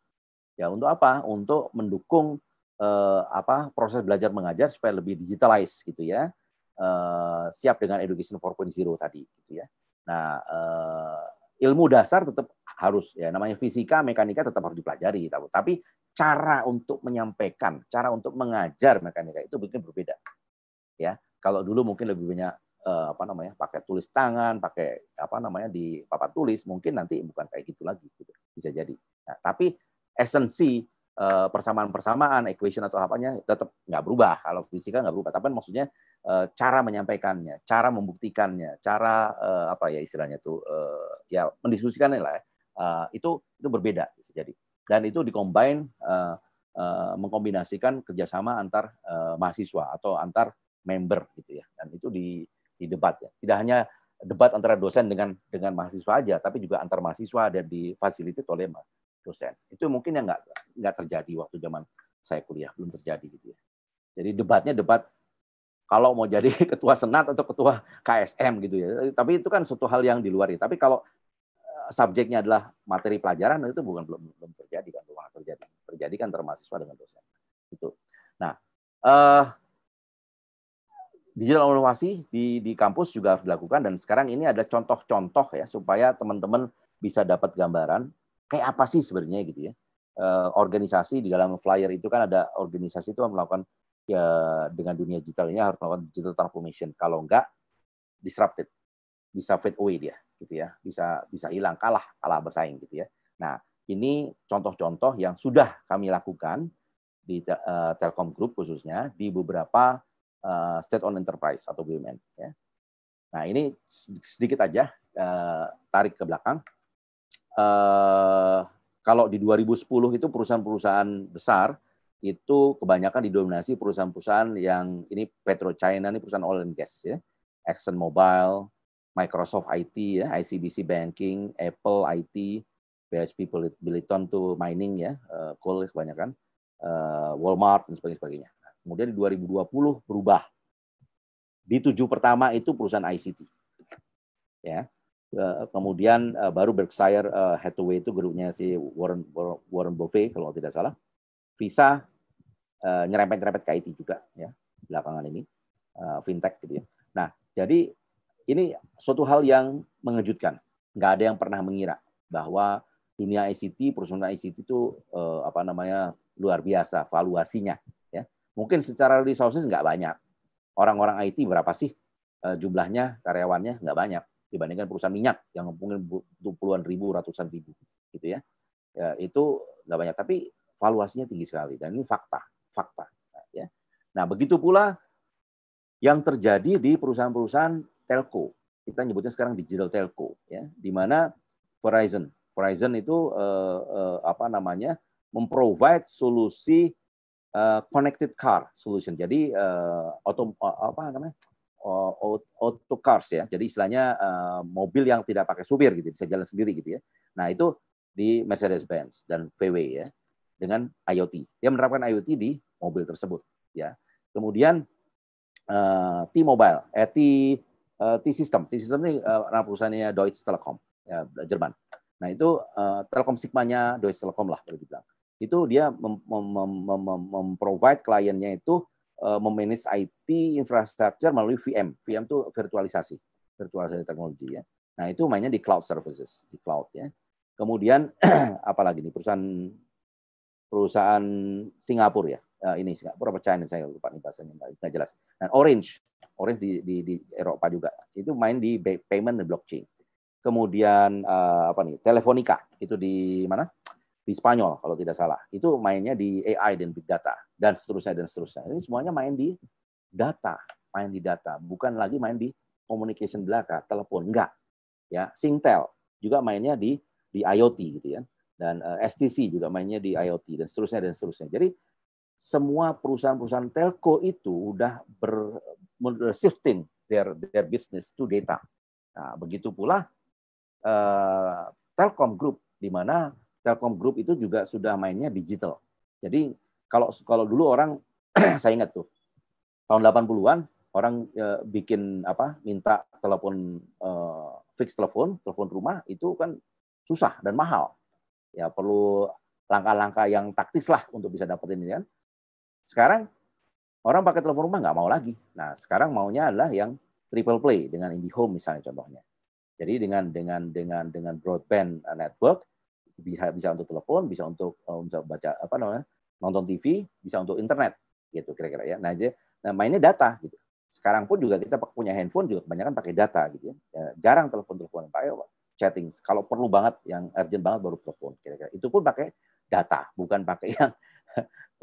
Ya untuk apa? Untuk mendukung eh, apa proses belajar mengajar supaya lebih digitalized gitu ya. Eh, siap dengan education 4.0 tadi gitu ya. Nah, eh, ilmu dasar tetap harus ya namanya fisika, mekanika tetap harus dipelajari tapi cara untuk menyampaikan, cara untuk mengajar mekanika itu mungkin berbeda. Ya, kalau dulu mungkin lebih banyak eh, apa namanya pakai tulis tangan, pakai apa namanya di papan tulis, mungkin nanti bukan kayak gitu lagi, gitu. bisa jadi. Nah, tapi esensi eh, persamaan-persamaan, equation atau apanya tetap nggak berubah. Kalau fisika nggak berubah, tapi maksudnya eh, cara menyampaikannya, cara membuktikannya, cara eh, apa ya istilahnya itu, ya mendiskusikannya lah. Ya. itu itu berbeda bisa jadi dan itu dikombin uh, eh, uh, eh, mengkombinasikan kerjasama antar uh, mahasiswa atau antar member gitu ya dan itu di, di debat ya tidak hanya debat antara dosen dengan dengan mahasiswa aja tapi juga antar mahasiswa dan difasilitasi oleh dosen itu mungkin yang nggak nggak terjadi waktu zaman saya kuliah belum terjadi gitu ya jadi debatnya debat kalau mau jadi ketua senat atau ketua KSM gitu ya. Tapi itu kan suatu hal yang di luar ya. Tapi kalau subjeknya adalah materi pelajaran itu bukan belum belum terjadi kan belum terjadi terjadi kan antara mahasiswa dengan dosen itu nah uh, digital inovasi di di kampus juga harus dilakukan dan sekarang ini ada contoh-contoh ya supaya teman-teman bisa dapat gambaran kayak apa sih sebenarnya gitu ya uh, organisasi di dalam flyer itu kan ada organisasi itu melakukan ya dengan dunia digitalnya harus melakukan digital transformation kalau enggak disrupted bisa fade away dia gitu ya bisa bisa hilang kalah kalah bersaing gitu ya nah ini contoh-contoh yang sudah kami lakukan di uh, Telkom Group khususnya di beberapa uh, state owned enterprise atau BUMN ya nah ini sedikit aja uh, tarik ke belakang uh, kalau di 2010 itu perusahaan-perusahaan besar itu kebanyakan didominasi perusahaan-perusahaan yang ini Petro China ini perusahaan oil and gas ya. Exxon Mobil, Microsoft IT, ya, ICBC Banking, Apple IT, BHP Billiton tuh mining ya, coal eh, coal ya, kebanyakan, eh, Walmart dan sebagainya. Nah, kemudian di 2020 berubah. Di tujuh pertama itu perusahaan ICT. Ya. Eh, kemudian baru Berkshire Hathaway itu grupnya si Warren Warren Buffett kalau tidak salah. Visa nyerempet-nyerempet ke IT juga ya belakangan ini fintech gitu ya. Nah, jadi ini suatu hal yang mengejutkan. Nggak ada yang pernah mengira bahwa dunia ICT, perusahaan ICT itu eh, apa namanya luar biasa valuasinya. Ya. Mungkin secara resources nggak banyak. Orang-orang IT berapa sih eh, jumlahnya karyawannya nggak banyak dibandingkan perusahaan minyak yang mungkin puluhan ribu, ratusan ribu, gitu ya. ya itu nggak banyak, tapi valuasinya tinggi sekali dan ini fakta, fakta. Ya. Nah begitu pula yang terjadi di perusahaan-perusahaan telco. Kita nyebutnya sekarang digital telco, ya, di mana Verizon, Verizon itu uh, uh, apa namanya, memprovide solusi uh, connected car solution. Jadi uh, auto apa namanya, auto cars ya. Jadi istilahnya uh, mobil yang tidak pakai supir gitu, bisa jalan sendiri gitu ya. Nah itu di Mercedes Benz dan VW ya dengan IoT. Dia menerapkan IoT di mobil tersebut ya. Kemudian uh, T-Mobile, eh, Eh, T-System. T-System ini uh, perusahaannya Deutsche Telekom, ya, Jerman. Nah itu uh, Telekom Sigmanya Deutsche Telekom lah boleh dibilang. Itu dia memprovide mem mem mem kliennya itu uh, memanage IT infrastructure melalui VM. VM itu virtualisasi, virtualisasi teknologi ya. Nah itu mainnya di cloud services, di cloud ya. Kemudian apalagi nih perusahaan perusahaan Singapura ya. Uh, ini Singapura apa China saya lupa nih bahasanya nggak jelas. Dan Orange Orange di, di, di Eropa juga. Itu main di payment dan blockchain. Kemudian uh, apa nih? Telefonica itu di mana? Di Spanyol kalau tidak salah. Itu mainnya di AI dan big data dan seterusnya dan seterusnya. Ini semuanya main di data, main di data, bukan lagi main di communication belaka, telepon enggak. Ya, Singtel juga mainnya di di IoT gitu ya. Dan uh, eh, STC juga mainnya di IoT dan seterusnya dan seterusnya. Jadi semua perusahaan-perusahaan telco itu udah ber, Uh, shifting their their business to data. Nah, begitu pula uh, Telkom Group di mana Telkom Group itu juga sudah mainnya digital. Jadi kalau kalau dulu orang saya ingat tuh tahun 80-an orang uh, bikin apa minta telepon uh, fix telepon, telepon rumah itu kan susah dan mahal. Ya perlu langkah-langkah yang taktis lah untuk bisa dapetin ini kan. Sekarang Orang pakai telepon rumah nggak mau lagi. Nah, sekarang maunya adalah yang triple play dengan IndiHome misalnya contohnya. Jadi dengan dengan dengan dengan broadband eh, network bisa bisa untuk telepon, bisa untuk eh, bisa baca apa namanya nonton TV, bisa untuk internet gitu kira-kira ya. Nah, jadi, nah mainnya data gitu. Sekarang pun juga kita punya handphone juga kebanyakan pakai data gitu ya. ya jarang telepon-teleponan pakai chatting. Kalau perlu banget yang urgent banget baru telepon kira-kira. Itu pun pakai data, bukan pakai yang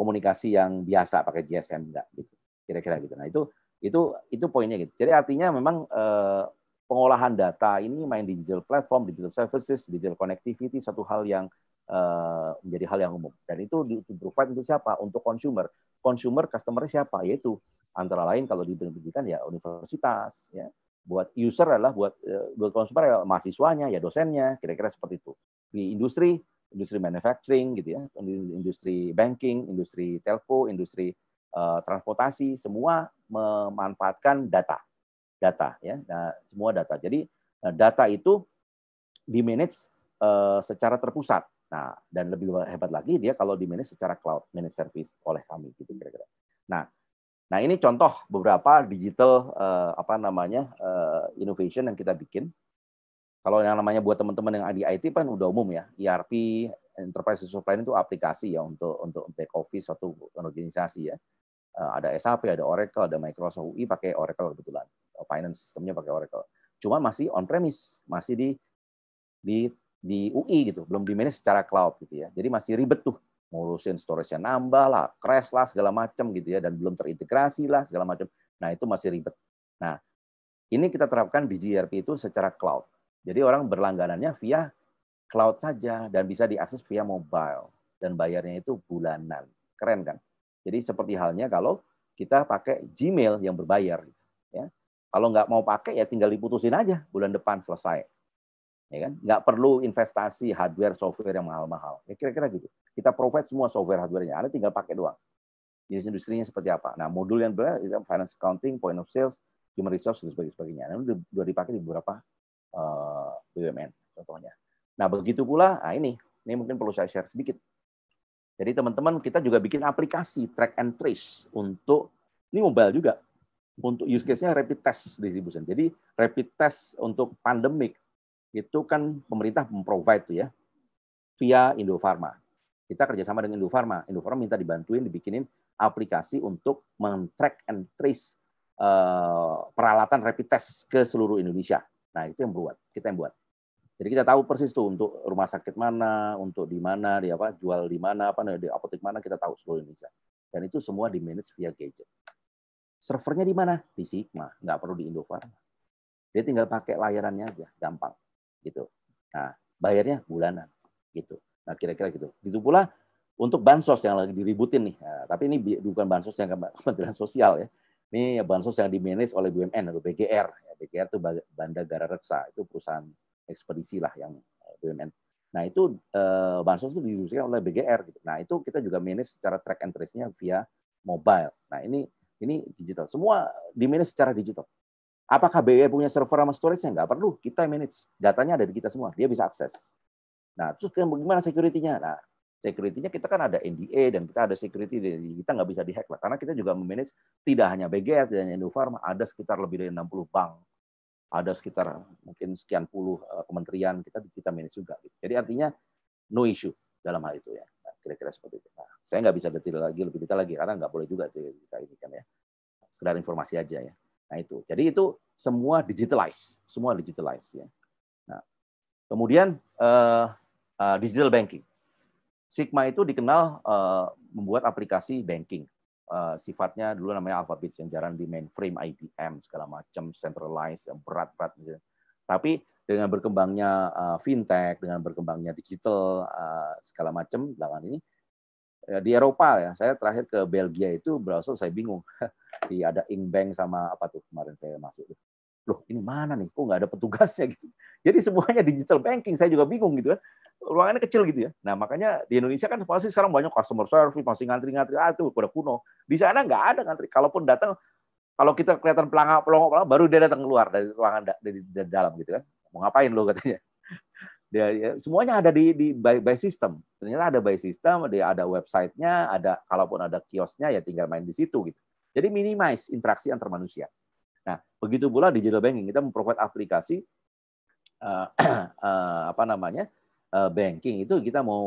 komunikasi yang biasa pakai GSM enggak gitu. Kira-kira gitu. Nah, itu itu itu poinnya gitu. Jadi artinya memang eh, pengolahan data ini main digital platform, digital services, digital connectivity satu hal yang eh, menjadi hal yang umum. Dan itu di, provide untuk siapa? Untuk consumer. Consumer customer siapa? Yaitu antara lain kalau di pendidikan ya universitas ya. Buat user adalah buat eh, buat konsumer ya mahasiswanya, ya dosennya, kira-kira seperti itu. Di industri industri manufacturing gitu ya, industri banking, industri telco, industri uh, transportasi, semua memanfaatkan data, data ya, nah, semua data. Jadi eh, data itu di manage uh, eh, secara terpusat. Nah dan lebih hebat lagi dia kalau di manage secara cloud managed service oleh kami gitu kira-kira. Nah Nah ini contoh beberapa digital uh, apa namanya uh, innovation yang kita bikin kalau yang namanya buat teman-teman yang di IT kan udah umum ya, ERP, Enterprise Resource Planning itu aplikasi ya untuk untuk back office atau organisasi ya. Eh, ada SAP, ada Oracle, ada Microsoft UI pakai Oracle kebetulan. Eh, finance sistemnya pakai Oracle. Cuma masih on premise, masih di di di UI gitu, belum di manage secara cloud gitu ya. Jadi masih ribet tuh ngurusin storage-nya nambah lah, crash lah segala macam gitu ya dan belum terintegrasi lah segala macam. Nah, itu masih ribet. Nah, ini kita terapkan di GRP e itu secara cloud. Jadi orang berlangganannya via cloud saja dan bisa diakses via mobile dan bayarnya itu bulanan. Keren kan? Jadi seperti halnya kalau kita pakai Gmail yang berbayar, gitu, ya. Kalau nggak mau pakai ya tinggal diputusin aja bulan depan selesai, ya kan? Nggak perlu investasi hardware software yang mahal-mahal. Ya kira-kira gitu. Kita provide semua software hardwarenya, Anda tinggal pakai doang. Jenis industrinya seperti apa? Nah, modul yang berbeda itu kan finance accounting, point of sales, human resource dan sebagainya. Nah, itu sudah dipakai di beberapa Eh, BUMN contohnya. Nah begitu pula, nah ini ini mungkin perlu saya share sedikit. Jadi teman-teman kita juga bikin aplikasi track and trace untuk ini mobile juga untuk use case-nya rapid test distribution. Jadi rapid test untuk pandemik itu kan pemerintah memprovide tuh ya via Indofarma. Kita kerjasama dengan Indofarma. Indofarma minta dibantuin dibikinin aplikasi untuk men-track and trace uh, peralatan rapid test ke seluruh Indonesia. Nah, itu yang buat, kita yang buat. Jadi kita tahu persis tuh untuk rumah sakit mana, untuk di mana, di apa, jual di mana, apa di apotek mana kita tahu seluruh Indonesia. Dan itu semua di manage via gadget. Servernya di mana? Di Sigma, nggak perlu di Indofarma. Dia tinggal pakai layarannya aja, gampang gitu. Nah, bayarnya bulanan gitu. Nah, kira-kira gitu. Gitu pula untuk bansos yang lagi diributin nih. Nah, tapi ini bukan bansos yang Kementerian Sosial ya. Ini bansos yang dimanage oleh BUMN atau BGR. Ya, BGR itu Bandar Gara Reksa, itu perusahaan ekspedisi lah yang eh, BUMN. Nah itu eh, bansos itu didistribusikan oleh BGR. Gitu. Nah itu kita juga manage secara track and trace-nya via mobile. Nah ini ini digital. Semua dimanage secara digital. Apakah BGR punya server sama storage-nya? Nggak perlu. Kita manage. Datanya ada di kita semua. Dia bisa akses. Nah, terus bagaimana security-nya? Nah, security-nya kita kan ada NDA dan kita ada security kita nggak bisa dihack lah karena kita juga memanage tidak hanya BGR tidak hanya Indofarma ada sekitar lebih dari 60 bank ada sekitar mungkin sekian puluh eh, kementerian kita kita manage juga gitu. jadi artinya no issue dalam hal itu ya nah, kira-kira seperti itu nah, saya nggak bisa detail lagi lebih detail lagi karena nggak boleh juga kita ini kan ya sekedar informasi aja ya nah itu jadi itu semua digitalize semua digitalize ya nah kemudian uh, uh, digital banking Sigma itu dikenal eh, membuat aplikasi banking. Eh, sifatnya dulu namanya Alphabet yang jarang di mainframe IBM segala macam centralized yang berat-berat gitu. Tapi dengan berkembangnya eh, fintech, dengan berkembangnya digital segala macam belakangan ini di Eropa ya. Saya terakhir ke Belgia itu berasal saya bingung. di ada Bank sama apa tuh kemarin saya masuk loh ini mana nih kok nggak ada petugasnya gitu jadi semuanya digital banking saya juga bingung gitu kan ruangannya kecil gitu ya nah makanya di Indonesia kan pasti sekarang banyak customer service masih ngantri-ngantri ah itu udah kuno di sana nggak ada ngantri kalaupun datang kalau kita kelihatan pelangga pelongo pelongo baru dia datang keluar dari ruangan dari, dalam gitu kan mau ngapain lo katanya dia, ya, semuanya ada di, di by, by system ternyata ada by system dia ada websitenya ada kalaupun ada kiosnya ya tinggal main di situ gitu jadi minimize interaksi antar manusia Begitu pula digital banking, kita memprovide aplikasi uh, uh, apa namanya uh, banking itu kita mau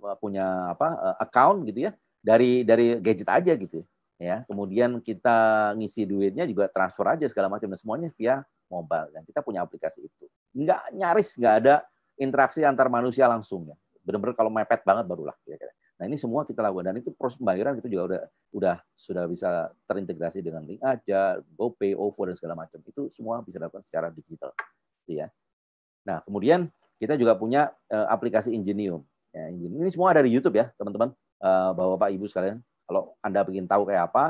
uh, punya apa uh, account gitu ya dari dari gadget aja gitu ya. ya. Kemudian kita ngisi duitnya juga transfer aja segala macam dan semuanya via mobile dan kita punya aplikasi itu. Nggak nyaris nggak ada interaksi antar manusia langsung ya. Benar-benar kalau mepet banget barulah kira-kira. Ya Nah ini semua kita lakukan dan itu proses pembayaran itu juga udah udah sudah bisa terintegrasi dengan link aja, GoPay, OVO dan segala macam. Itu semua bisa dilakukan secara digital, gitu ya. Nah kemudian kita juga punya eh, aplikasi Ingenium. Ya, Ingenium. Ini semua ada di YouTube ya teman-teman, uh, eh, bapak ibu sekalian. Kalau anda ingin tahu kayak apa,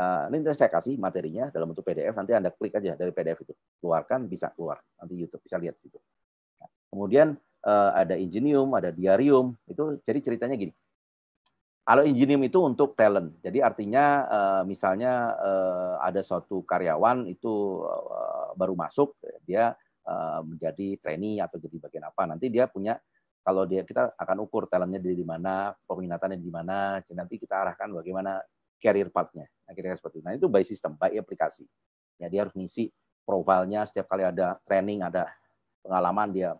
uh, ini saya kasih materinya dalam bentuk PDF. Nanti anda klik aja dari PDF itu, keluarkan bisa keluar. Nanti YouTube bisa lihat situ. Nah, kemudian ada Ingenium, ada Diarium. Itu jadi ceritanya gini kalau engineering itu untuk talent. Jadi artinya eh, misalnya eh, ada suatu karyawan itu eh, baru masuk, dia menjadi trainee atau jadi bagian apa. Nanti dia punya kalau dia kita akan ukur talentnya di mana, peminatannya di mana, nanti kita arahkan bagaimana career path-nya. Nah, seperti itu. Nah, itu by system, by aplikasi. Ya, dia harus ngisi profilnya setiap kali ada training, ada pengalaman dia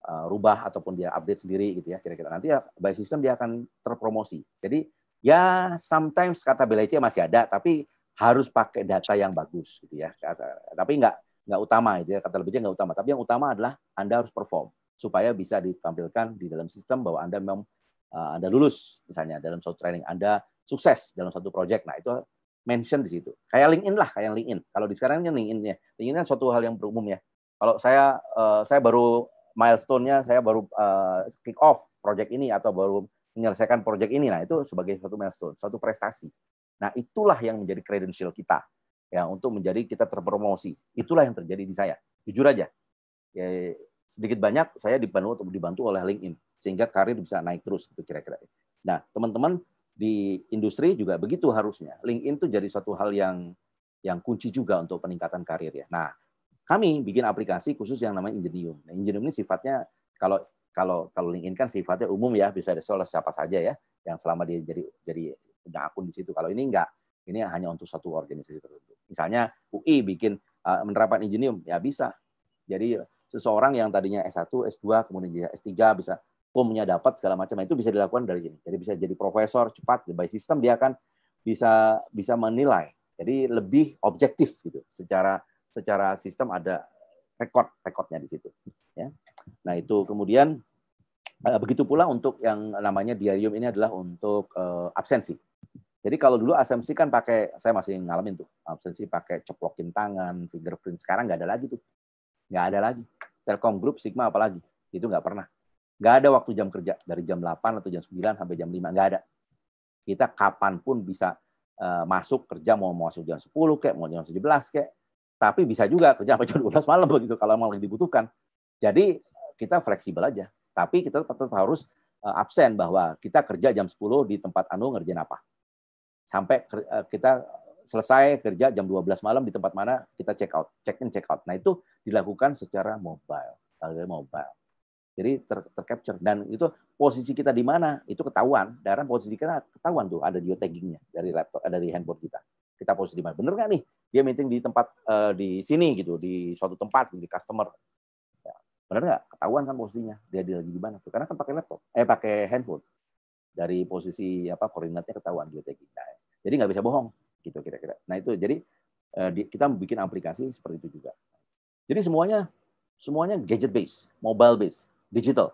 Eh, rubah ataupun dia update sendiri gitu ya kira-kira nanti ya by system dia akan terpromosi jadi ya sometimes kata BLC masih ada tapi harus pakai data yang bagus gitu ya tapi nggak nggak utama itu ya kata lebihnya nggak utama tapi yang utama adalah anda harus perform supaya bisa ditampilkan di dalam sistem bahwa anda memang eh, anda lulus misalnya dalam soft training anda sukses dalam satu project nah itu mention di situ kayak LinkedIn lah kayak LinkedIn kalau di sekarang ini kan LinkedIn ya LinkedIn kan suatu hal yang berumum ya kalau saya eh, saya baru milestone-nya saya baru uh, kick off project ini atau baru menyelesaikan project ini. Nah, itu sebagai suatu milestone, suatu prestasi. Nah, itulah yang menjadi kredensial kita ya untuk menjadi kita terpromosi. Itulah yang terjadi di saya. Jujur aja. Ya, sedikit banyak saya dibantu dibantu oleh LinkedIn sehingga karir bisa naik terus itu kira-kira. Nah, teman-teman di industri juga begitu harusnya. LinkedIn itu jadi suatu hal yang yang kunci juga untuk peningkatan karir ya. Nah, kami bikin aplikasi khusus yang namanya Ingenium. Nah, Ingenium ini sifatnya kalau kalau kalau LinkedIn kan sifatnya umum ya, bisa oleh siapa saja ya yang selama dia jadi jadi punya akun di situ. Kalau ini enggak, ini hanya untuk satu organisasi tertentu. Misalnya UI bikin uh, menerapkan ingenium, ya bisa. Jadi seseorang yang tadinya S1, S2, kemudian S3 bisa punya dapat segala macam nah itu bisa dilakukan dari sini. Jadi bisa jadi profesor cepat by sistem dia akan bisa bisa menilai. Jadi lebih objektif gitu secara secara sistem ada rekod rekodnya di situ. Ya. Nah itu kemudian eh, begitu pula untuk yang namanya diarium ini adalah untuk uh, absensi. Jadi kalau dulu absensi kan pakai, saya masih ngalamin tuh, absensi pakai ceplokin tangan, fingerprint. Sekarang nggak ada lagi tuh. Nggak ada lagi. Telkom Group, Sigma apalagi. Itu nggak pernah. Nggak ada waktu jam kerja. Dari jam 8 atau jam 9 sampai jam 5. Nggak ada. Kita kapanpun bisa uh, masuk kerja, mau masuk jam 10 kayak, mau jam 17 kayak tapi bisa juga kerja sampai jam 12 malam begitu kalau memang dibutuhkan. Jadi kita fleksibel aja, tapi kita tetap harus eh, absen bahwa kita kerja jam 10 di tempat anu ngerjain apa. Sampai eh, kita selesai kerja jam 12 malam di tempat mana kita check out, check in check out. Nah, itu dilakukan secara mobile, dari eh, mobile. Jadi ter, tercapture dan itu posisi kita di mana itu ketahuan. Dalam posisi kita ketahuan tuh ada geotaggingnya dari laptop dari handphone kita kita posisi di mana. Bener nggak nih? Dia meeting di tempat uh, di sini gitu, di suatu tempat gitu, di customer. Ya, bener nggak? Ketahuan kan posisinya. Dia, di lagi di mana tuh? Karena kan pakai laptop, eh pakai handphone. Dari posisi apa koordinatnya ketahuan geotagging. Nah, jadi nggak bisa bohong gitu kira-kira. Nah itu jadi uh, di, kita bikin aplikasi seperti itu juga. Jadi semuanya semuanya gadget base mobile base digital.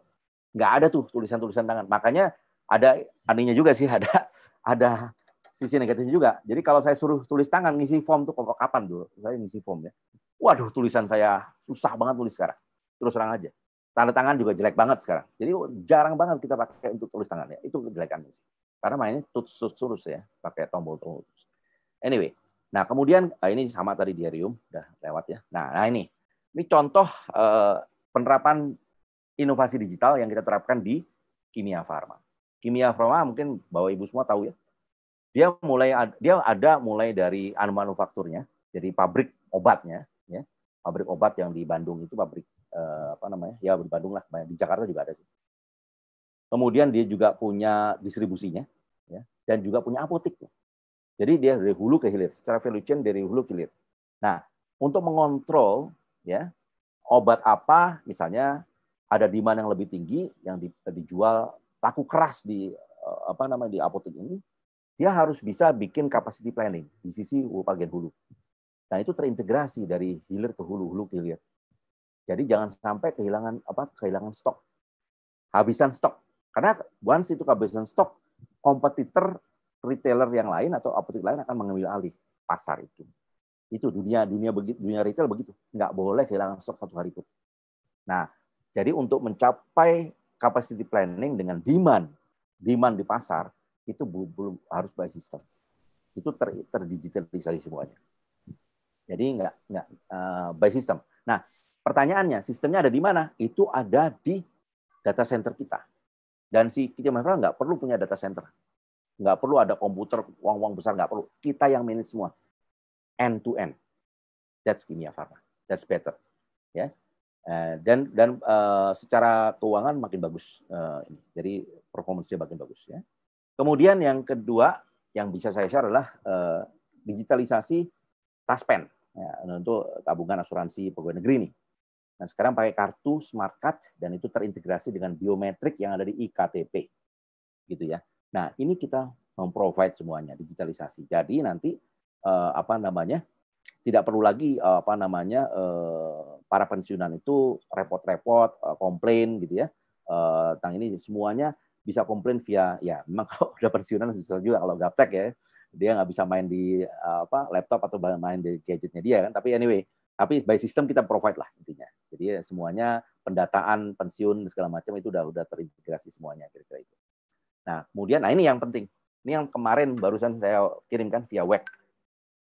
Nggak ada tuh tulisan-tulisan tangan. Makanya ada aninya juga sih ada ada sisi negatifnya juga. Jadi kalau saya suruh tulis tangan ngisi form tuh kapan dulu? Saya ngisi form ya. Waduh, tulisan saya susah banget tulis sekarang. Terus terang aja. Tanda tangan juga jelek banget sekarang. Jadi jarang banget kita pakai untuk tulis tangan ya. Itu kejelekan sih. Karena mainnya tutus-tutus ya, pakai tombol terus. Anyway, nah kemudian eh, ini sama tadi diarium, udah lewat ya. Nah, nah ini. Ini contoh eh, penerapan inovasi digital yang kita terapkan di kimia farma. Kimia farma mungkin bawa Ibu semua tahu ya, dia mulai dia ada mulai dari anu manufakturnya, jadi pabrik obatnya, ya pabrik obat yang di Bandung itu pabrik eh, apa namanya ya di Bandung lah, di Jakarta juga ada sih. Kemudian dia juga punya distribusinya, ya, dan juga punya apoteknya. Jadi dia dari hulu ke hilir, secara value chain dari hulu ke hilir. Nah, untuk mengontrol ya obat apa misalnya ada demand yang lebih tinggi yang dijual laku keras di eh, apa namanya di apotek ini dia harus bisa bikin capacity planning di sisi bagian hulu. Nah itu terintegrasi dari hilir ke hulu, hulu ke hilir. Jadi jangan sampai kehilangan apa kehilangan stok, habisan stok. Karena once itu kehabisan stok, kompetitor retailer yang lain atau apotek lain akan mengambil alih pasar itu. Itu dunia dunia begitu dunia retail begitu. Nggak boleh kehilangan stok satu hari pun. Nah, jadi untuk mencapai capacity planning dengan demand, demand di pasar, itu belum, harus by system. Itu ter, terdigitalisasi semuanya. Jadi nggak nggak uh, by system. Nah, pertanyaannya sistemnya ada di mana? Itu ada di data center kita. Dan si kita nggak perlu punya data center. Nggak perlu ada komputer uang-uang besar nggak perlu. Kita yang manage semua end to end. That's kimia pharma. That's better. Ya. Yeah. dan dan uh, secara keuangan makin bagus uh, Jadi performance-nya makin bagus ya. Kemudian yang kedua yang bisa saya share adalah eh, digitalisasi taspen ya, untuk tabungan asuransi pegawai negeri ini. Nah sekarang pakai kartu smart card dan itu terintegrasi dengan biometrik yang ada di iktp gitu ya. Nah ini kita memprovide semuanya digitalisasi. Jadi nanti eh, apa namanya tidak perlu lagi eh, apa namanya para pensiunan itu repot-repot eh, komplain gitu ya eh, tentang ini semuanya bisa komplain via ya memang kalau udah pensiunan susah juga kalau gaptek ya dia nggak bisa main di eh, apa laptop atau main di gadgetnya dia kan tapi anyway tapi by system kita provide lah intinya jadi ya semuanya pendataan pensiun segala macam itu udah udah terintegrasi semuanya kira-kira itu nah kemudian nah ini yang penting ini yang kemarin barusan saya kirimkan via web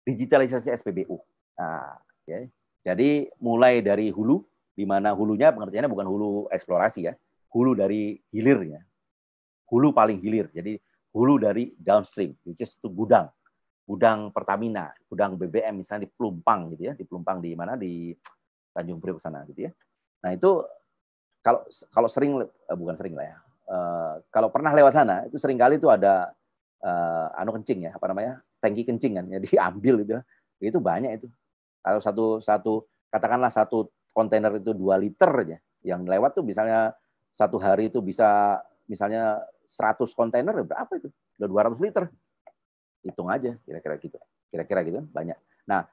digitalisasi SPBU nah, okay. jadi mulai dari hulu di mana hulunya pengertiannya bukan hulu eksplorasi ya hulu dari hilirnya hulu paling hilir. Jadi hulu dari downstream, which is itu gudang. Gudang Pertamina, gudang BBM misalnya di Pelumpang gitu ya, di Pelumpang di mana di Tanjung Priok sana gitu ya. Nah, itu kalau kalau sering eh, bukan sering lah ya. Eh, kalau pernah lewat sana itu sering kali itu ada uh, anu kencing ya, apa namanya? tangki kencing kan ya diambil gitu. Ya. Itu banyak itu. Kalau satu satu katakanlah satu kontainer itu dua liter ya yang lewat tuh misalnya satu hari itu bisa misalnya 100 kontainer ya berapa itu? Udah 200 liter. Hitung aja kira-kira gitu. Kira-kira gitu banyak. Nah,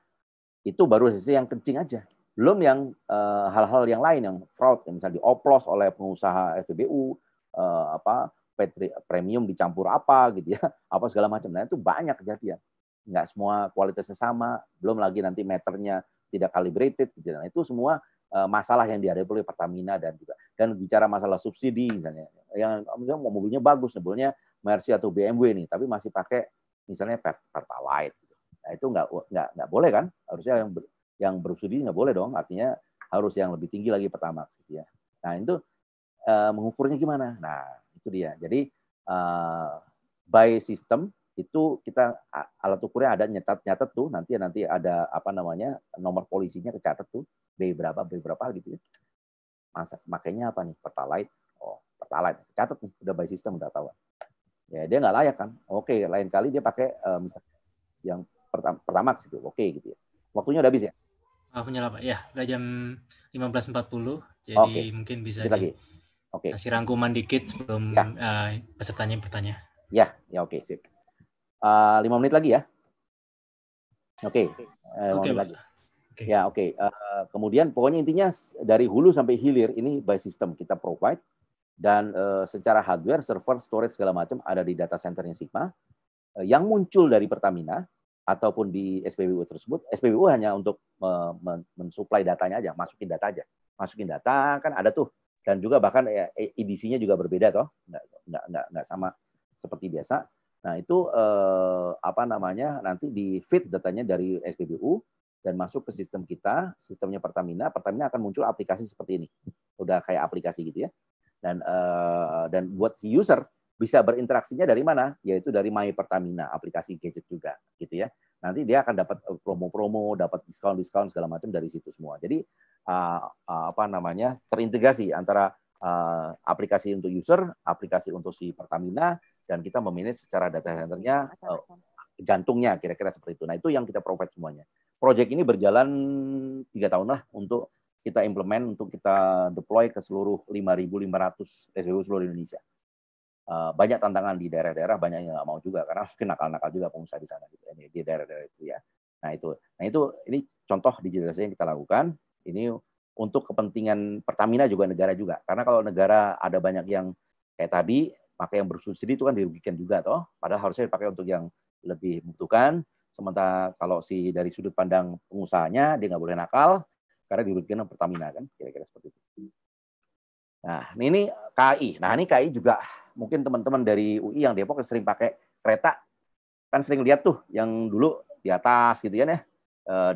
itu baru sisi yang kencing aja. Belum yang eh, hal-hal uh, yang lain yang fraud yang misalnya dioplos oleh pengusaha SPBU uh, eh, apa petri, premium dicampur apa gitu ya. Apa segala macam. Nah, itu banyak kejadian. Nggak semua kualitasnya sama, belum lagi nanti meternya tidak calibrated gitu. Nah, itu semua Eh, masalah yang dihadapi oleh Pertamina dan juga dan bicara masalah subsidi misalnya yang misalnya mobilnya bagus sebetulnya Mercy atau BMW nih tapi masih pakai misalnya Pertalite gitu. Nah itu nggak nggak nggak boleh kan harusnya yang ber, yang bersubsidi nggak boleh dong artinya harus yang lebih tinggi lagi pertama gitu ya. Nah itu uh, mengukurnya gimana? Nah itu dia. Jadi uh, by system itu kita alat ukurnya ada nyetat nyetat tuh nanti nanti ada apa namanya nomor polisinya tercatat tuh B berapa B berapa gitu ya. Masa makanya apa nih Pertalite? Oh, Pertalite. Catat nih udah by system udah tahu. Ya, dia nggak layak kan? Oke, lain kali dia pakai eh, misalnya yang pertama pertama ke situ. Oke gitu ya. Waktunya udah habis ya? Maaf nyala Pak. Ya, udah jam 15.40. Jadi oke. mungkin bisa di, lagi. Oke. Kasih rangkuman dikit sebelum ya. uh, pesertanya bertanya. Ya, ya oke, sip. Eh, lima menit lagi ya. Oke, okay. Eh, okay. menit lagi. Okay. Ya oke. Okay. Uh, eh, kemudian pokoknya intinya dari hulu sampai hilir ini by system kita provide dan uh, secara hardware server storage segala macam ada di data centernya Sigma uh, yang muncul dari Pertamina ataupun di SPBU tersebut. SPBU hanya untuk uh, mensuplai datanya aja, masukin data aja, masukin data kan ada tuh dan juga bahkan edisinya e-, e juga berbeda toh nggak nggak, nggak sama seperti biasa Nah, itu eh, apa namanya? nanti di fit datanya dari SPBU dan masuk ke sistem kita, sistemnya Pertamina, Pertamina akan muncul aplikasi seperti ini. Udah kayak aplikasi gitu ya. Dan eh, dan buat si user bisa berinteraksinya dari mana? Yaitu dari My Pertamina, aplikasi gadget juga gitu ya. Nanti dia akan dapat eh, promo-promo, dapat diskon-diskon segala macam dari situ semua. Jadi eh, eh apa namanya? terintegrasi antara eh, aplikasi untuk user, aplikasi untuk si Pertamina, dan kita memanage secara data centernya uh, jantungnya kira-kira seperti itu. Nah itu yang kita provide semuanya. Project ini berjalan tiga tahun lah untuk kita implement untuk kita deploy ke seluruh 5.500 SPBU seluruh Indonesia. Eh, banyak tantangan di daerah-daerah banyak yang nggak mau juga karena mungkin nakal-nakal juga pengusaha di sana gitu di daerah-daerah itu ya. Nah itu, nah itu ini contoh digitalisasi yang kita lakukan. Ini untuk kepentingan Pertamina juga negara juga. Karena kalau negara ada banyak yang kayak tadi pakai yang bersubsidi itu kan dirugikan juga toh. Padahal harusnya dipakai untuk yang lebih membutuhkan. Sementara kalau si dari sudut pandang pengusahanya dia nggak boleh nakal karena dirugikan sama Pertamina kan, kira-kira seperti itu. Nah, ini KI. Nah, ini KI juga mungkin teman-teman dari UI yang Depok sering pakai kereta kan sering lihat tuh yang dulu di atas gitu ya, ya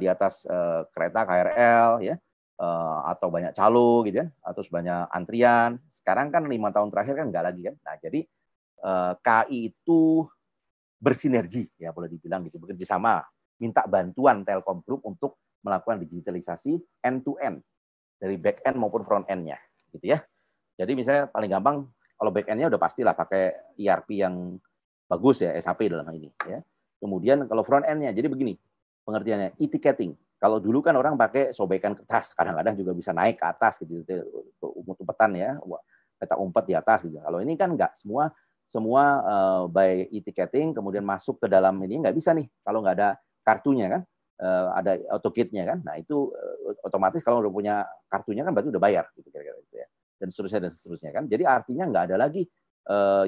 di atas eh, kereta KRL ya Eh, atau banyak calo gitu kan atau sebanyak antrian sekarang kan lima tahun terakhir kan nggak lagi kan nah jadi eh, KI itu bersinergi ya boleh dibilang gitu bekerja sama minta bantuan Telkom Group untuk melakukan digitalisasi end to end dari back end maupun front end-nya gitu ya jadi misalnya paling gampang kalau back end-nya udah pastilah pakai ERP yang bagus ya SAP dalam hal ini ya kemudian kalau front end-nya jadi begini pengertiannya e-ticketing kalau dulu kan orang pakai sobekan kertas, kadang-kadang juga bisa naik ke atas gitu, umut umpetan ya, peta umpet di atas gitu. Kalau ini kan nggak semua semua eh, by e-ticketing kemudian masuk ke dalam ini nggak bisa nih kalau nggak ada kartunya kan eh, ada auto kitnya kan nah itu eh, otomatis kalau udah punya kartunya kan berarti udah bayar gitu kira-kira gitu ya dan seterusnya dan seterusnya kan jadi artinya nggak ada lagi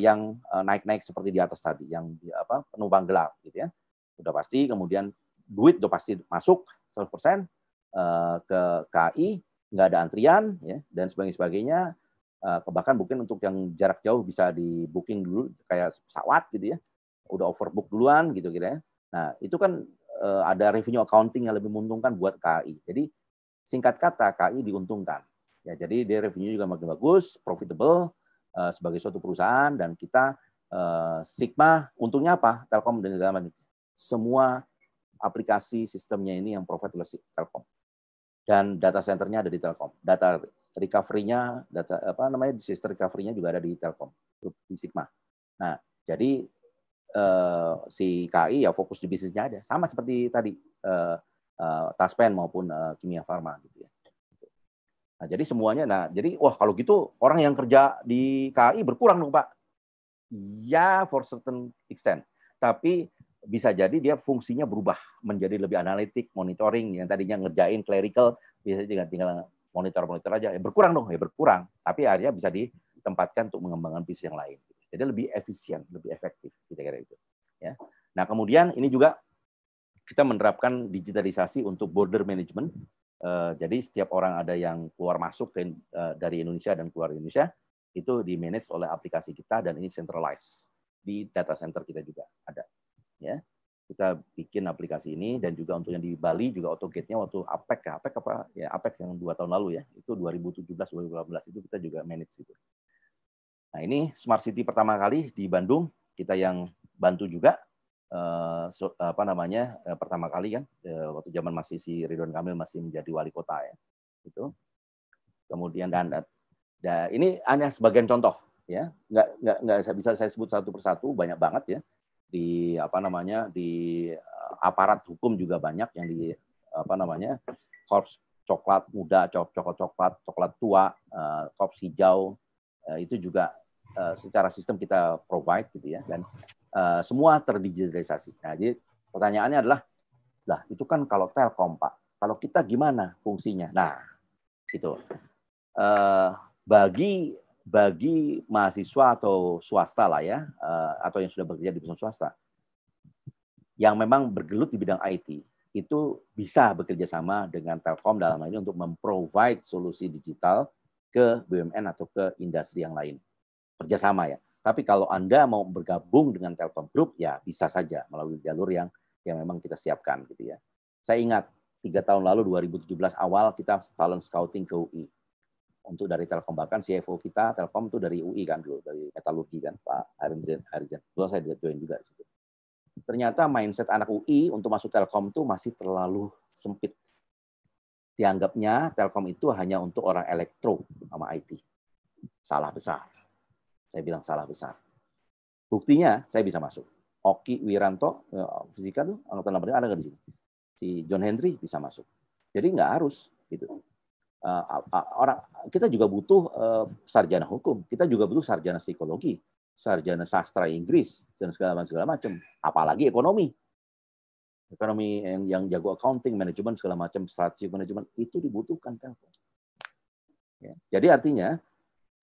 yang naik-naik seperti di atas tadi yang apa penumpang gelap gitu ya udah pasti kemudian duit udah pasti masuk 100% eh, ke KI, nggak ada antrian ya, dan sebagainya. sebagainya. Eh, bahkan mungkin untuk yang jarak jauh bisa di booking dulu kayak pesawat gitu ya, udah overbook duluan gitu kira ya. Nah itu kan eh, ada revenue accounting yang lebih menguntungkan buat KI. Jadi singkat kata KI diuntungkan. Ya, jadi dia revenue juga makin bagus, profitable sebagai suatu perusahaan dan kita Sigma untungnya apa? Telkom dan segala macam. Semua aplikasi sistemnya ini yang profit oleh Telkom. Dan data centernya ada di Telkom. Data recovery-nya, data apa namanya, disaster recovery-nya juga ada di Telkom, di Sigma. Nah, jadi eh, si KI ya fokus di bisnisnya aja, sama seperti tadi eh, eh, Taspen maupun eh, Kimia Farma gitu ya. Nah, jadi semuanya, nah jadi wah kalau gitu orang yang kerja di KI berkurang dong pak. Ya for certain extent, tapi bisa jadi dia fungsinya berubah menjadi lebih analitik, monitoring yang tadinya ngerjain clerical bisa juga tinggal monitor-monitor aja. Ya berkurang dong, ya berkurang. Tapi akhirnya bisa ditempatkan untuk mengembangkan bisnis yang lain. Jadi lebih efisien, lebih efektif kita kira itu. Ya. Nah, kemudian ini juga kita menerapkan digitalisasi untuk border management. Eh, jadi setiap orang ada yang keluar masuk eh, dari Indonesia dan keluar Indonesia itu di manage oleh aplikasi kita dan ini centralized di data center kita juga ada ya kita bikin aplikasi ini dan juga untuk yang di Bali juga autogate-nya waktu APEC ya, APEC apa ya APEC yang dua tahun lalu ya itu 2017 2018 itu kita juga manage itu. Nah ini smart city pertama kali di Bandung kita yang bantu juga eh, apa namanya eh, pertama kali kan eh, waktu zaman masih si Ridwan Kamil masih menjadi wali kota ya itu kemudian dan, dan ini hanya sebagian contoh ya nggak nggak nggak bisa saya sebut satu persatu banyak banget ya di apa namanya di eh, aparat hukum juga banyak yang di apa namanya korps coklat muda, coklat coklat, coklat coklat tua, eh, korps hijau eh, itu juga secara sistem kita provide gitu ya dan semua terdigitalisasi. Nah, jadi pertanyaannya adalah lah itu kan kalau Telkom Pak, kalau kita gimana fungsinya? Nah, gitu. bagi bagi mahasiswa atau swasta lah ya, eh, atau yang sudah bekerja di perusahaan swasta, yang memang bergelut di bidang IT, itu bisa bekerja sama dengan Telkom dalam hal ini untuk memprovide solusi digital ke BUMN atau ke industri yang lain. Kerjasama ya. Tapi kalau Anda mau bergabung dengan Telkom Group, ya bisa saja melalui jalur yang yang memang kita siapkan gitu ya. Saya ingat tiga tahun lalu 2017 awal kita talent scouting ke UI untuk dari Telkom bahkan CFO kita Telkom itu dari UI kan dulu dari metalurgi kan Pak Harizan Harizan dulu saya join juga situ ternyata mindset anak UI untuk masuk Telkom itu masih terlalu sempit dianggapnya Telkom itu hanya untuk orang elektro sama IT salah besar saya bilang salah besar buktinya saya bisa masuk Oki Wiranto ya, fisika tuh anggota nomornya ada nggak di sini si John Henry bisa masuk jadi nggak harus gitu Eh, orang kita juga butuh eh, sarjana hukum, kita juga butuh sarjana psikologi, sarjana sastra Inggris dan segala macam segala macam, apalagi ekonomi. Ekonomi yang, yang jago accounting, manajemen segala macam, strategi manajemen itu dibutuhkan telkom. Ya. Jadi artinya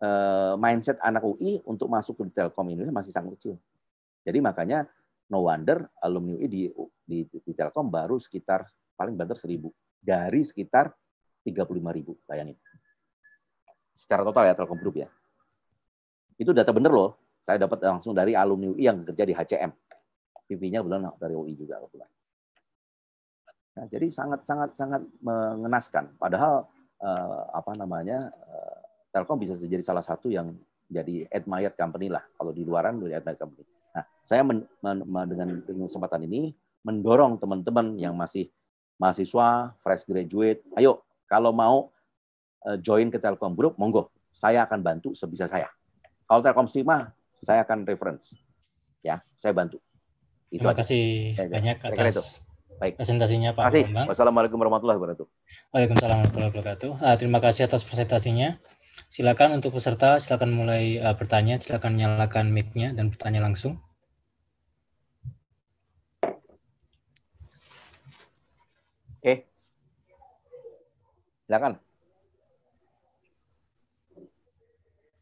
eh, mindset anak UI untuk masuk ke Telkom Indonesia masih sangat kecil. Jadi makanya no wonder alumni UI di, di, di Telkom baru sekitar paling banter seribu dari sekitar 35.000, bayangin. Secara total ya Telkom Group ya. Itu data bener loh. Saya dapat langsung dari alumni UI yang kerja di HCM. pipinya bulan dari UI juga kebetulan. Nah, jadi sangat sangat sangat mengenaskan. Padahal eh, apa namanya eh, Telkom bisa jadi salah satu yang jadi admired company lah kalau di luaran dari admired company. Nah, saya men, men, dengan, dengan kesempatan ini mendorong teman-teman yang masih mahasiswa, fresh graduate, ayo kalau mau eh, join ke Telkom Group, monggo. Saya akan bantu sebisa saya. Kalau Telkom Sima, saya akan reference. Ya, saya bantu. Itu Terima kasih aja. banyak atas itu. Baik. presentasinya Pak kasih. Bambang. Wassalamualaikum warahmatullahi wabarakatuh. Waalaikumsalam warahmatullahi wabarakatuh. Ah, terima kasih atas presentasinya. Silakan untuk peserta, silakan mulai ah, bertanya, silakan nyalakan mic-nya dan bertanya langsung. Silakan.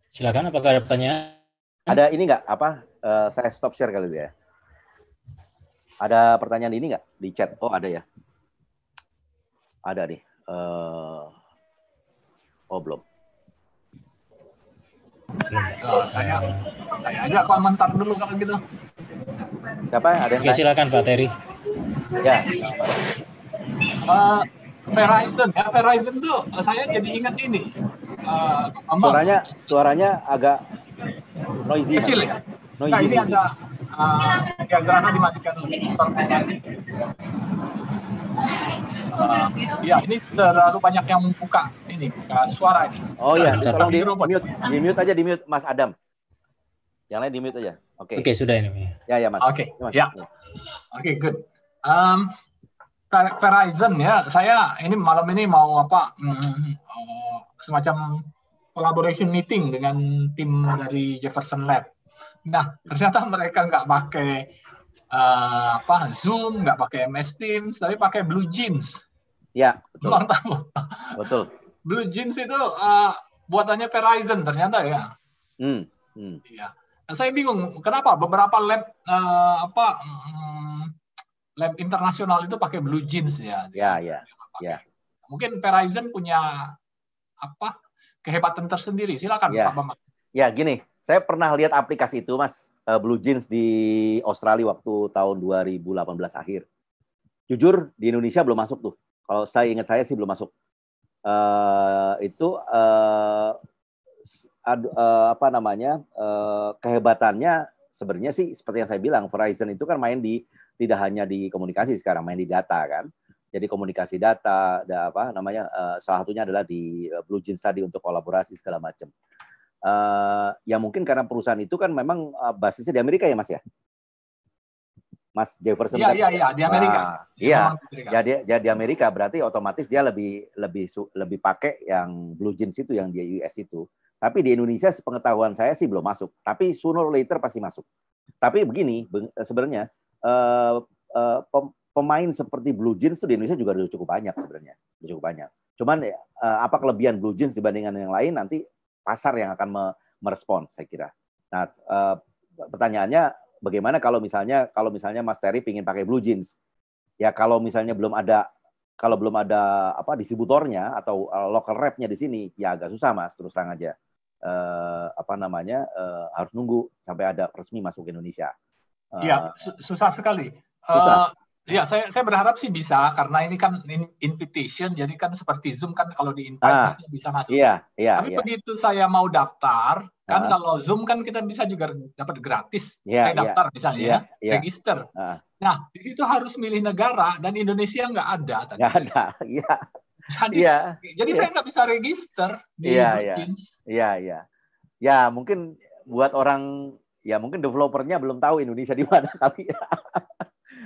Silakan. Apakah ada pertanyaan? Ada ini nggak apa? Uh, saya stop share kali ya. Ada pertanyaan ini nggak di chat? Oh ada ya. Ada nih. Uh, oh belum. saya saya aja komentar dulu kalau gitu. Siapa? Ada yang ya, silakan Pak Terry. Ya. Uh, Verizon ya Verizon tuh eh, saya jadi ingat ini uh, suaranya suaranya agak noisy kecil ya noisy. Nah, ini ada uh, diagramnya dimatikan Uh, ya ini terlalu banyak yang membuka ini uh, suara ini. Oh iya, tolong di, mute, di mute aja di mute Mas Adam. Yang lain di mute aja. Oke. Okay. Oke okay, sudah ini. Ya ya Mas. Oke. Okay. Ya. Oke okay, good. Um, Verizon ya. Saya ini malam ini mau apa? Mm, oh, semacam collaboration meeting dengan tim dari Jefferson Lab. Nah, ternyata mereka nggak pakai eh, apa Zoom, nggak pakai MS Teams, tapi pakai Blue Jeans. Ya, betul. Belum tahu. Betul. Blue Jeans itu uh, buatannya Verizon ternyata ya. Hmm. hmm. Ya. saya bingung kenapa beberapa lab uh, apa mm, lab internasional itu pakai blue jeans ya. Ya, ya. ya. Mungkin Verizon punya apa kehebatan tersendiri. Silakan ya. Pak Bambang. Ya, gini, saya pernah lihat aplikasi itu, Mas, eh, Blue Jeans di Australia waktu tahun 2018 akhir. Jujur di Indonesia belum masuk tuh. Kalau saya ingat saya sih belum masuk. Uh, itu uh, ad, uh, apa namanya uh, kehebatannya sebenarnya sih seperti yang saya bilang Verizon itu kan main di tidak hanya di komunikasi sekarang main di data kan. Jadi komunikasi data, ada apa namanya uh, salah satunya adalah di eh, Blue Jeans tadi untuk kolaborasi segala macam. Uh, ya mungkin karena perusahaan itu kan memang uh, basisnya di Amerika ya Mas ya. Mas Jefferson. Iya, iya, iya, di Amerika. Nah, iya. Jadi jadi ya, Amerika berarti otomatis dia lebih lebih lebih pakai yang blue jeans itu yang di US itu. Tapi di Indonesia sepengetahuan saya sih belum masuk, tapi sooner or later pasti masuk. Tapi begini sebenarnya Eh, eh, pemain seperti Blue Jeans itu di Indonesia juga sudah cukup banyak sebenarnya, sudah cukup banyak. Cuman eh, apa kelebihan Blue Jeans dibandingkan yang lain nanti pasar yang akan me merespons saya kira. Nah, pertanyaannya bagaimana kalau misalnya kalau misalnya Mas Terry ingin pakai Blue Jeans? Ya kalau misalnya belum ada kalau belum ada apa distributornya atau local rep di sini ya agak susah Mas terus terang aja. apa namanya harus nunggu sampai ada resmi masuk ke Indonesia. Iya, eh, susah sekali. Eh, susah. Uh, ya, saya saya berharap sih bisa karena ini kan invitation, jadi kan seperti Zoom kan kalau di invite ah, bisa masuk. Iya, iya. Tapi iya. begitu saya mau daftar, kan ah. kalau Zoom kan kita bisa juga dapat gratis. Iya, saya iya. daftar iya, misalnya, iya, ya, iya. register. Uh, nah, di situ harus milih negara dan Indonesia nggak ada tadi. Nggak ada, iya. Jadi, yeah. jadi yeah. saya nggak bisa register di yeah, Iya, yeah. iya. Yeah, yeah. Iya. Ya, mungkin buat orang ya mungkin developernya belum tahu Indonesia di mana tapi ya.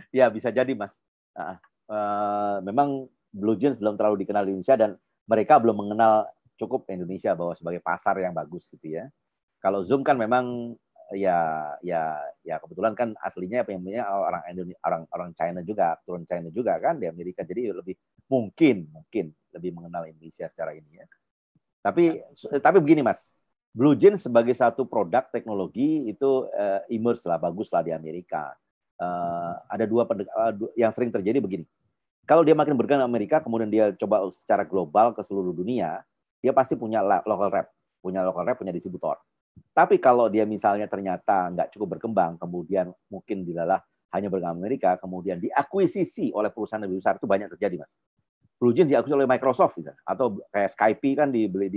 ya bisa jadi mas. Uh, uh, memang Blue Jeans belum terlalu dikenal di Indonesia dan mereka belum mengenal cukup Indonesia bahwa sebagai pasar yang bagus gitu ya. Kalau Zoom kan memang ya ya ya kebetulan kan aslinya apa punya oh, orang Indonesia orang orang China juga turun China juga kan di Amerika jadi lebih mungkin mungkin lebih mengenal Indonesia secara ini ya tapi tapi begini mas Blue Jeans sebagai satu produk teknologi itu uh, eh, immerse lah, bagus lah di Amerika. Uh, ada dua uh, yang sering terjadi begini. Kalau dia makin bergerak di Amerika, kemudian dia coba secara global ke seluruh dunia, dia pasti punya local rep, punya local rep, punya distributor. Tapi kalau dia misalnya ternyata nggak cukup berkembang, kemudian mungkin dilalah hanya berkembang Amerika, kemudian diakuisisi oleh perusahaan lebih besar, itu banyak terjadi, Mas. Blue Jeans diakuisisi oleh Microsoft, gitu. atau kayak Skype kan dibeli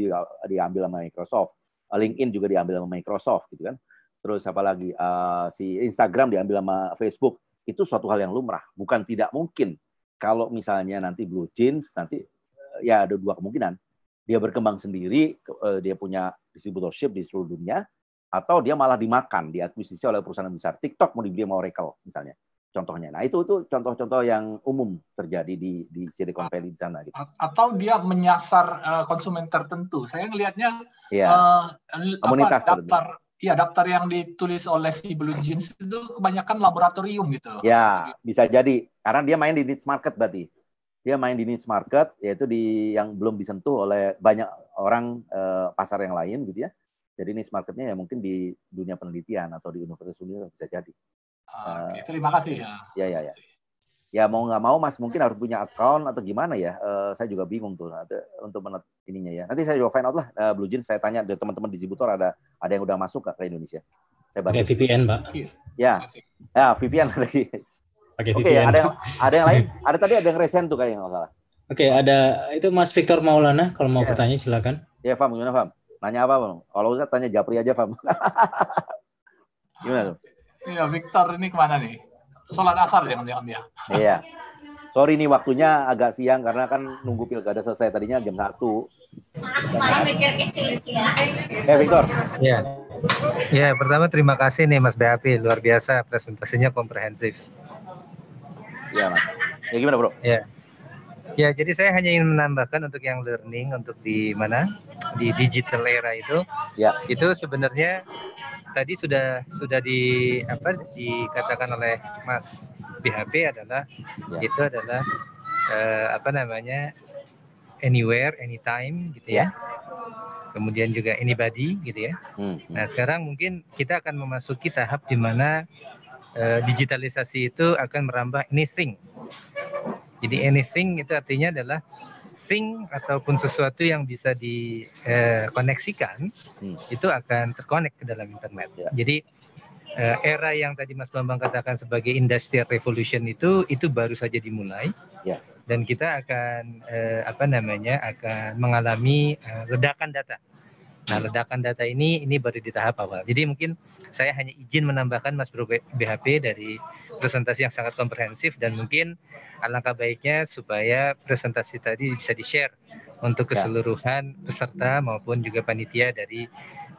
diambil sama Microsoft LinkedIn juga diambil sama Microsoft gitu kan. Terus lagi uh, si Instagram diambil sama Facebook itu suatu hal yang lumrah, bukan tidak mungkin kalau misalnya nanti Blue Jeans nanti eh, ya ada dua kemungkinan. Dia berkembang sendiri, eh, dia punya distributorship di seluruh dunia atau dia malah dimakan, diakuisisi oleh perusahaan besar. TikTok mau dibeli sama Oracle misalnya contohnya. Nah itu itu contoh-contoh yang umum terjadi di di Silicon Valley di sana. Gitu. Atau dia menyasar eh, konsumen tertentu. Saya ngelihatnya ya. uh, Komunitas apa, daftar Iya, daftar yang ditulis oleh si Blue Jeans itu kebanyakan laboratorium gitu Ya Ya, bisa jadi. Karena dia main di niche market berarti. Dia main di niche market, yaitu di yang belum disentuh oleh banyak orang uh, pasar yang lain gitu ya. Jadi niche marketnya ya mungkin di dunia penelitian atau di universitas-universitas bisa jadi. Ah, nah, gitu. terima kasih ya. Ya ya ya. Ya mau nggak mau Mas mungkin harus punya account atau gimana ya? Uh, saya juga bingung tuh untuk menet ininya ya. Nanti saya juga find out lah uh, Blue Jeans saya tanya dari teman-teman distributor ada ada yang udah masuk ke Indonesia? Saya bantu. VPN, Pak. Ya. Ya, VPN lagi. Oke. Oke, okay, ada yang, ada yang lain? Ada tadi ada yang resen tuh kayaknya nggak salah. Oke, okay, ada itu Mas Victor Maulana kalau mau yeah. bertanya silakan. Ya, yeah, Fam, gimana Fam? Nanya apa, Bang? Kalau usah tanya Japri aja, Fam. gimana tuh? Iya, Victor ini kemana nih? Sholat asar ya Om Ya. Iya. Sorry nih waktunya agak siang karena kan nunggu pilkada selesai tadinya jam satu. Ya. Eh Victor. Iya. Ya, pertama terima kasih nih Mas BHP luar biasa presentasinya komprehensif. Iya, Mas. Ya gimana, Bro? Iya. Ya, jadi saya hanya ingin menambahkan untuk yang learning untuk di mana di digital era itu, ya. itu sebenarnya tadi sudah sudah di apa dikatakan oleh Mas BHP adalah ya. itu adalah eh, apa namanya anywhere, anytime gitu ya. ya. Kemudian juga anybody gitu ya. Hmm, Nah sekarang mungkin kita akan memasuki tahap di mana eh, digitalisasi itu akan merambah anything jadi anything itu artinya adalah thing ataupun sesuatu yang bisa dikoneksikan eh, hmm. itu akan terkonek ke dalam internet. Ya. Jadi eh, era yang tadi Mas Bambang katakan sebagai industrial revolution itu itu baru saja dimulai. Ya. Dan kita akan eh, apa namanya akan mengalami eh, ledakan data. Nah, hmm. ledakan data ini ini baru di tahap awal. Jadi mungkin saya hanya izin menambahkan Mas Bro BHP dari presentasi yang sangat komprehensif dan mungkin alangkah baiknya supaya presentasi tadi bisa di-share untuk ya. keseluruhan peserta maupun juga panitia dari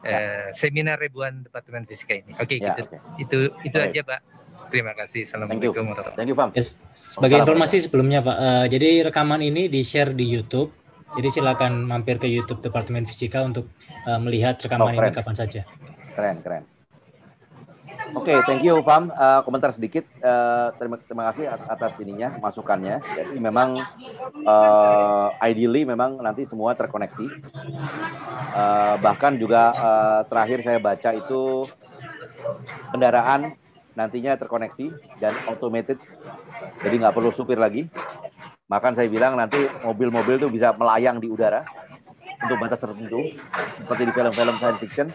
uh, seminar ribuan Departemen Fisika ini. Oke, okay, ya, gitu. Okay. Itu itu Baik. aja, Pak. Terima kasih. Assalamualaikum warahmatullahi wabarakatuh. Thank you, Pak. Yes. Sebagai informasi sebelumnya, Pak. Uh, jadi rekaman ini di-share di YouTube jadi silakan mampir ke YouTube Departemen Fisika untuk uh, melihat rekaman oh, ini kapan saja. Keren, keren. Oke, okay, thank you, Fam. Uh, komentar sedikit. Uh, terima, terima kasih atas ininya, masukannya. Jadi memang uh, ideally memang nanti semua terkoneksi. Uh, bahkan juga uh, terakhir saya baca itu kendaraan nantinya terkoneksi dan automated. Jadi nggak perlu supir lagi. Bahkan saya bilang nanti mobil-mobil itu bisa melayang di udara untuk batas tertentu, seperti di film-film science fiction.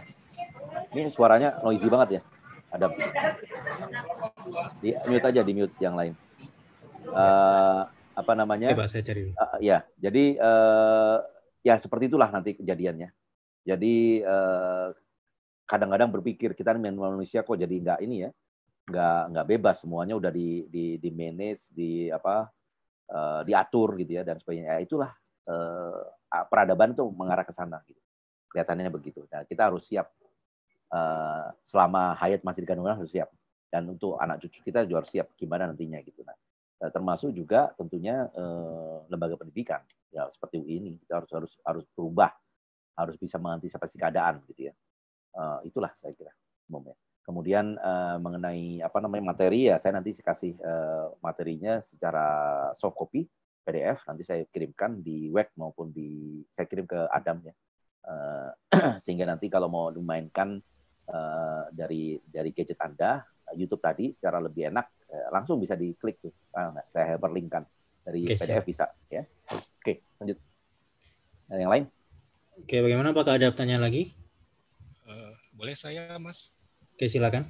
Ini suaranya noisy banget ya, Ada Di mute aja, di mute yang lain. Uh, apa namanya? Coba saya cari. Uh, ya, jadi uh, ya seperti itulah nanti kejadiannya. Jadi kadang kadang-kadang berpikir kita manusia kok jadi nggak ini ya, nggak nggak bebas semuanya udah di di, di manage di apa uh, diatur gitu ya dan sebagainya. Ya, itulah uh, peradaban tuh mengarah ke sana gitu. Kelihatannya begitu. Nah, kita harus siap uh, selama hayat masih di kandungan harus siap dan untuk anak cucu kita juga harus siap gimana nantinya gitu. Nah, termasuk juga tentunya uh, lembaga pendidikan ya seperti ini kita harus harus harus berubah harus bisa mengantisipasi keadaan gitu ya uh, itulah saya kira momen. Kemudian eh, mengenai apa namanya materi ya saya nanti kasih eh, materinya secara soft copy PDF nanti saya kirimkan di web maupun di saya kirim ke Adam ya. Eh, sehingga nanti kalau mau dimainkan eh, dari dari gadget Anda YouTube tadi secara lebih enak eh, langsung bisa diklik tuh. Ah, saya hyperlinkkan dari okay, PDF siap. bisa ya. Oke, okay, lanjut. Ada yang lain? Oke, okay, bagaimana apakah ada pertanyaan lagi? Uh, boleh saya, Mas? Oke, silakan.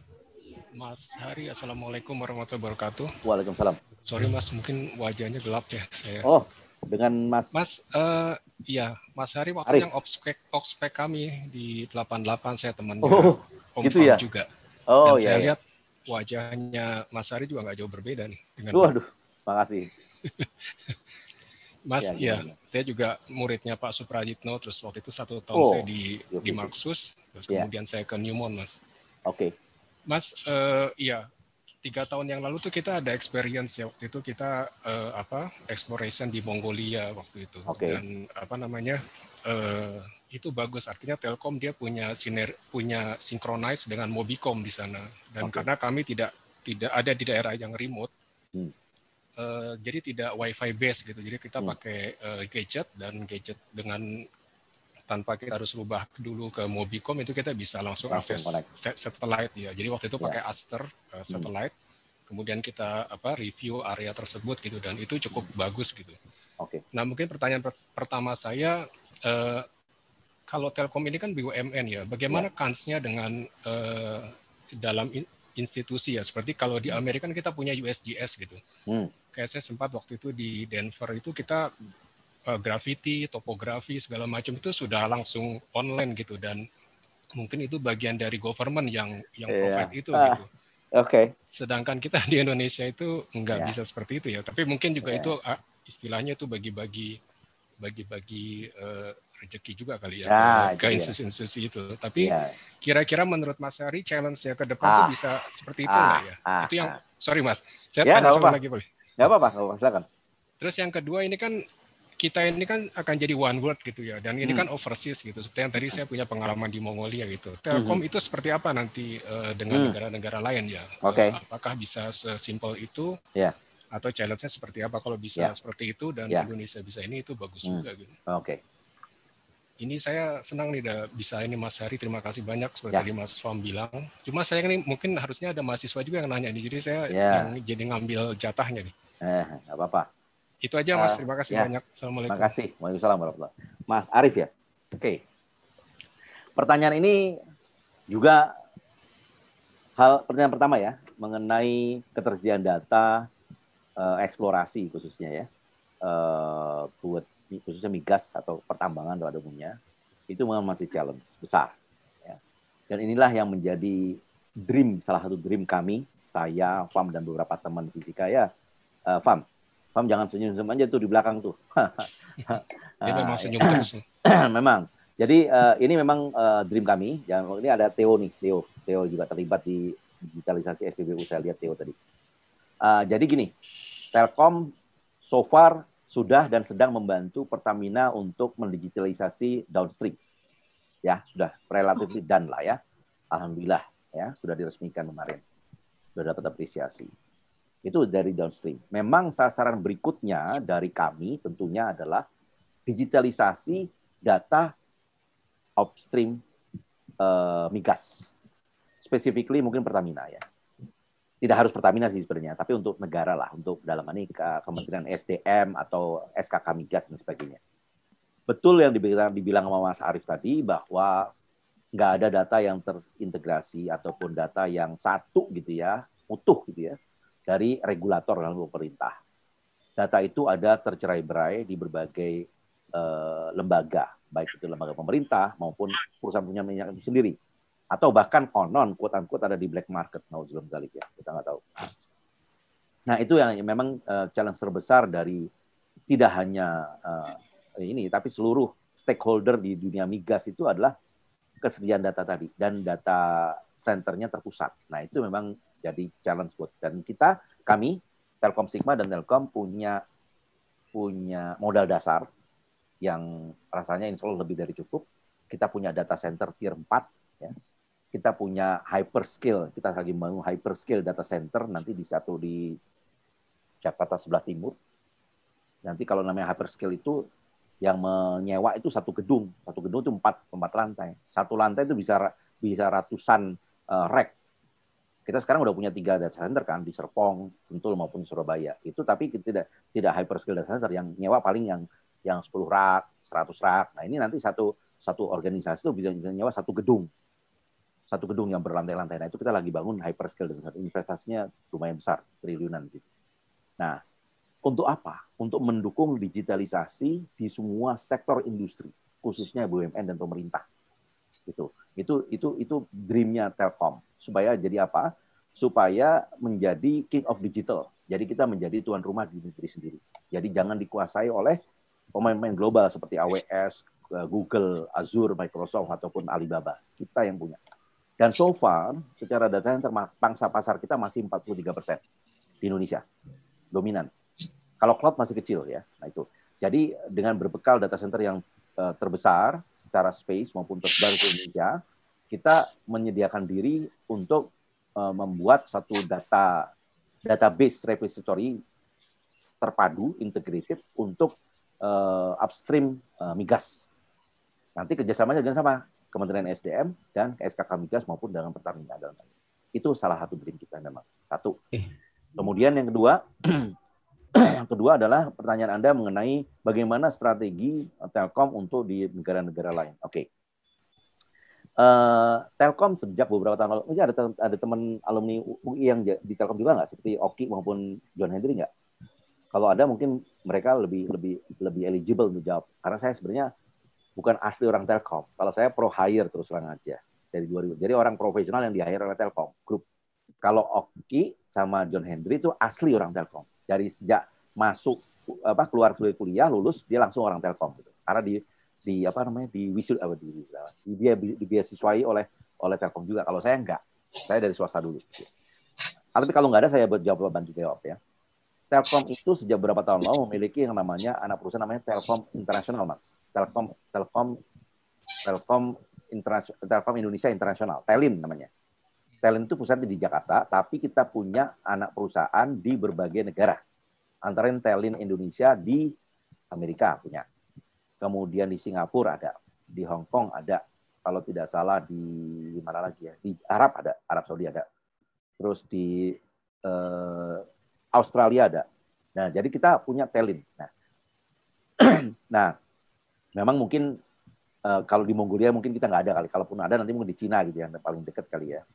Mas Hari, Assalamualaikum warahmatullahi wabarakatuh. Waalaikumsalam. Sorry Mas, mungkin wajahnya gelap ya saya. Oh, dengan Mas. Mas, uh, ya Mas Hari waktu Arif. yang obspek obspek kami di 88 saya temannya oh, Om gitu ya? juga. Oh Dan iya. Saya iya. lihat wajahnya Mas Hari juga nggak jauh berbeda nih dengan. Waduh, makasih. Mas, ya, ya, ya, saya juga muridnya Pak Suprajitno. Terus waktu itu satu tahun oh, saya di, iya, iya, di Maxus, terus ya. kemudian saya ke Newmont, Mas. Oke. Okay. Mas, uh, ya tiga tahun yang lalu tuh kita ada experience ya waktu itu kita uh, apa exploration di Mongolia waktu itu okay. dan apa namanya uh, itu bagus artinya Telkom dia punya siner punya synchronize dengan Mobicom di sana dan okay. karena kami tidak tidak ada di daerah yang remote hmm. uh, jadi tidak WiFi base gitu jadi kita hmm. pakai uh, gadget dan gadget dengan tanpa kita harus rubah dulu ke Mobicom itu kita bisa langsung akses satellite ya. Jadi waktu itu iya. pakai Aster uh, satellite. mm. Kemudian kita apa review area tersebut gitu dan itu cukup hmm. bagus gitu. Oke. Okay. Nah, mungkin pertanyaan per pertama saya uh, kalau Telkom ini kan BUMN ya. Bagaimana yeah. kansnya dengan uh, dalam in institusi ya? Seperti kalau di hmm. Amerika kan kita punya USGS gitu. Hmm. Kayak saya sempat waktu itu di Denver itu kita Eh, graffiti, topografi segala macam itu sudah langsung online gitu dan mungkin itu bagian dari government yang yang yeah. provide itu ah. gitu. Oke. Okay. Sedangkan kita di Indonesia itu nggak yeah. bisa seperti itu ya. Tapi mungkin juga yeah. itu ah, istilahnya itu bagi-bagi bagi-bagi uh, rezeki juga kali ya ah, ke institusi-institusi itu. Tapi iya. kira-kira yeah. menurut Mas Hari challenge ya ke depan ah, itu bisa seperti itu nggak ah, ya? Ah, itu yang ah. sorry Mas, saya ya, tanya apa. lagi boleh? Gak apa-apa, silakan. Terus yang kedua ini kan kita ini kan akan jadi one world gitu ya dan ini hmm. kan overseas gitu seperti yang tadi saya punya pengalaman di Mongolia gitu hmm. Telkom hmm. itu seperti apa nanti uh, dengan hmm. negara-negara hmm. lain ya okay. uh, eh, apakah bisa sesimpel itu yeah. atau challenge-nya seperti apa kalau bisa yeah. seperti itu dan yeah. Indonesia bisa ini itu bagus hmm. juga gitu oke okay. Ini saya senang nih dah bisa ini Mas Hari terima kasih banyak seperti ya. Mas Fam bilang. Cuma saya ini mungkin harusnya ada mahasiswa juga yang nanya nih. Jadi saya ya. yang jadi ngambil jatahnya nih. Eh, apa-apa. Itu aja Mas, ah, terima kasih ya. banyak. Assalamualaikum. Terima kasih. Waalaikumsalam warahmatullahi Mas Arif ya? Oke. Okay. Pertanyaan ini juga hal pertanyaan pertama ya, mengenai ketersediaan data eh, eksplorasi khususnya ya. Uh, buat khususnya migas atau pertambangan pada umumnya itu memang masih challenge besar. Ya. Dan inilah yang menjadi dream salah satu dream kami, saya, Fam dan beberapa teman fisika ya, uh, Fam Pam jangan senyum-senyum aja tuh di belakang tuh. Iya. Ah, Dia memang iya. senyum terus. Ya. memang. Jadi uh, ini memang uh, dream kami. Ini ada Theo nih, Theo. Theo juga terlibat di digitalisasi SPBU. Saya lihat Theo tadi. Uh, jadi gini, Telkom so far sudah dan sedang membantu Pertamina untuk mendigitalisasi downstream. Ya, sudah relatif oh. dan lah ya. Alhamdulillah ya, sudah diresmikan kemarin. Sudah dapat apresiasi. Itu dari downstream. Memang sasaran berikutnya dari kami tentunya adalah digitalisasi data upstream uh, migas. Specifically mungkin Pertamina ya. Tidak harus Pertamina sih sebenarnya, tapi untuk negara lah, untuk dalam ini Kementerian SDM atau SKK Migas dan sebagainya. Betul yang dibilang, dibilang sama Mas Arief tadi bahwa nggak ada data yang terintegrasi ataupun data yang satu gitu ya, utuh gitu ya dari regulator dalam pemerintah. Data itu ada tercerai berai di berbagai uh, lembaga, baik itu lembaga pemerintah maupun perusahaan punya minyak itu sendiri. Atau bahkan konon, quote-unquote, ada di black market. belum zalik ya, kita nggak tahu. Nah, itu yang memang uh, challenge terbesar dari tidak hanya uh, ini, tapi seluruh stakeholder di dunia migas itu adalah kesediaan data tadi dan data centernya terpusat. Nah, itu memang jadi challenge buat dan kita kami Telkom Sigma dan Telkom punya punya modal dasar yang rasanya insya Allah lebih dari cukup. Kita punya data center tier 4 ya. Kita punya hyperscale, kita lagi mau hyperscale data center nanti di satu di Jakarta sebelah timur. Nanti kalau namanya hyperscale itu yang menyewa itu satu gedung, satu gedung itu empat empat lantai. Satu lantai itu bisa bisa ratusan uh, eh, rack kita sekarang udah punya tiga data center kan di Serpong, Sentul maupun Surabaya. Itu tapi tidak tidak hyperscale data center yang nyewa paling yang yang 10 rak, 100 rak. Nah, ini nanti satu satu organisasi itu bisa nyewa satu gedung. Satu gedung yang berlantai-lantai. Nah, itu kita lagi bangun hyperscale data center. Investasinya lumayan besar, triliunan gitu. Nah, untuk apa? Untuk mendukung digitalisasi di semua sektor industri, khususnya BUMN dan pemerintah. Gitu. Itu itu itu dreamnya Telkom supaya jadi apa? Supaya menjadi king of digital. Jadi kita menjadi tuan rumah di negeri sendiri. Jadi jangan dikuasai oleh pemain-pemain global seperti AWS, eh, Google, Azure, Microsoft ataupun Alibaba. Kita yang punya. Dan so far, secara data center, pangsa pasar kita masih 43 persen di Indonesia. Dominan. Kalau cloud masih kecil ya. Nah itu. Jadi dengan berbekal data center yang Eh, terbesar secara space maupun tersebar di Indonesia, kita menyediakan diri untuk uh, membuat satu data database repository terpadu integrated untuk uh, upstream uh, migas. Nanti kerjasamanya dengan sama Kementerian SDM dan SKK Migas maupun dengan Pertamina dalam itu salah satu dream kita memang satu. Kemudian yang kedua yang kedua adalah pertanyaan Anda mengenai bagaimana strategi Telkom untuk di negara-negara lain. Oke. Okay. Uh, eh, Telkom sejak beberapa tahun lalu, mungkin ada, ada teman alumni UI yang di Telkom juga nggak? Seperti Oki maupun John Henry nggak? Kalau ada mungkin mereka lebih lebih lebih eligible untuk jawab. Karena saya sebenarnya bukan asli orang Telkom. Kalau saya pro hire terus terang aja dari dua ribu. Jadi orang profesional yang di hire oleh Telkom grup. Kalau Oki sama John Henry itu asli orang Telkom dari sejak masuk apa keluar kuliah lulus dia langsung orang Telkom gitu. Karena di di apa namanya di wisud apa di dia dibiasiswai oleh oleh Telkom juga. Kalau saya enggak, saya dari swasta dulu. Gitu. Tapi kalau nggak ada saya buat jawab bantu jawab ya. Telkom itu sejak beberapa tahun lalu memiliki yang namanya anak perusahaan namanya Telkom Internasional, Mas. Telkom Telkom Telkom Internasional Telkom Indonesia Internasional, Telin namanya talent itu pusatnya di Jakarta, tapi kita punya anak perusahaan di berbagai negara. Antara talent Indonesia di Amerika punya. Kemudian di Singapura ada, di Hong Kong ada, kalau tidak salah di mana lagi ya? Di Arab ada, Arab Saudi ada. Terus di eh, Australia ada. Nah, jadi kita punya talent. Nah, nah memang mungkin Uh, kalau di Mongolia mungkin kita nggak ada kali. Kalaupun ada nanti mungkin di Cina gitu ya, yang paling dekat kali ya.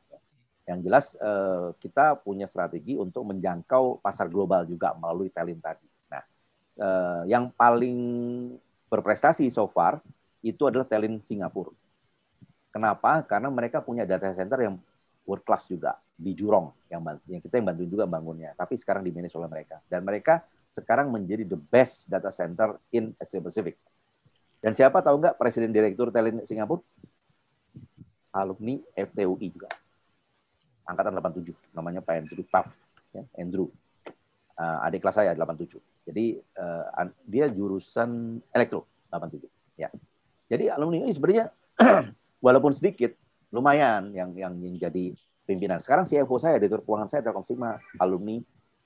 Yang jelas eh, kita punya strategi untuk menjangkau pasar global juga melalui Telin tadi. Nah, eh, yang paling berprestasi so far itu adalah Telin Singapura. Kenapa? Karena mereka punya data center yang world class juga di Jurong yang, yang kita yang bantu juga bangunnya. Tapi sekarang di oleh mereka dan mereka sekarang menjadi the best data center in Asia Pacific. Dan siapa tahu nggak Presiden Direktur Telin Singapura? Alumni FTUI juga angkatan 87 namanya Pak Andrew Taff ya Andrew uh, adik kelas saya 87 jadi uh, dia jurusan elektro 87 ya jadi alumni ini sebenarnya walaupun sedikit lumayan yang yang, menjadi pimpinan sekarang CFO saya direktur keuangan saya Telkom Sigma alumni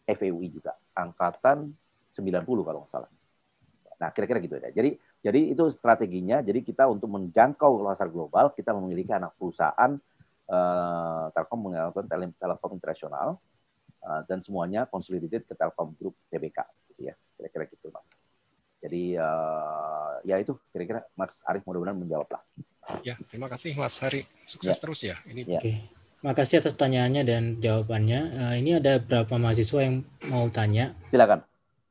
FEUI juga angkatan 90 kalau nggak salah nah kira-kira gitu ya jadi jadi itu strateginya jadi kita untuk menjangkau pasar global kita memiliki anak perusahaan uh, Telkom menggunakan tele Telkom internasional uh, dan semuanya consolidated ke Telkom Group TBK gitu ya. Kira-kira gitu Mas. Jadi uh, ya itu kira-kira Mas Arif mudah-mudahan menjawab lah. Ya, terima kasih Mas Hari. Sukses ya. terus ya. Ini ya. Okay. kasih atas pertanyaannya dan jawabannya. Uh, ini ada berapa mahasiswa yang mau tanya? Silakan.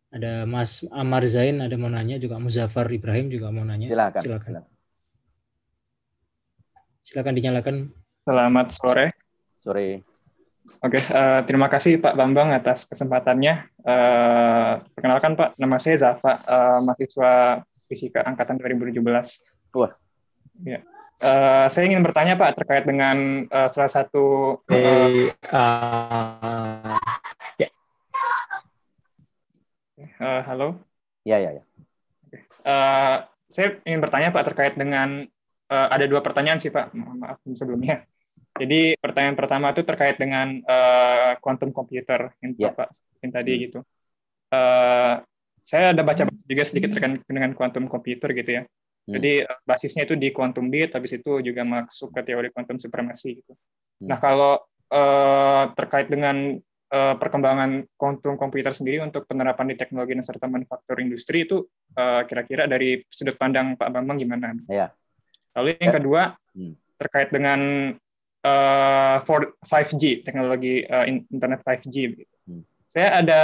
Ada Mas Amar Zain ada mau nanya juga Muzaffar Ibrahim juga mau nanya. Silakan. Silakan. Silakan, Silakan dinyalakan Selamat sore. Sore. Oke, okay, uh, eh, terima kasih Pak Bambang atas kesempatannya. Uh, perkenalkan Pak, nama saya Zafa, uh, mahasiswa fisika angkatan 2017. Wah. Ya. Uh, saya ingin bertanya Pak terkait dengan uh, salah satu uh, hey, uh, yeah. Ya. uh, halo. Ya ya ya. Uh, saya ingin bertanya Pak terkait dengan uh, ada dua pertanyaan sih Pak. Maaf sebelumnya. Jadi pertanyaan pertama itu terkait dengan uh, eh, quantum computer yang yeah. Bapak sebutin tadi hmm. gitu. Uh, saya ada baca hmm. juga sedikit terkait dengan quantum computer gitu ya. Hmm. Jadi eh, basisnya itu di quantum bit, habis itu juga masuk ke teori quantum supremasi gitu. Nah kalau uh, terkait dengan uh, perkembangan quantum computer sendiri untuk penerapan di teknologi dan serta manufaktur industri itu kira-kira uh, dari sudut pandang Pak Bambang gimana? Yeah. Lalu yang ya. kedua terkait dengan uh, for 5G teknologi uh, internet 5G. Hmm. Saya ada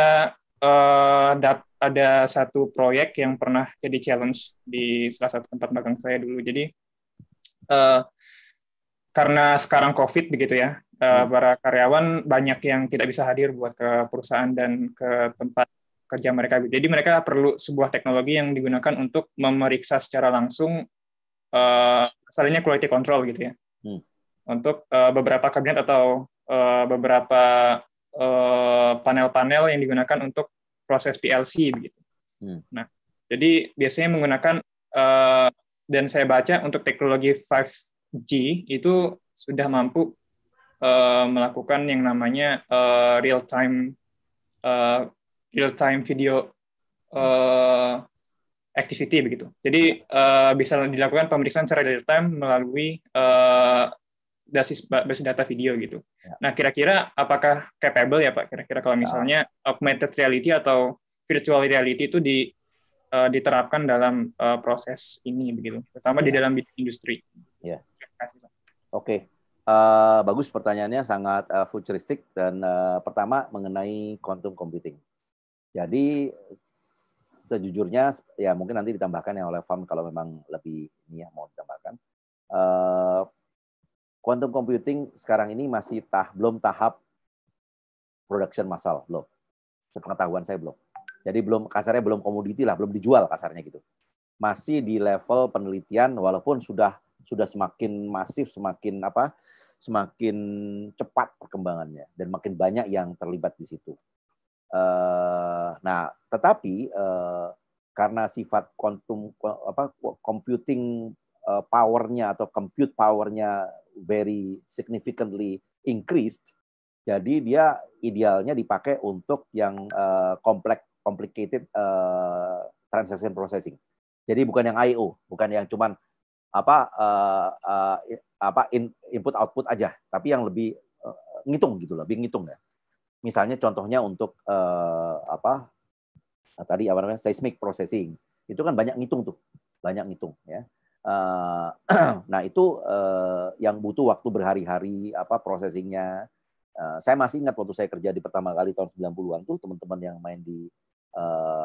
uh, dat, ada satu proyek yang pernah jadi challenge di salah satu tempat magang saya dulu. Jadi uh, karena sekarang COVID begitu ya, hmm. para karyawan banyak yang tidak bisa hadir buat ke perusahaan dan ke tempat kerja mereka. Gitu. Jadi mereka perlu sebuah teknologi yang digunakan untuk memeriksa secara langsung uh, misalnya quality control gitu ya. Hmm untuk uh, beberapa kabinet atau uh, beberapa eh, panel-panel uh, yang digunakan untuk proses PLC begitu. Hmm. Nah, jadi biasanya menggunakan uh, dan saya baca untuk teknologi 5G itu sudah mampu uh, melakukan yang namanya uh, real time uh, real time video uh, activity begitu. Jadi uh, bisa dilakukan pemeriksaan secara real time melalui uh, basis basis data video gitu. Ya. Nah, kira-kira apakah capable ya Pak? Kira-kira kalau ya. misalnya ya. augmented reality atau virtual reality itu di uh, diterapkan dalam uh, proses ini begitu, terutama ya. di dalam industri. Ya. Oke. Uh, bagus pertanyaannya sangat uh, futuristik dan uh, pertama mengenai quantum computing. Jadi sejujurnya ya mungkin nanti ditambahkan ya oleh Farm kalau memang lebih ini ya mau ditambahkan. Uh, quantum computing sekarang ini masih tah, belum tahap production massal, belum. Sepengetahuan saya belum. Jadi belum kasarnya belum komoditi lah, belum dijual kasarnya gitu. Masih di level penelitian walaupun sudah sudah semakin masif, semakin apa? semakin cepat perkembangannya dan makin banyak yang terlibat di situ. Uh, nah, tetapi uh, karena sifat quantum apa computing eh, powernya atau compute powernya very significantly increased. Jadi dia idealnya dipakai untuk yang uh, eh, kompleks complicated uh, transaction processing. Jadi bukan yang IO, bukan yang cuman apa uh, uh, apa in, input output aja, tapi yang lebih uh, ngitung gitu lebih ngitung ya. Misalnya contohnya untuk uh, apa nah, tadi apa namanya seismic processing itu kan banyak ngitung tuh, banyak ngitung ya. Eh, nah itu eh, yang butuh waktu berhari-hari apa processingnya. Eh, saya masih ingat waktu saya kerja di pertama kali tahun 90-an tuh teman-teman yang main di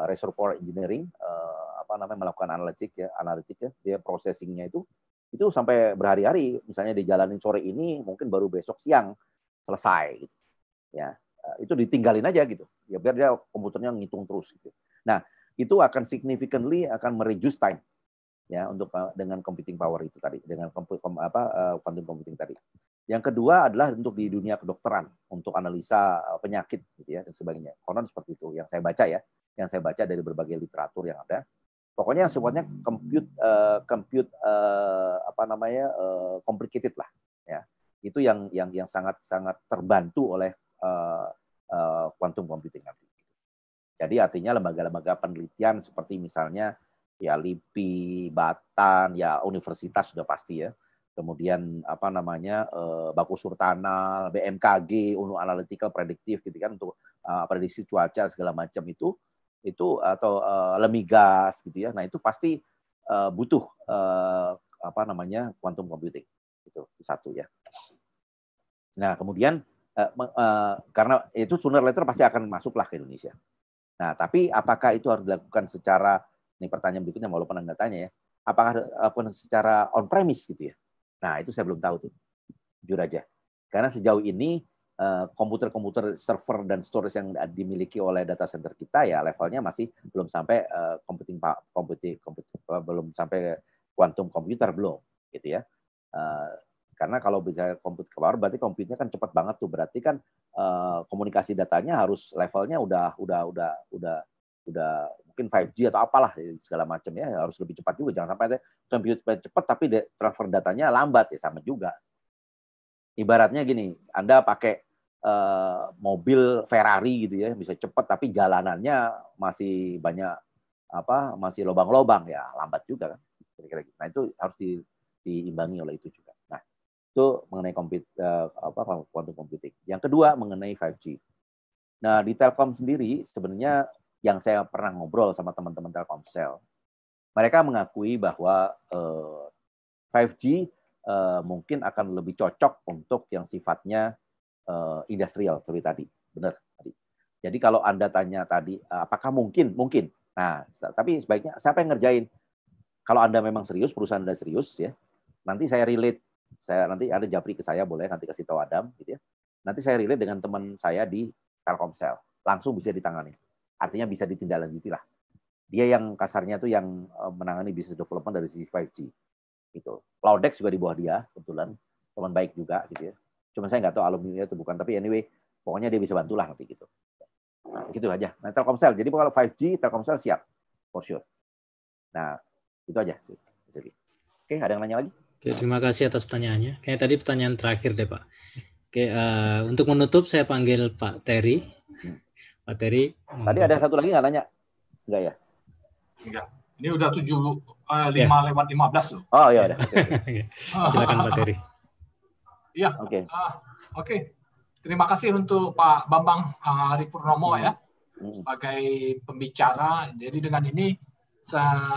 reservoir engineering apa namanya melakukan analitik ya, analitik ya, dia processingnya itu itu sampai berhari-hari misalnya dijalanin sore ini mungkin baru besok siang selesai gitu. ya itu ditinggalin aja gitu ya biar dia komputernya ngitung terus gitu nah itu akan significantly akan mereduce time ya untuk eh, dengan computing power itu tadi dengan kom, apa eh, quantum computing tadi. Yang kedua adalah untuk di dunia kedokteran untuk analisa eh, penyakit gitu ya dan sebagainya. Konon seperti itu yang saya baca ya, yang saya baca dari berbagai literatur yang ada. Pokoknya yang sifatnya compute uh, compute uh, apa namanya uh, complicated lah ya. Itu yang yang yang sangat sangat terbantu oleh uh, uh, quantum computing nanti. Jadi artinya lembaga-lembaga penelitian seperti misalnya ya LIPI, Batan, ya universitas sudah pasti ya. Kemudian apa namanya eh, Baku Surtana, BMKG, Unu Analytical Prediktif gitu kan untuk eh, prediksi cuaca segala macam itu itu atau eh, lemigas gitu ya. Nah, itu pasti eh, butuh eh, apa namanya quantum computing. Itu satu ya. Nah, kemudian eh, eh, karena itu sooner later pasti akan masuklah ke Indonesia. Nah, tapi apakah itu harus dilakukan secara ini pertanyaan berikutnya walaupun Anda tanya ya. Apakah pun secara on premise gitu ya? Nah, itu saya belum tahu tuh. Jujur aja. Karena sejauh ini eh, komputer-komputer server dan storage yang dimiliki oleh data center kita ya levelnya masih belum sampai eh, computing computing, computing eh, belum sampai quantum computer belum gitu ya. Karena kalau bisa komputer power berarti komputernya kan cepat banget tuh berarti kan komunikasi datanya harus levelnya udah udah udah udah udah mungkin 5G atau apalah eh, segala macam ya harus lebih cepat juga jangan sampai computer cepat tapi transfer datanya lambat ya sama juga ibaratnya gini Anda pakai uh, mobil Ferrari gitu ya bisa cepat tapi jalanannya masih banyak apa masih lobang-lobang ya lambat juga kan kira-kira gitu. Nah itu harus di, diimbangi oleh itu juga. Nah itu mengenai komputer uh, eh, apa quantum computing. Yang kedua mengenai 5G. Nah di Telkom sendiri sebenarnya yang saya pernah ngobrol sama teman-teman Telkomsel. Mereka mengakui bahwa eh, 5G eh, mungkin akan lebih cocok untuk yang sifatnya eh, industrial seperti tadi. Benar tadi. Jadi kalau Anda tanya tadi eh, apakah mungkin? Mungkin. Nah, tapi sebaiknya siapa yang ngerjain? Kalau Anda memang serius, perusahaan Anda serius ya. Nanti saya relate saya nanti ada japri ke saya boleh nanti kasih tahu Adam gitu ya. Nanti saya relate dengan teman saya di Telkomsel. Langsung bisa ditangani artinya bisa ditindaklanjuti lah. Dia yang kasarnya tuh yang eh, menangani bisnis development dari sisi 5G. Gitu. Laudex juga di bawah dia, kebetulan. Teman baik juga gitu ya. Cuma saya nggak tahu alumni itu bukan, tapi anyway, pokoknya dia bisa bantulah nanti gitu. Nah, gitu aja. Nah, Telkomsel. Jadi kalau 5G, Telkomsel siap. For sure. Nah, itu aja. Oke, ada yang nanya lagi? Oke, terima kasih atas pertanyaannya. Kayak tadi pertanyaan terakhir deh, Pak. Oke, uh, untuk menutup saya panggil Pak Terry. Hmm materi. Hmm. Tadi ada satu lagi nggak nanya? Enggak ya? Enggak. Ini udah tujuh uh, lima yeah. lewat lima belas loh. Oh iya udah. Okay. Iya. Silakan materi. Iya. Oke. Okay. Uh, Oke. Okay. Terima kasih untuk Pak Bambang Hari eh, Purnomo hmm. ya hmm. sebagai pembicara. Jadi dengan ini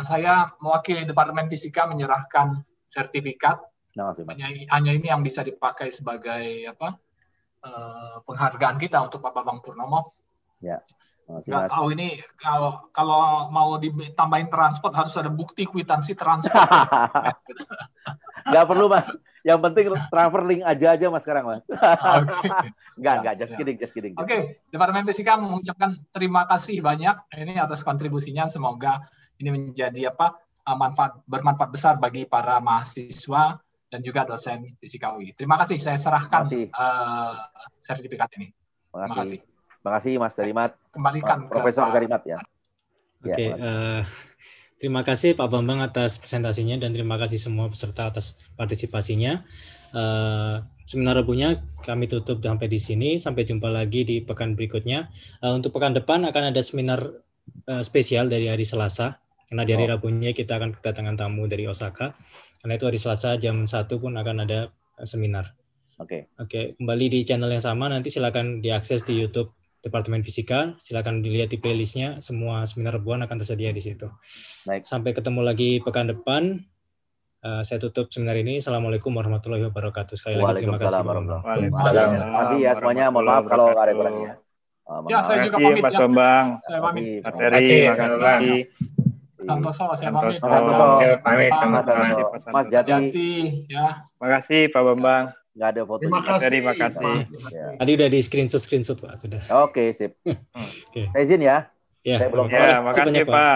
saya mewakili Departemen Fisika menyerahkan sertifikat. Hanya, hanya ini yang bisa dipakai sebagai apa eh, penghargaan kita untuk Pak Bambang Purnomo. Ya. Nggak tahu ini kalau kalau mau ditambahin transport harus ada bukti kwitansi transport. Nggak perlu mas. Yang penting transfer link aja aja mas sekarang mas. Okay. Nggak nggak just ya. kidding just kidding. Oke, okay. Departemen Fisika mengucapkan terima kasih banyak ini atas kontribusinya. Semoga ini menjadi apa uh, manfaat bermanfaat besar bagi para mahasiswa dan juga dosen fisika UI. Terima kasih saya serahkan Uh, sertifikat ini. Terima kasih. Terima kasih. Terima kasih Mas Darimat. Eh, kembalikan Profesor ke Darimat ya. Oke, okay, ya, uh, terima kasih Pak Bambang atas presentasinya dan terima kasih semua peserta atas partisipasinya. Uh, seminar punya kami tutup sampai di sini. Sampai jumpa lagi di pekan berikutnya. Uh, untuk pekan depan akan ada seminar uh, spesial dari hari Selasa. Karena di hari oh. Rabunya kita akan kedatangan tamu dari Osaka. Karena itu hari Selasa jam 1 pun akan ada seminar. Oke. Okay. Oke, okay, kembali di channel yang sama nanti silakan diakses di YouTube Departemen Fisika. Silakan dilihat di playlistnya, semua seminar buan akan tersedia di situ. Baik. Sampai ketemu lagi pekan depan. Uh, saya tutup seminar ini. Assalamualaikum warahmatullahi wabarakatuh. Sekali lagi terima kasih. Waalaikumsalam. Terima kasih ya semuanya. Mohon maaf kalau ada yang kurang ya, ya saya juga pamit. Ya. Mas ya. Bambang. Saya pamit. Mas Ferry, terima kasih. Santoso, saya pamit. Mas Santoso. Pamit Mas Jati. Jati. Ya. kasih Pak Bambang nggak ada foto. Terima kasih. Terima kasih. Ya. Tadi udah di screenshot screenshot pak sudah. Oke sip. okay. Saya izin ya. Ya, saya belum. Ya, makasih pak.